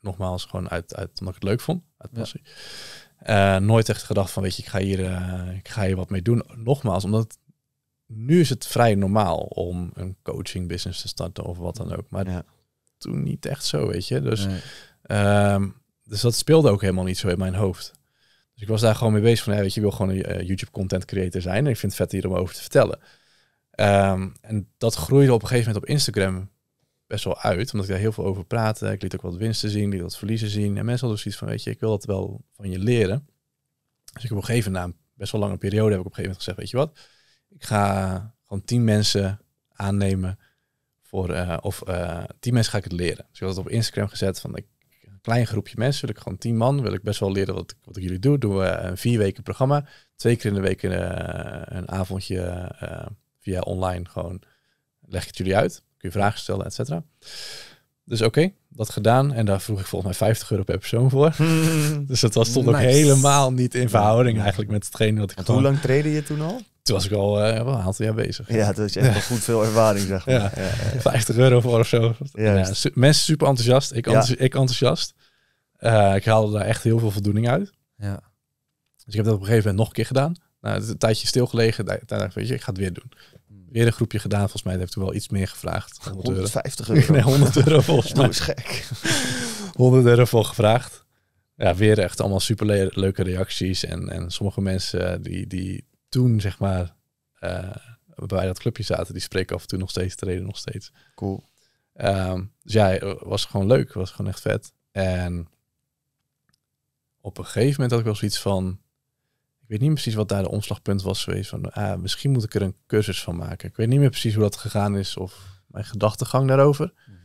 [SPEAKER 1] Nogmaals, gewoon uit, uit omdat ik het leuk vond, uit eh, nooit echt gedacht van, weet je, ik ga, hier, eh, ik ga hier wat mee doen. Nogmaals, omdat nu is het vrij normaal om een coaching business te starten of wat dan ook. Maar toen niet echt zo, weet je. Dus, ehm, dus dat speelde ook helemaal niet zo in mijn hoofd. Dus ik was daar gewoon mee bezig van, hey, weet je, ik wil gewoon een YouTube content creator zijn. En ik vind het vet hier om over te vertellen. Ehm, en dat groeide op een gegeven moment op Instagram best wel uit, omdat ik daar heel veel over praatte. Ik liet ook wat winsten zien, liet wat verliezen zien. En mensen hadden zoiets van, weet je, ik wil dat wel van je leren. Dus ik heb op een gegeven moment, na best wel lange periode, heb ik op een gegeven moment gezegd, weet je wat, ik ga gewoon tien mensen aannemen voor, eh, of eh, tien mensen ga ik het leren. Dus ik had het op Instagram gezet van, ik, een klein groepje mensen, wil ik gewoon tien man, wil ik best wel leren wat, wat ik jullie doe. Doen we een vier weken programma, twee keer in de week eh, een, avondje via online gewoon leg ik het jullie uit. Kun je vragen stellen, et cetera. Dus oké, dat gedaan. En daar vroeg ik volgens mij 50 euro per persoon voor. *laughs* dus dat was, stond nice. ook helemaal niet in verhouding eigenlijk met hetgeen wat ik had. Hoe lang trainde je toen al? Toen was ik al eh, wel een aantal jaar bezig. Ja, dat is echt wel goed veel
[SPEAKER 3] ervaring, zeg maar. Ja. 50
[SPEAKER 1] euro voor of zo. mensen super enthousiast, ik, enthousiast. Ik, enthousiast. Eh, ik haalde daar echt heel veel voldoening uit. Ja. Dus ik heb dat op een gegeven moment nog een keer gedaan. Nou, het is een tijdje stilgelegen. daarna weet je, ik ga het weer doen. Weer een groepje gedaan. Volgens mij heeft toen wel iets meer gevraagd. 150 euro. *laughs* Nee, 100 euro volgens *laughs* mij. Dat is gek. 100 euro voor gevraagd. Ja, weer echt allemaal super leuke reacties. En, en sommige mensen die, die toen, zeg maar, eh, bij dat clubje zaten, die spreken af en toe nog steeds, treden nog steeds. Cool. Ehm, dus ja, was gewoon leuk. Was gewoon echt vet. En op een gegeven moment had ik wel zoiets van weet niet precies wat daar de omslagpunt was geweest. Van, ah, misschien moet ik er een cursus van maken. Ik weet niet meer precies hoe dat gegaan is of mijn gedachtegang daarover. Mhm.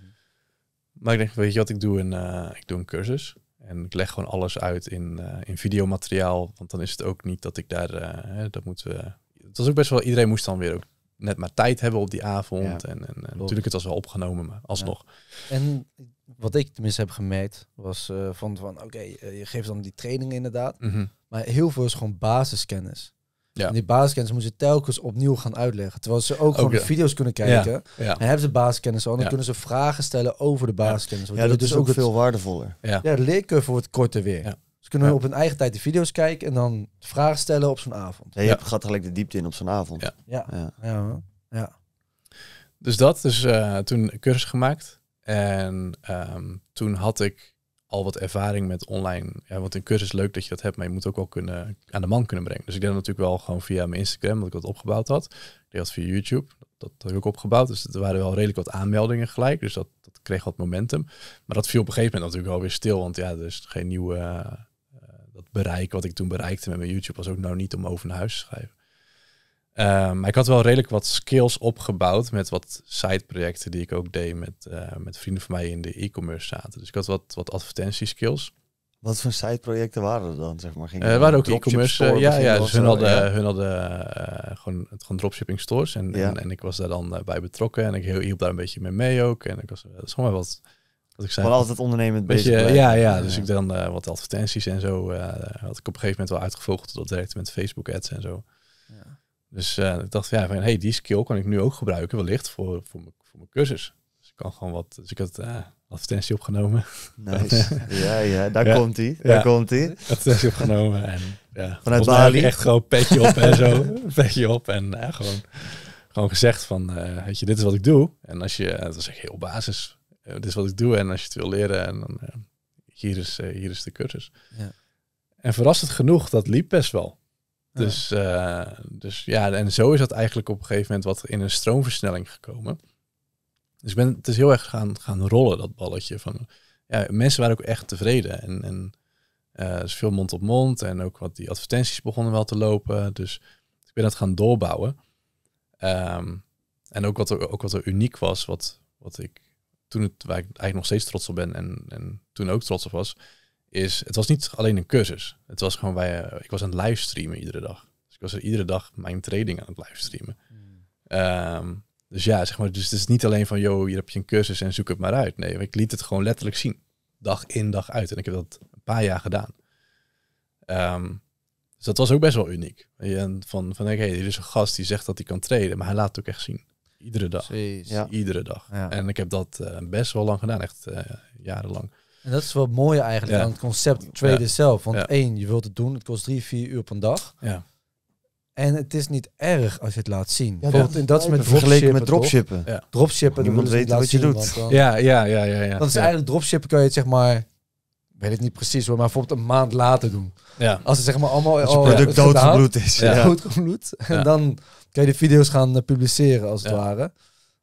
[SPEAKER 1] Maar ik denk, weet je wat, ik doe een, eh, ik doe een cursus. En ik leg gewoon alles uit in, eh, in videomateriaal. Want dan is het ook niet dat ik daar, eh, dat moeten we... Het was ook best wel, iedereen moest dan weer ook net maar tijd hebben op die avond. en, en, natuurlijk, het was wel opgenomen, maar alsnog. En wat ik tenminste heb gemerkt,
[SPEAKER 2] was van, van oké, je geeft dan die training inderdaad. Mhm heel veel is gewoon basiskennis. Ja. En die basiskennis moeten ze telkens opnieuw gaan uitleggen. Terwijl ze ook, gewoon de video's kunnen kijken. Ja. En hebben ze basiskennis al. dan kunnen ze vragen stellen over de basiskennis. Ja, dat, is ook veel waardevoller. Ja, ja de leercurve wordt korter weer. Ze dus kunnen op hun eigen tijd de video's kijken en dan vragen stellen op zo'n avond.
[SPEAKER 3] Ja, je gaat gelijk de diepte in op zo'n avond. Ja. Ja.
[SPEAKER 1] Ja. Dus dat. Dus eh, toen cursus gemaakt. En ehm, toen had ik al wat ervaring met online. Ja, want een cursus is leuk dat je dat hebt, maar je moet ook wel kunnen, aan de man kunnen brengen. Dus ik deed dat natuurlijk wel gewoon via mijn Instagram, dat ik dat opgebouwd had. Ik deed dat via YouTube, dat heb ik ook opgebouwd. Dus er waren wel redelijk wat aanmeldingen gelijk. Dus dat, dat kreeg wat momentum. Maar dat viel op een gegeven moment natuurlijk alweer weer stil. Want ja, er is geen nieuwe... Eh, eh, dat bereik wat ik toen bereikte met mijn YouTube was ook nou niet om over naar huis te schrijven. Maar ehm, ik had wel redelijk wat skills opgebouwd met wat sideprojecten die ik ook deed met, eh, met vrienden van mij in de e-commerce zaten. Dus ik had wat, wat
[SPEAKER 3] advertentieskills. Wat voor sideprojecten waren er dan? Zeg maar? Eh, waren ook e-commerce. Eh, ja, ja, dus hun hadden,
[SPEAKER 1] hun hadden gewoon, gewoon dropshipping stores. En, en, ik was daar dan bij betrokken. En ik hielp daar een beetje mee mee ook. En ik was, dat gewoon wat... Wat ik zei, Wel altijd ondernemend beetje, bezig. ja, ja, dus ik dan wat advertenties en zo. had ik op een gegeven moment wel uitgevogeld. Dat direct met Facebook ads en zo. Ja. Dus eh, ik dacht, ja, van, hey, die skill kan ik nu ook gebruiken, wellicht voor, voor, mijn, voor mijn cursus. Dus ik kan gewoon wat. Dus ik had uh, advertentie opgenomen. Nice. *laughs* ja, ja, daar komt hij. Daar komt hij. Advertentie opgenomen. En, ja, Vanuit Bali. Echt gewoon petje op en zo. *laughs* Petje op en eh, gewoon, gewoon gezegd van, uh, weet je, dit is wat ik doe. En als je, dat is echt heel basis. dit is wat ik doe en als je het wil leren, en dan, hier, is, hier is de cursus. Ja. En verrassend genoeg, dat liep best wel. Dus, eh, dus ja, en zo is dat eigenlijk op een gegeven moment wat in een stroomversnelling gekomen. Dus ik ben, het is heel erg gaan, gaan rollen, dat balletje. Van, ja, mensen waren ook echt tevreden. En, en uh, dus veel mond op mond en ook wat die advertenties begonnen wel te lopen. Dus ik ben dat gaan doorbouwen. Ehm, en ook wat, er, ook wat er uniek was, wat, wat ik toen het, waar ik eigenlijk nog steeds trots op ben en, en toen ook trots op was, is, het was niet alleen een cursus. Het was gewoon bij, eh, ik was aan het livestreamen iedere dag. Dus ik was er iedere dag mijn training aan het livestreamen. Mm. dus ja, zeg maar, dus het is niet alleen van, joh, hier heb je een cursus en zoek het maar uit. Nee, ik liet het gewoon letterlijk zien. Dag in, dag uit. En ik heb dat een paar jaar gedaan. Ehm, dus dat was ook best wel uniek. van, van hey, hier is een gast die zegt dat hij kan trainen, maar hij laat het ook echt zien. Iedere dag. ja. Iedere dag. En ik heb dat eh, best wel lang gedaan, echt eh, jarenlang. En dat
[SPEAKER 2] is wel mooi eigenlijk aan het concept traden zelf. Want één, je wilt het doen, het kost drie, vier uur per dag. Ja. En het is niet erg als je het laat zien. Ja, dat, en dat is met vergeleken met dropshippen. Ja. Dropshippen, niemand weet wat je doet. ja, ja, ja, ja, ja. Dat is eigenlijk dropshippen kan je het zeg maar, weet ik niet precies hoor, maar bijvoorbeeld een maand later doen. Ja. Als het zeg maar allemaal als product doodgebloed is, ja. doodgebloed, en *laughs* dan kan je de video's gaan eh, publiceren als het ware.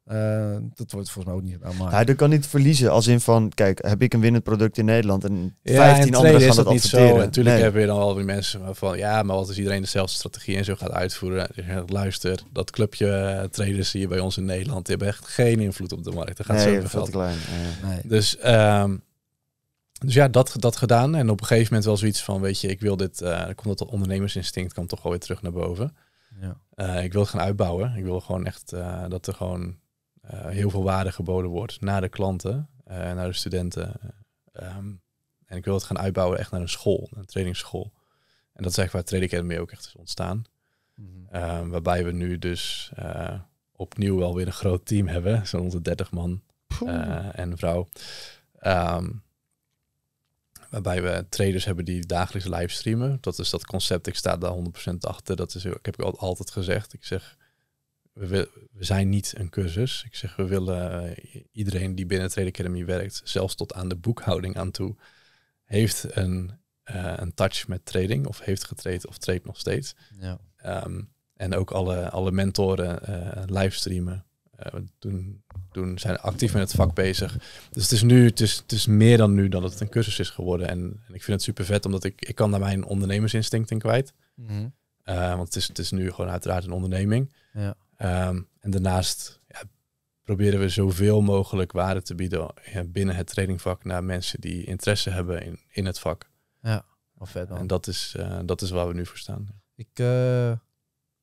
[SPEAKER 1] Eh, dat wordt volgens mij ook niet aan nou, Hij
[SPEAKER 3] kan niet verliezen. Als in van, kijk, heb ik een winnend product in Nederland en 15 anderen gaan dat niet adverteren. Zo. Natuurlijk
[SPEAKER 1] hebben we dan al die mensen van, ja, maar wat is iedereen dezelfde strategie en zo gaat uitvoeren. Luister, dat clubje eh, traders hier bij ons in Nederland, die hebben echt geen invloed op de markt. Dat gaat nee, zo veel te klein. nee. Dus, ehm, dus ja, dat, dat gedaan. En op een gegeven moment wel zoiets van, weet je, ik wil dit, uh, komt dat ondernemersinstinct, kan toch wel weer terug naar boven. Ja. ik wil het gaan uitbouwen. Ik wil gewoon echt dat er gewoon eh, heel veel waarde geboden wordt naar de klanten, eh, naar de studenten. Ehm, en ik wil het gaan uitbouwen echt naar een school, een trainingsschool. En dat is eigenlijk waar Trading Academy ook echt is ontstaan. Mhm. Ehm, waarbij we nu dus eh, opnieuw wel weer een groot team hebben. Zo'n 130 30 man en vrouw. Ehm, waarbij we traders hebben die dagelijks livestreamen. Dat is dat concept, ik sta daar 100% achter. Dat is, ik heb ik altijd gezegd. Ik zeg, we, we, zijn niet een cursus. Ik zeg, we willen eh, iedereen die binnen Trade Academy werkt, zelfs tot aan de boekhouding aan toe, heeft een, eh, een touch met trading of heeft getraind of treedt nog steeds. Ja. Ehm, en ook alle, alle mentoren uh, livestreamen. Uh, doen, doen, zijn actief met het vak bezig. Dus het is nu, het is, het is meer dan nu dat het een cursus is geworden. En, en ik vind het super vet, omdat ik, ik kan daar mijn ondernemersinstinct in kwijt. Mhm. want het is, het is nu gewoon uiteraard een onderneming. Ja. Ehm, en daarnaast ja, proberen we zoveel mogelijk waarde te bieden binnen het trainingvak naar mensen die interesse hebben in, in het vak. Ja, wat En dat is, eh, dat is waar we nu voor staan.
[SPEAKER 2] Ik, eh,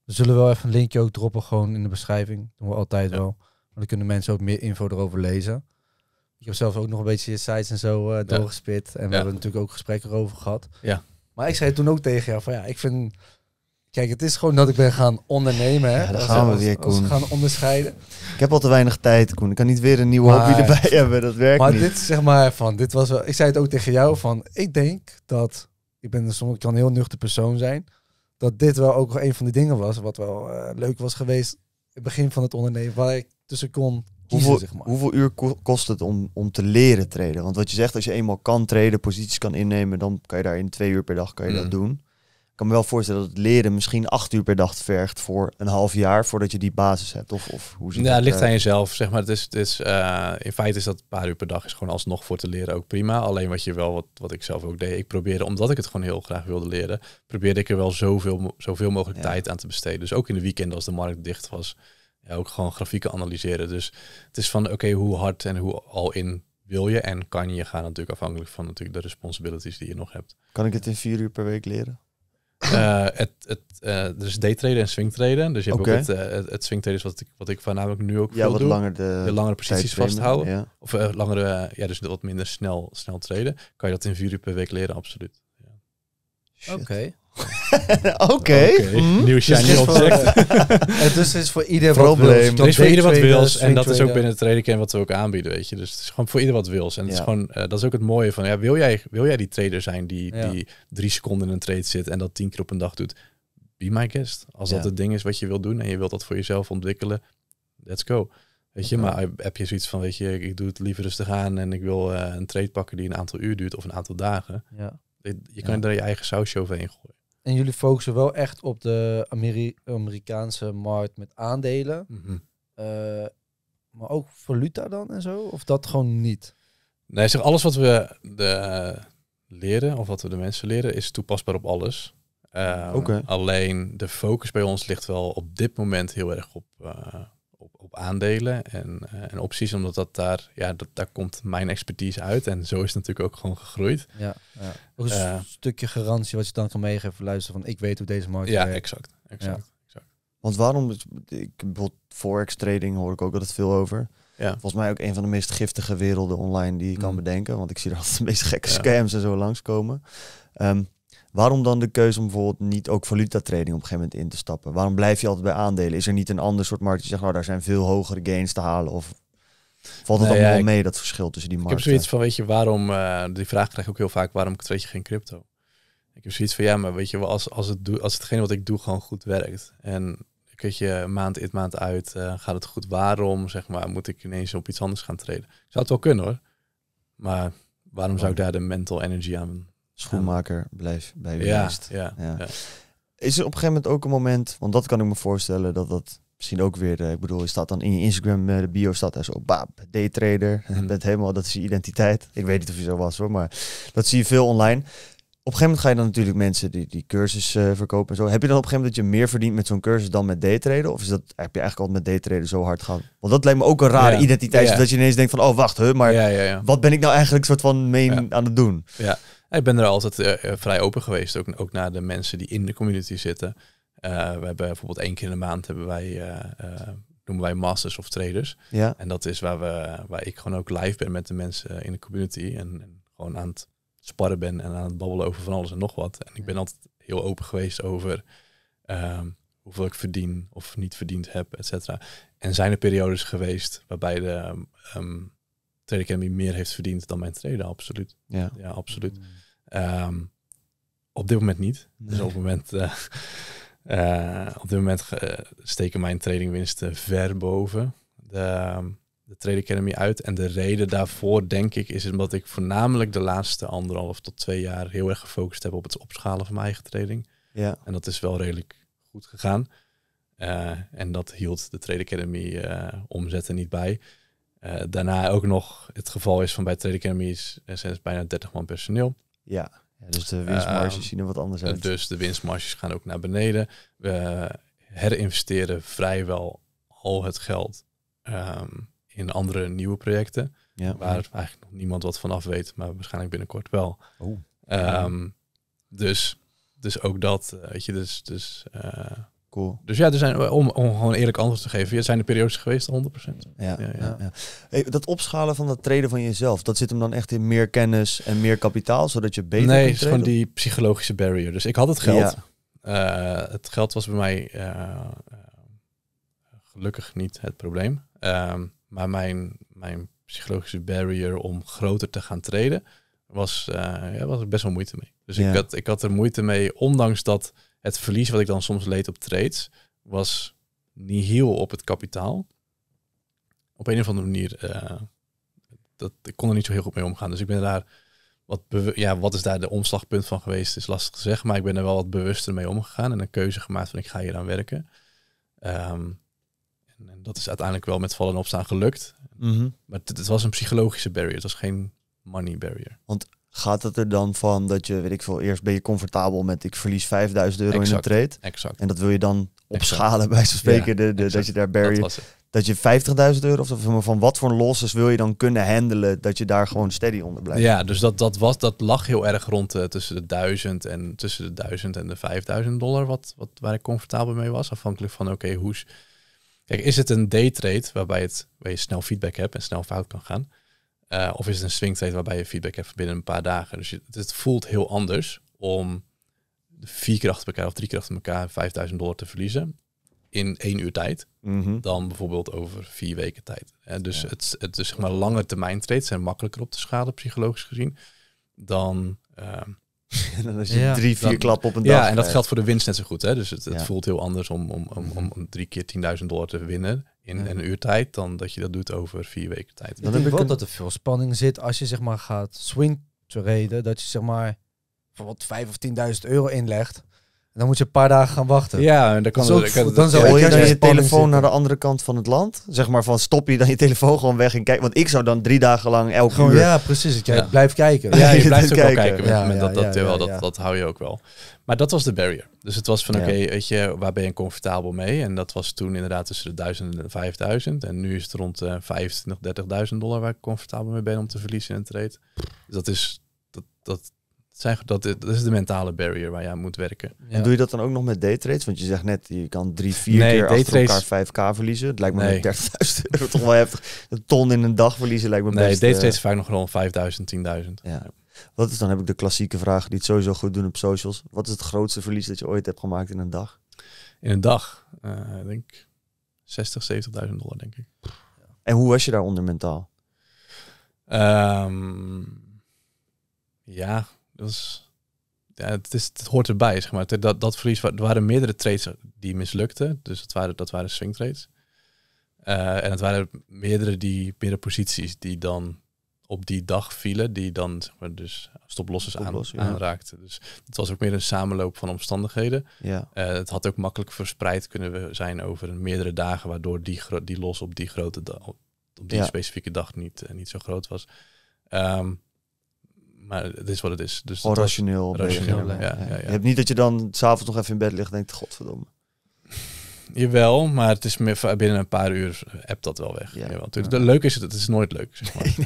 [SPEAKER 2] zullen wel even een linkje ook droppen gewoon in de beschrijving. Dat doen we altijd wel. dan kunnen mensen ook meer info erover lezen. Ik heb zelf ook nog een beetje sites en zo eh, doorgespit. En we hebben natuurlijk ook gesprekken over gehad. Ja. Maar ik zei toen ook tegen jou van ja, ik vind Kijk, het is gewoon dat ik ben gaan ondernemen. Ja, daar gaan we weer, Koen. We gaan onderscheiden.
[SPEAKER 3] Ik heb al te weinig tijd, Koen. Ik kan niet weer een nieuwe hobby erbij *laughs* hebben. Dat werkt maar niet. Maar
[SPEAKER 2] dit zeg maar van, dit was wel... Ik zei het ook tegen jou van, ik denk dat... Ik ben soms kan een heel nuchter persoon zijn. Dat dit wel ook een van de dingen was wat wel eh, leuk was geweest. Het begin van het ondernemen, waar ik tussen kon
[SPEAKER 3] Kiezen, hoeveel, zeg maar. hoeveel, uur kost het om, om te leren treden? Want wat je zegt, als je eenmaal kan treden, posities kan innemen, dan kan je daar in twee uur per dag kan je dat mm. doen. Ik kan me wel voorstellen dat het leren misschien acht uur per dag vergt voor een half jaar voordat je die basis hebt. Of, of hoe zit ja, het ligt aan
[SPEAKER 1] jezelf. Zeg maar, het is, het is, eh, in feite is dat een paar uur per dag is gewoon alsnog voor te leren ook prima. Alleen wat je wel, wat, wat ik zelf ook deed, ik probeerde, omdat ik het gewoon heel graag wilde leren, probeerde ik er wel zoveel, zoveel mogelijk tijd aan te besteden. Dus ook in de weekenden als de markt dicht was, ja, ook gewoon grafieken analyseren. Dus het is van oké, hoe hard en hoe al in wil je en kan je gaan natuurlijk afhankelijk van natuurlijk de responsibilities die je nog hebt.
[SPEAKER 3] Kan ik het in vier uur per week leren? Uh,
[SPEAKER 1] het, het, eh, er is daytraden en swingtraden. Dus je hebt ook het, uh, het swingtraden is wat ik, wat ik voornamelijk nu ook ja, wat Langer de, de langere posities vasthouden. Ja. Of langere, ja, dus wat minder snel, snel traden. Kan je dat in vier uur per week leren, absoluut. Ja. Oké. Oké. Okay. Okay. Mm. dus het is voor *laughs* ieder Probleem. Het is voor ieder wat wils. En dat is ook binnen trading tradercamp wat we ook aanbieden, weet je. Dus het is gewoon voor ieder wat wils. En het is gewoon, eh, dat is ook het mooie van, ja, wil, jij, wil jij die trader zijn die, die drie seconden in een trade zit en dat tien keer op een dag doet? Be my guest. Als dat het ding is wat je wilt doen en je wilt dat voor jezelf ontwikkelen, let's go. Weet je, maar heb je zoiets van, weet je, ik doe het liever rustig aan en ik wil eh, een trade pakken die een aantal uur duurt of een aantal dagen. Ja. Je, je kan er je eigen sausje overheen gooien
[SPEAKER 2] en jullie focussen wel echt op de Amerikaanse markt met aandelen. Mhm. Eh, maar ook valuta dan en zo? Of dat gewoon niet?
[SPEAKER 1] Nee, zeg, alles wat we de, eh, leren, of wat we de mensen leren, is toepasbaar op alles. Eh, alleen de focus bij ons ligt wel op dit moment heel erg op, aandelen en, eh, en opties, omdat dat daar, ja, dat, daar komt mijn expertise uit. En zo is het natuurlijk ook gewoon gegroeid. Ja, ja. een
[SPEAKER 2] eh, stukje garantie wat je dan kan meegeven, voor luisteren van ik weet hoe deze markt ja,
[SPEAKER 3] Exact, exact, ja, exact. Want waarom, ik, bijvoorbeeld forex trading hoor ik ook altijd veel over. Ja. Volgens mij ook een van de meest giftige werelden online die je kan mm. bedenken. Want ik zie er altijd de meest gekke scams en zo langskomen. Um, Waarom dan de keuze om bijvoorbeeld niet ook valutatrading op een gegeven moment in te stappen? Waarom blijf je altijd bij aandelen? Is er niet een ander soort markt die zegt, nou daar zijn veel hogere gains te halen? Of valt het nou allemaal mee, dat verschil tussen die markten? Ik heb zoiets
[SPEAKER 1] van, weet je, waarom, eh, die vraag krijg ik ook heel vaak, waarom treed je geen crypto? Ik heb zoiets van, ja, maar weet je, als, als, het als hetgeen wat ik doe gewoon goed werkt en weet je, maand in, maand uit, eh, gaat het goed, waarom, zeg maar, moet ik ineens op iets anders gaan treden? Zou het wel kunnen hoor, maar waarom zou ik daar de mental energy aan
[SPEAKER 3] schoenmaker, blijf bij wie ja, ja, Is er op een gegeven moment ook een moment, want dat kan ik me voorstellen, dat dat misschien ook weer, eh, ik bedoel, je staat dan in je Instagram, eh, de bio staat daar zo, baap, daytrader, *laughs* mm. bent helemaal, dat is je identiteit. Ik weet niet of je zo was hoor, maar dat zie je veel online. Op een gegeven moment ga je dan natuurlijk mensen die, die cursus eh, verkopen en zo. Heb je dan op een gegeven moment dat je meer verdient met zo'n cursus dan met daytraden? Of is dat, heb je eigenlijk al met daytraden zo hard gehad? Want dat lijkt me ook een rare identiteit, dat je ineens denkt van, oh wacht, hè, maar wat ben ik nou eigenlijk soort van mee aan het doen?
[SPEAKER 1] Ja. Ik ben er altijd eh, eh, vrij open geweest, ook, ook naar de mensen die in de community zitten. Eh, we hebben bijvoorbeeld één keer in de maand hebben wij, noemen wij masters of traders. Ja. En dat is waar, we, waar ik gewoon ook live ben met de mensen in de community. En, gewoon aan het sparren ben en aan het babbelen over van alles en nog wat. En ik ben altijd heel open geweest over ehm, hoeveel ik verdien of niet verdiend heb, et cetera. En zijn er periodes geweest waarbij de ehm, Terry Academy meer heeft verdiend dan mijn trader, absoluut. Ja, absoluut. Mm. Ehm, op dit moment niet. Dus op het moment, uh, *laughs* op dit moment eh, steken mijn trainingwinsten ver boven de, ehm, de Trade Academy uit. En de reden daarvoor, denk ik, is omdat ik voornamelijk de laatste anderhalf tot twee jaar heel erg gefocust heb op het opschalen van mijn eigen trading. Ja. En dat is wel redelijk goed gegaan. en dat hield de Trade Academy omzetten niet bij. Uh, daarna ook nog het geval is van bij Trade Academy eh, zijn het bijna 30 man personeel. Ja, dus de winstmarges ehm, zien er wat anders uit. Dus de winstmarges gaan ook naar beneden. We herinvesteren vrijwel al het geld ehm, in andere nieuwe projecten. Waar eigenlijk nog niemand wat vanaf weet, maar waarschijnlijk binnenkort wel. Oh. Ehm, dus, dus ook dat, eh, weet je, dus, dus
[SPEAKER 3] dus ja, er zijn, om, om gewoon eerlijk antwoord te geven, zijn de periodes geweest 100%. Ja, ja, ja. ja. dat opschalen van dat treden van jezelf, dat zit hem dan echt in meer kennis en meer kapitaal, zodat je beter. Nee, het is gewoon die psychologische barrier. Dus ik had het geld. Eh, het
[SPEAKER 1] geld was bij mij eh, eh, gelukkig niet het probleem. Ehm, maar mijn, mijn psychologische barrier om groter te gaan treden, was, ja, was er best wel moeite mee. Dus ik, had, ik had er moeite mee, ondanks dat het verlies wat ik dan soms leed op trades was niet heel op het kapitaal. Op een of andere manier, eh, dat, ik kon er niet zo heel goed mee omgaan. Dus ik ben daar wat, ja, wat is daar de omslagpunt van geweest, is lastig te zeggen. Maar ik ben er wel wat bewuster mee omgegaan en een keuze gemaakt van ik ga hier aan werken. Ehm, en, dat is uiteindelijk wel met vallen en opstaan
[SPEAKER 3] gelukt. Mhm. Maar het was een psychologische barrier, het was geen money barrier. Want Gaat het er dan van dat je, weet ik veel, eerst ben je comfortabel met ik verlies 5000 euro in een trade. Exact. En dat wil je dan opschalen *laughs* bij zo'n spreken, de, dat je daar barry... Dat, dat je 50.000 euro, of van wat voor losses wil je dan kunnen handelen, dat je daar gewoon steady onder blijft? Ja,
[SPEAKER 1] dus dat, dat, was, dat lag heel erg rond eh, tussen, de 1000 en, tussen de 1000 en de 5000 dollar, wat, wat, waar ik comfortabel mee was. Afhankelijk van, oké, hoe... Kijk, is het een day trade waarbij, het, waar je snel feedback hebt en snel fout kan gaan? Eh, of is het een swing trade waarbij je feedback hebt binnen een paar dagen? Dus het voelt heel anders om vier keer achter elkaar of drie keer achter elkaar 5000 dollar te verliezen in één uur tijd. Mhm. Dan bijvoorbeeld over vier weken tijd. Eh, dus het, het is zeg maar lange termijn trades zijn makkelijker op te schade, psychologisch gezien dan, ehm, en *laughs* dan is je ja, drie, vier klap op een dag. Ja, en dat geldt voor de winst net zo goed. Hè? Dus het, het voelt heel anders om, om, om, mhm. om, drie keer 10.000 dollar te winnen in een uur tijd dan dat je dat doet over vier weken tijd. Dan heb ik wel dat er
[SPEAKER 2] veel spanning zit als je zeg maar gaat swing traden. Dat je zeg maar bijvoorbeeld 5 of 10.000 euro inlegt dan moet je een paar dagen gaan wachten.
[SPEAKER 3] Ja, en dan kan je dan, dan zou je, dan je telefoon naar de andere kant van het land. Zeg maar van stop je dan je telefoon gewoon weg en kijk. Want ik zou dan drie dagen lang elke gewoon, uur... Ja, precies. Ik blijf kijken. *laughs* Ja, *laughs* je blijft ook kijken. wel kijken. Ja, dat, dat, wel, dat, dat hou je ook wel. Maar dat was de barrier. Dus het was van oké, weet
[SPEAKER 1] je, waar ben je comfortabel mee? En dat was toen inderdaad tussen de duizend en de 5000. En nu is het rond uh, 25, 30.000 dollar waar ik comfortabel mee ben om te verliezen in een trade. Dus dat is dat, dat, zijn, dat, dat is de mentale barrier waar je aan moet werken. En doe je
[SPEAKER 3] dat dan ook nog met daytrades? Want je zegt net, je kan drie, vier keer achter elkaar 5k verliezen. Het lijkt me nee. 30.000 euro toch wel heftig. Een ton in een dag verliezen lijkt me nee, best... Nee, eh, daytrades uh... vaak nog gewoon 5.000, 10.000. Ja. Wat is dan, heb ik de klassieke vraag die het sowieso goed doen op socials. Wat is het grootste verlies dat je ooit hebt gemaakt in een dag?
[SPEAKER 1] In een dag? Uh, ik denk 60, 70.000 dollar, denk ik. En hoe was je daaronder mentaal? Ehm, ja, ja, het, is, het hoort erbij, zeg maar. Dat, dat verlies, er waren meerdere trades die mislukten. Dus dat waren, dat waren swing trades. Eh, en het waren meerdere, die, meerdere posities die dan op die dag vielen, die dan zeg maar, dus stoplosses Stop aanraakten. Dus het was ook meer een samenloop van omstandigheden. Ja. Eh, het had ook makkelijk verspreid kunnen zijn over meerdere dagen, waardoor die, die los op die grote op, op die specifieke dag niet, eh, niet zo groot was. Ehm, maar het is wat het is. Dus rationeel. ja, ja, ja, Je hebt
[SPEAKER 3] niet dat je dan s'avonds nog even in bed ligt en denkt,
[SPEAKER 1] godverdomme. Jawel, maar het is meer, binnen een paar uur app dat wel weg. Ja. Het, leuk is het, het is nooit leuk. Zeg maar. *laughs* *laughs*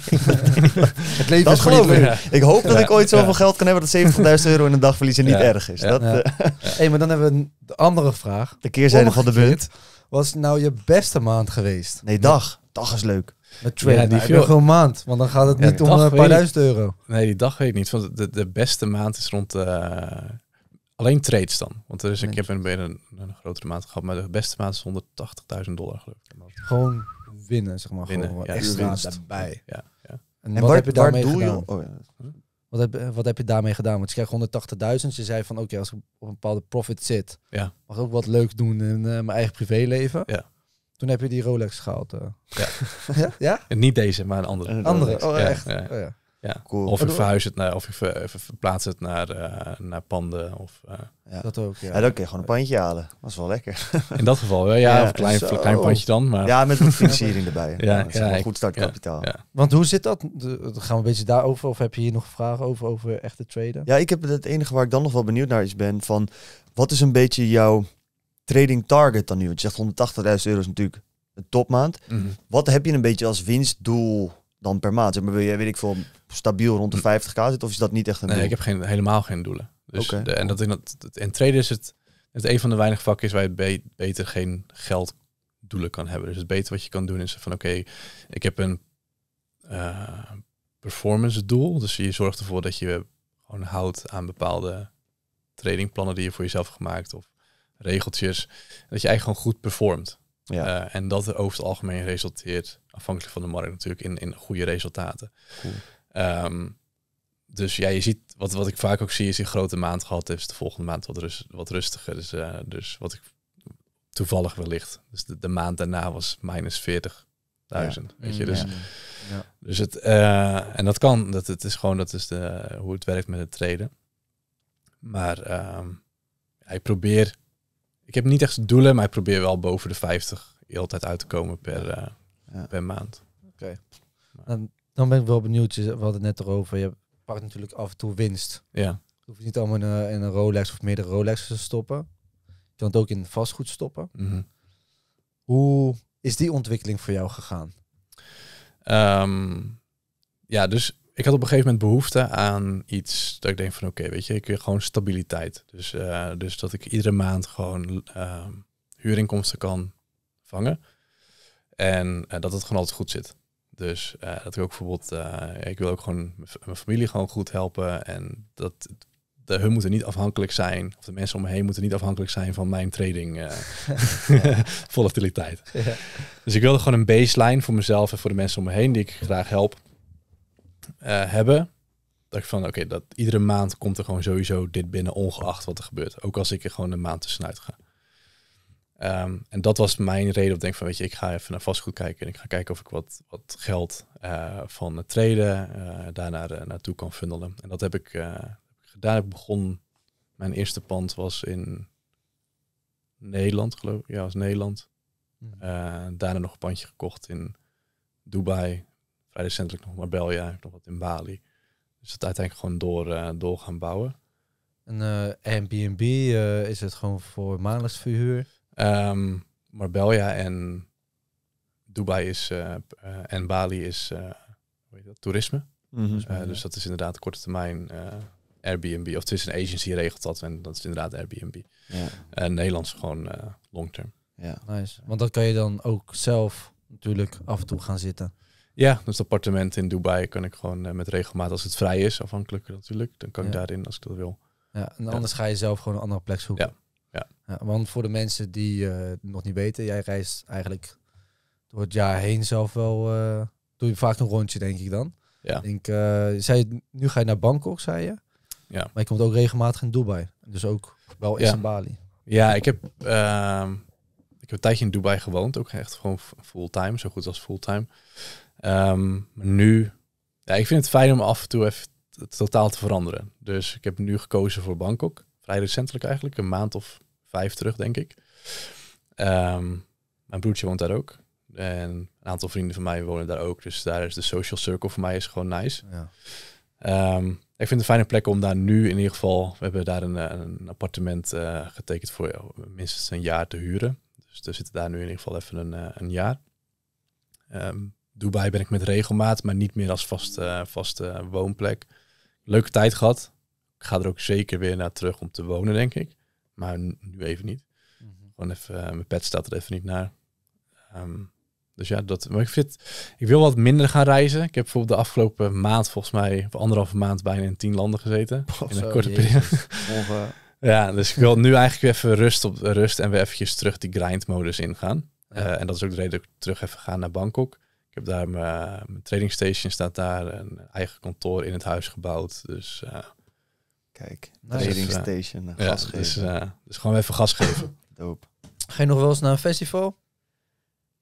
[SPEAKER 1] het leven dat is gewoon Ik hoop dat ik
[SPEAKER 2] ooit zoveel geld kan hebben dat 70.000
[SPEAKER 3] euro in een dag verliezen niet erg is. Dat,
[SPEAKER 2] eh, *laughs* maar dan hebben we een andere vraag. De
[SPEAKER 3] keerzijde van de munt. Was
[SPEAKER 2] nou je beste maand geweest? Nee, dag. Dag
[SPEAKER 1] is leuk. Met trade. Ja, die viel een maand. Want dan gaat het niet om eh, een paar duizend euro. Nee, die dag weet ik niet. Want de, de beste maand is rond eh, alleen trades dan. Want er is ik heb een, een, een grotere maand gehad. Maar de beste maand is 180.000 dollar gelukkig Gewoon winnen, zeg maar. Winnen, gewoon ja,
[SPEAKER 2] daarbij. Ja, ja. En, wat, heb je daarmee doe gedaan? Oh je? Hm? wat, heb, wat heb je daarmee gedaan? Want je krijgt 180.000. Je zei van oké, als ik op een bepaalde profit zit, ja. mag ik ook wat leuk doen in eh, mijn eigen privéleven. Ja. Toen heb je die Rolex gehaald. Eh. Ja.
[SPEAKER 1] *laughs* ja? ja? En niet deze, maar een andere. Een andere, oh, ja, echt? Ja. Oh, ja. Of je verhuist het naar, of je verplaatst het naar, eh, naar panden. Of, eh. Dat ook. Ja. ja. dan kun je gewoon een pandje halen.
[SPEAKER 3] Dat is wel lekker. *laughs* In dat geval, ja, ja of een klein, klein pandje dan. Maar... Ja, met een *laughs* financiering erbij. Ja, dat is een goed startkapitaal.
[SPEAKER 2] Want hoe zit dat? Dan gaan we een beetje daarover? Of heb je hier nog vragen over,
[SPEAKER 3] over echte traden? Ja, ik heb het enige waar ik dan nog wel benieuwd naar is ben van wat is een beetje jouw trading target dan nu? Want je zegt 180.000 euro is natuurlijk een topmaand. Mhm. Wat heb je een beetje als winstdoel dan per maand? maar, wil je, weet ik veel, stabiel rond de 50k mhm. zitten? Of is dat niet echt een nee, ik heb
[SPEAKER 1] geen, helemaal geen doelen. Dus de, en dat in, dat, en traden is het,
[SPEAKER 3] het een van de weinige
[SPEAKER 1] vakken is waar je beter geen gelddoelen kan hebben. Dus het beter wat je kan doen is van oké, ik heb een eh, performance doel. Dus je zorgt ervoor dat je gewoon houdt aan bepaalde tradingplannen die je voor jezelf hebt gemaakt. Of regeltjes, dat je eigenlijk gewoon goed performt. Ja. Eh, en dat over het algemeen resulteert, afhankelijk van de markt natuurlijk, in, in goede resultaten. Ehm, dus ja, je ziet, wat, wat ik vaak ook zie, is in grote maand gehad, is de volgende maand wat, rust, wat rustiger. Dus, eh, dus wat ik toevallig wellicht. Dus de, de maand daarna was minus 40.000. Weet je, mm, dus, ja. dus het, eh, en dat kan, dat het is gewoon, dat is de, hoe het werkt met het treden. Maar uh, ik probeer ik heb niet echt doelen, maar ik probeer wel boven de 50 de hele tijd uit te komen per, eh, per maand.
[SPEAKER 4] Oké.
[SPEAKER 2] Okay. Dan ben ik wel benieuwd, je, we hadden het net erover, je pakt natuurlijk af en toe winst. Ja. Je niet allemaal in een, een Rolex of meerdere Rolex te stoppen. Je kan het
[SPEAKER 1] ook in vastgoed stoppen. Mhm. Hoe is die ontwikkeling voor jou gegaan? Ehm, ja, dus ik had op een gegeven moment behoefte aan iets dat ik denk van oké, weet je, ik wil gewoon stabiliteit. Dus, eh, dus dat ik iedere maand gewoon ehm, huurinkomsten kan vangen. En eh, dat het gewoon altijd goed zit. Dus eh, dat ik ook bijvoorbeeld, ik wil ook gewoon mijn familie gewoon goed helpen. En dat de, hun moeten niet afhankelijk zijn, of de mensen om me heen moeten niet afhankelijk zijn van mijn trading uh, *laughs* *laughs* volatiliteit. Dus ik wilde gewoon een baseline voor mezelf en voor de mensen om me heen die ik graag help uh, hebben. Dat ik van oké, dat iedere maand komt er gewoon sowieso dit binnen, ongeacht wat er gebeurt. Ook als ik er gewoon een maand tussenuit ga. Ehm, en dat was mijn reden om denk van, weet je, ik ga even naar vastgoed kijken. En ik ga kijken of ik wat, wat geld eh, van het treden uh, eh, daarnaar naartoe kan funnelen. En dat heb ik gedaan. Ik begon, mijn eerste pand was in Nederland, geloof ik. Ja, was Nederland. Hmm. daarna nog een pandje gekocht in Dubai, vrij nog Marbella, nog wat in Bali. Dus dat uiteindelijk gewoon door, eh, door gaan bouwen. En eh, Airbnb eh, is het gewoon voor maandelijks verhuur? Ehm, maar Marbella en Dubai is, en Bali is toerisme. Mhm. dus dat is inderdaad korte termijn Airbnb. Of het is een agency regelt dat en dat is inderdaad Airbnb. Ja. Uh, Nederlands gewoon long term.
[SPEAKER 2] Ja, nice. Want dat kan je dan ook zelf natuurlijk af en toe gaan
[SPEAKER 1] zitten. Ja, dus het appartement in Dubai kan ik gewoon eh, met regelmaat, als het vrij is, afhankelijk natuurlijk, dan kan ik daarin als ik dat wil.
[SPEAKER 2] Ja, en anders ga je zelf gewoon een andere plek zoeken. Ja. ja. want voor de mensen die uh, nog niet weten, jij reist eigenlijk door het jaar heen zelf wel, eh, doe je vaak een rondje denk ik dan. Ja. Denk, uh, zei, nu ga je naar Bangkok, zei je. Ja. Maar je komt ook regelmatig in Dubai. Dus ook wel in Bali.
[SPEAKER 1] Ja, ik heb, ehm, ik heb een tijdje in Dubai gewoond. Ook echt gewoon fulltime, zo goed als fulltime. Ehm, nu, ja, ik vind het fijn om af en toe even totaal te veranderen. Dus ik heb nu gekozen voor Bangkok. Vrij recentelijk eigenlijk, een maand of vijf terug, denk ik. Ehm, mijn broertje woont daar ook. En een aantal vrienden van mij wonen daar ook. Dus daar is de social circle voor mij is gewoon nice. Ja. Ehm, ik vind het een fijne plek om daar nu in ieder geval... We hebben daar een, eh, een appartement eh, getekend voor minstens een jaar te huren. Dus we zitten daar nu in ieder geval even een, eh, een jaar. Dubai ben ik met regelmaat, maar niet meer als vaste, woonplek. Leuke tijd gehad. Ik ga er ook zeker weer naar terug om te wonen, denk ik. Maar nu even niet. Mhm. Gewoon even, eh, mijn pet staat er even niet naar. Ehm, dus ja, dat, maar ik, vind, ik wil wat minder gaan reizen. Ik heb bijvoorbeeld de afgelopen maand, volgens mij, of anderhalve maand, bijna in tien landen gezeten. *laughs* in een korte periode. *laughs* Ja, dus ik wil nu eigenlijk even rust, op, rust en weer eventjes terug die grindmodus ingaan. Eh, en dat is ook de reden dat ik terug even ga naar Bangkok. Ik heb daar mijn, eh, trading station staat daar, een eigen kantoor in het huis gebouwd. Dus eh, kijk, dus, eh, trading station, gas ja, dus, geven. Dus, dus, gewoon even gas geven.
[SPEAKER 3] *laughs* Doop.
[SPEAKER 4] Ga
[SPEAKER 2] je nog wel eens naar een festival?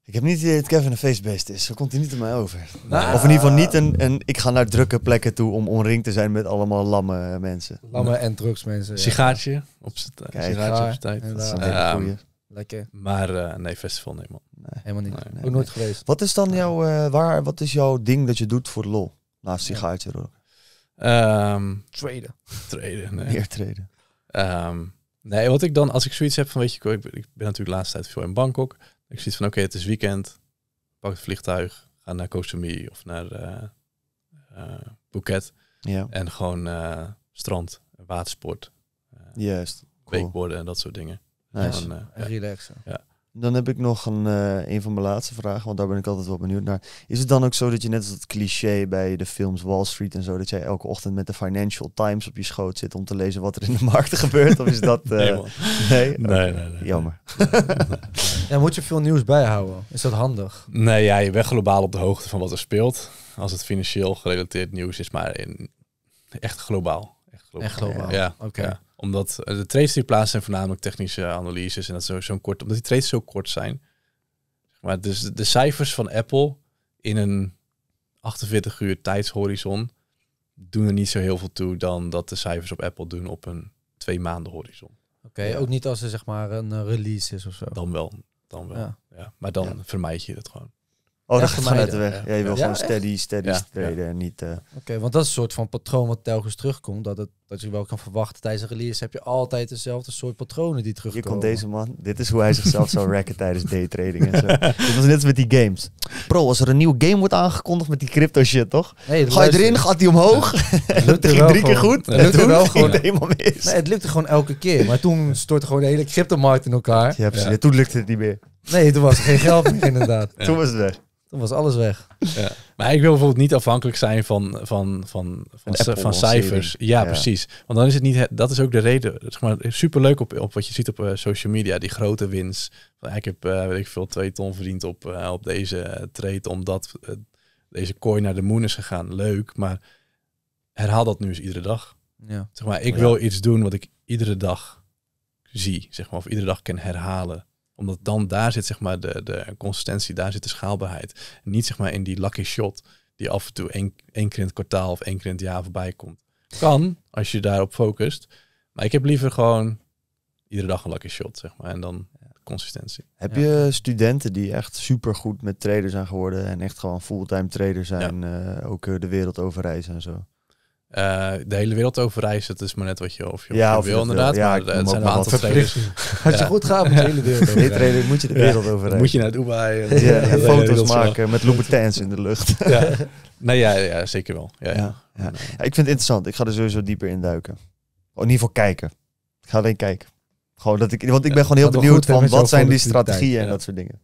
[SPEAKER 3] Ik heb niet het idee dat Kevin een feestbeest is. Zo komt hij niet aan mij over. Nou. of in ieder geval niet een, een... Ik ga naar drukke plekken toe om omringd te zijn met allemaal lamme mensen. Lamme en drugsmensen. Sigaartje ja. op zijn tijd. Sigaartje op zijn tijd. Dat is een hele ehm, Lekker. Maar eh, nee, festival nee man. Nee, helemaal niet. ook nooit geweest. Wat is dan jouw, eh, waar, wat is jouw ding dat je doet voor lol? Naast sigaartje roken. Ehm,
[SPEAKER 1] traden. Traden, nee. Meer traden. Ehm, nee, wat ik dan, als ik zoiets heb van, weet je, ik ben, ik ben natuurlijk de laatste tijd veel in Bangkok. Ik zoiets van, oké, het is weekend. Pak het vliegtuig, ga naar Koh Samui of naar uh, Phuket. Ja. En gewoon strand, watersport. Juist. Cool. en dat soort dingen. Nice. Eh, relaxen.
[SPEAKER 3] Ja. Dan heb ik nog een, eh, een van mijn laatste vragen, want daar ben ik altijd wel benieuwd naar. Is het dan ook zo dat je net als het cliché bij de films Wall Street en zo, dat jij elke ochtend met de Financial Times op je schoot zit om te lezen wat er in de *laughs* markten gebeurt? Of is dat. Eh, nee, nee? Nee, nee? Jammer.
[SPEAKER 2] *laughs* ja, moet je veel nieuws bijhouden? Is dat handig?
[SPEAKER 3] Nee, ja, je bent globaal op
[SPEAKER 1] de hoogte van wat er speelt. Als het financieel gerelateerd nieuws is, maar in, echt globaal. Echt globaal. Ja, oké omdat eh, de trades die plaats zijn voornamelijk technische analyses. En dat zo, zo'n kort, omdat die trades zo kort zijn. Maar dus de, cijfers van Apple in een 48 uur tijdshorizon doen er niet zo heel veel toe dan dat de cijfers op Apple doen op een twee maanden horizon. Oké, ook
[SPEAKER 2] niet als er zeg maar een eh,
[SPEAKER 1] release is of zo. Dan wel, dan wel. Ja. Maar dan vermijd je het gewoon. Oh, dat gaat vanuit
[SPEAKER 2] weg. Ja, je wil gewoon steady, steady traden en eh, niet... Eh, Oké, want dat is een soort van patroon wat telkens terugkomt. Dat, het, dat je wel kan verwachten tijdens een release heb je altijd dezelfde soort patronen die terugkomen. Hier komt deze man. Dit is hoe hij zichzelf zou *laughs* racken
[SPEAKER 3] tijdens daytrading en zo. Dit was net met die games. Bro, als er een nieuwe game wordt aangekondigd met die crypto shit, toch? Ga je erin, gaat die omhoog. *laughs* Het lukt er drie keer goed. Het lukt wel gewoon. helemaal mis. Nee, het lukte gewoon elke keer. Maar
[SPEAKER 2] toen stortte gewoon de hele crypto markt in elkaar.
[SPEAKER 1] Toen lukte het niet meer. Nee, toen was er geen geld meer *laughs* inderdaad. Toen was het weg. Dan was alles weg. Ja. Maar ik wil bijvoorbeeld niet afhankelijk zijn van, van, van, van, van cijfers. Ja, precies. Want dan is het niet. Dat is ook de reden. Zeg maar, superleuk op, op wat je ziet op eh, social media. Die grote winst. ik heb eh, weet ik veel twee ton verdiend op, eh, op deze trade. Omdat deze coin naar de moon is gegaan. Leuk. Maar herhaal dat nu eens iedere dag. Ja. Zeg maar, ik wil iets doen wat ik iedere dag zie. Zeg maar, of iedere dag kan herhalen omdat dan daar zit zeg maar de, de consistentie, daar zit de schaalbaarheid. En niet zeg maar in die lucky shot die af en toe één, één keer kwartaal of één keer jaar voorbij komt. Kan, als je daarop focust. Maar ik heb liever gewoon iedere dag een lucky shot, zeg maar. En dan
[SPEAKER 3] consistentie. Heb je studenten die echt super goed met traders zijn geworden en echt gewoon fulltime traders zijn, eh, ook eh, de wereld overreizen en zo? Eh, de hele wereld
[SPEAKER 1] over reizen, dat is maar net wat je of je, ja, of wil inderdaad. Ja, maar het zijn een aantal Als *laughs* je goed gaat de hele wereld moet je de wereld over reizen. Moet je naar Dubai. En, eh, foto's maken met Louboutins in de lucht. *laughs* ja. Nou ja, ja, zeker wel. Ja, ja.
[SPEAKER 3] ik vind het interessant. Ik ga er sowieso dieper in duiken. Oh, in ieder geval kijken. Ik ga alleen kijken. Gewoon dat ik, want ik ben gewoon heel benieuwd van wat zijn die strategieën en dat soort dingen.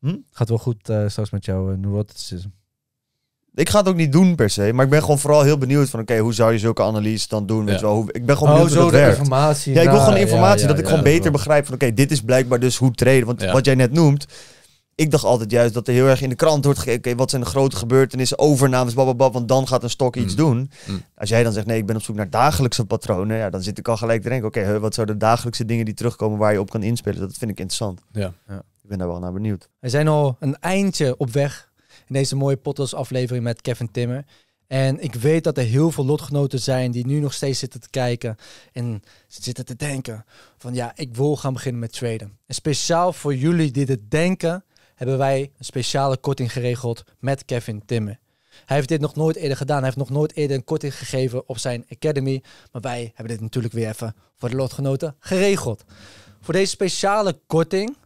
[SPEAKER 2] Hm? Gaat wel goed uh, straks met
[SPEAKER 3] jouw uh, neuroticism. Ik ga het ook niet doen per se, maar ik ben gewoon vooral heel benieuwd van oké, hoe zou je zulke analyses dan doen? wel, hoe, ik ben gewoon oh, benieuwd hoe zo dat werkt. Informatie, ja, ik wil gewoon informatie dat ik gewoon beter begrijp van oké, dit is blijkbaar dus hoe treden, Want wat jij net noemt, ik dacht altijd juist dat er heel erg in de krant wordt gekeken, wat zijn de grote gebeurtenissen, overnames, bababab, want dan gaat een stok iets mm. doen. Mm. Als jij dan zegt, nee, ik ben op zoek naar dagelijkse patronen, ja, dan zit ik al gelijk te denken, oké, wat zijn de dagelijkse dingen die terugkomen waar je op kan inspelen? Dat vind ik interessant. Ja. ja. Ik ben daar wel naar benieuwd.
[SPEAKER 2] We zijn al een eindje op weg in deze mooie podcast-aflevering met Kevin Timmer. En ik weet dat er heel veel lotgenoten zijn die nu nog steeds zitten te kijken en zitten te denken van ja, ik wil gaan beginnen met traden. En speciaal voor jullie die dit denken, hebben wij een speciale korting geregeld met Kevin Timmer. Hij heeft dit nog nooit eerder gedaan. Hij heeft nog nooit eerder een korting gegeven op zijn Academy. Maar wij hebben dit natuurlijk weer even voor de lotgenoten geregeld. Voor deze speciale korting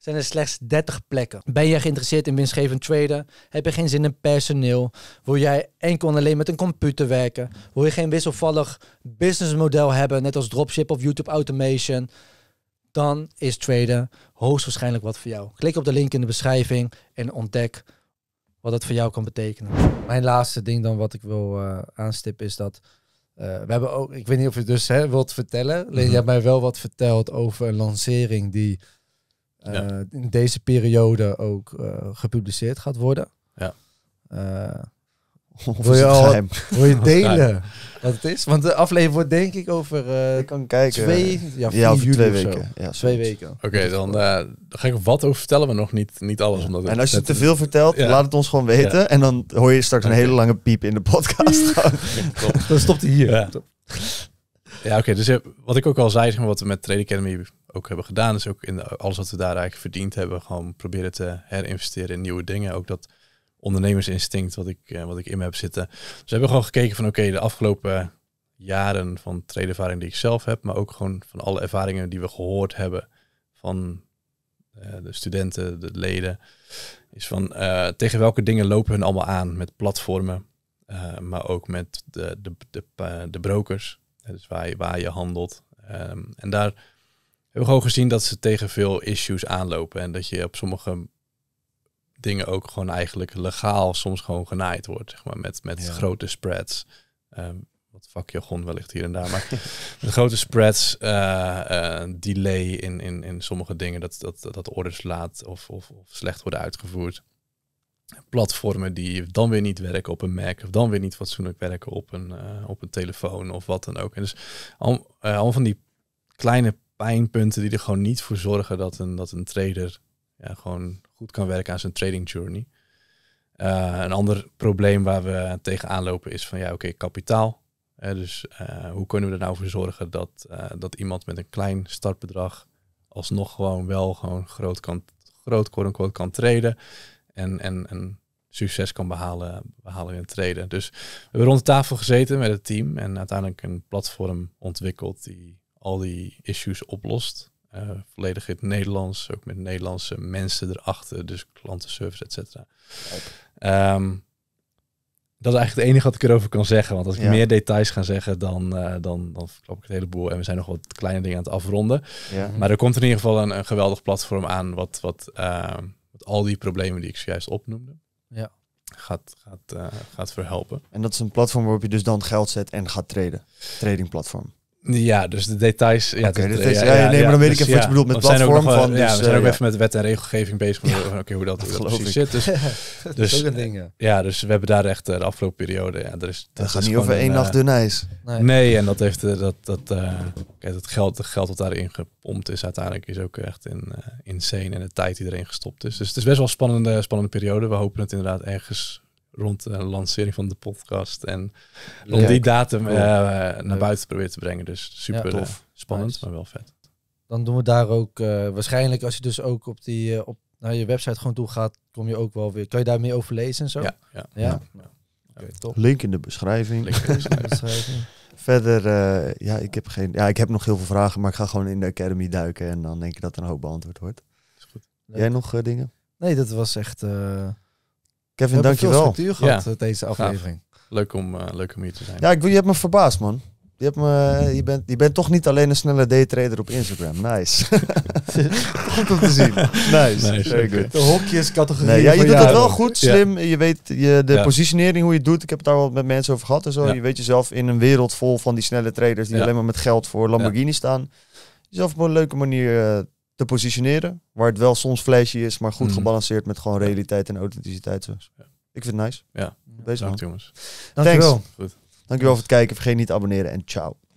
[SPEAKER 2] zijn er slechts 30 plekken. Ben jij geïnteresseerd in winstgevend traden? Heb je geen zin in personeel? Wil jij enkel en alleen met een computer werken? Wil je geen wisselvallig businessmodel hebben, net als dropship of YouTube automation? Dan is traden hoogstwaarschijnlijk wat voor jou. Klik op de link in de beschrijving en ontdek wat dat voor jou kan betekenen. Mijn laatste ding dan wat ik wil uh, aanstippen is dat eh, we hebben ook, ik weet niet of je dus hè, wilt vertellen. Alleen mhm. je hebt mij wel wat verteld over een lancering die eh, in deze periode ook eh, gepubliceerd gaat worden. Ja. Of eh, *laughs* wil je, al, je *laughs* delen wat het is? Want de aflevering wordt denk ik over ik kan kijken. twee, ja,
[SPEAKER 1] ja weken. Ja, twee weken. Oké, dan uh, ga ik wat over vertellen, maar nog niet, niet alles. Omdat en als je te veel vertelt, laat het ons gewoon weten.
[SPEAKER 3] En dan hoor je straks een hele lange piep in de podcast. *laughs* dan stopt hij hier.
[SPEAKER 1] Ja, oké. dus wat ik ook al zei, wat we met Trade Academy ook hebben gedaan. Dus ook in alles wat we daar eigenlijk verdiend hebben, gewoon proberen te herinvesteren in nieuwe dingen. Ook dat ondernemersinstinct wat ik, eh, wat ik in me heb zitten. Dus we hebben gewoon gekeken van oké, de afgelopen jaren van tradeervaring die ik zelf heb, maar ook gewoon van alle ervaringen die we gehoord hebben van eh, de studenten, de leden, is van eh, tegen welke dingen lopen hun allemaal aan met platformen, maar ook met de, de, de, de brokers, dus waar je, waar je handelt. Ehm, en daar hebben gewoon gezien dat ze tegen veel issues aanlopen. En dat je op sommige dingen ook gewoon eigenlijk legaal soms gewoon genaaid wordt. Zeg maar, met met grote spreads. Um, wat vakjargon wellicht hier en daar. Maar *laughs* met grote spreads, eh, eh, delay in, in, in sommige dingen. Dat, dat, dat orders laat of, of, of slecht worden uitgevoerd platformen die dan weer niet werken op een Mac of dan weer niet fatsoenlijk werken op een, eh, op een telefoon of wat dan ook. En dus al, al van die kleine pijnpunten die er gewoon niet voor zorgen dat een, dat een trader ja, gewoon goed kan werken aan zijn trading journey. Eh, een ander probleem waar we tegenaan lopen is van ja, oké, kapitaal. dus eh, hoe kunnen we er nou voor zorgen dat, eh, dat iemand met een klein startbedrag alsnog gewoon wel gewoon groot kan, groot quote kan traden en, en, en succes kan behalen, behalen in traden. Dus we hebben rond de tafel gezeten met het team en uiteindelijk een platform ontwikkeld die al die issues oplost. Eh, volledig in het Nederlands, ook met Nederlandse mensen erachter, dus klantenservice, et cetera. Ehm, dat is eigenlijk het enige wat ik erover kan zeggen. Want als ik meer details ga zeggen, dan, uh, dan, dan verklap ik het heleboel. En we zijn nog wat kleine dingen aan het afronden. Maar er komt in ieder geval een, een geweldig platform aan, wat, wat, ehm, wat al die problemen die ik zojuist
[SPEAKER 3] opnoemde. Ja. Gaat, gaat, eh, gaat verhelpen. En dat is een platform waarop je dus dan geld zet en gaat traden. Trading platform.
[SPEAKER 1] Ja, dus de details. Ja, okay, eh, nee, maar dan weet dus ik even wat je bedoelt met platform. van, eh, dus, we zijn ook eh, even met wet en regelgeving bezig. over Oké, hoe dat, dat precies ik. zit. Dus, *laughs* dat dus, is ook een ding, ja. dus we hebben daar echt de afgelopen periode... Ja, er is, dat, gaat niet over één nacht dun ijs. Nee. en dat heeft dat, dat, dat geld, het geld dat daarin gepompt is uiteindelijk is ook echt in, uh, insane. En de tijd die erin gestopt is. Dus het is best wel een spannende, spannende periode. We hopen het inderdaad ergens rond de lancering van de podcast en rond die datum eh, naar buiten proberen te brengen. Dus super eh, spannend, maar wel vet.
[SPEAKER 2] Dan doen we daar ook eh, waarschijnlijk, als je dus ook op, die, op naar je website gewoon toe gaat, kom je ook wel weer. Kan je daar meer over lezen en zo? Ja. ja. ja?
[SPEAKER 3] Nou, Link in de beschrijving. Link in de beschrijving. *laughs* Verder, ja, ik heb geen. Ja, ik heb nog heel veel vragen, maar ik ga gewoon in de Academy duiken en dan denk ik dat er een hoop beantwoord wordt. Is goed. Jij nog dingen?
[SPEAKER 2] Nee, dat was echt.
[SPEAKER 3] Kevin, dankjewel. het structuur gehad ja. Eh, deze aflevering. Leuk om, uh, leuk om hier te zijn. Ja, ik, je hebt me verbaasd, man. Je, hebt me, eh, je, bent, je bent toch niet alleen een snelle daytrader op Instagram. Nice. *laughs* goed om te zien. Nice. nice De hokjescategorie. Nee, ja, je doet het wel goed, slim. Je weet je, de positionering, hoe je doet. Ik heb het daar wel met mensen over gehad en zo. Je weet jezelf in een wereld vol van die snelle traders die alleen maar met geld voor Lamborghini staan. Jezelf op een leuke manier te positioneren. Waar het wel soms flashy is, maar goed mhm. gebalanceerd met gewoon realiteit en authenticiteit. Ik vind het nice. Ja, bezig. Dank jongens. Dankjewel. Goed. Dankjewel voor het kijken. Vergeet niet te abonneren en ciao.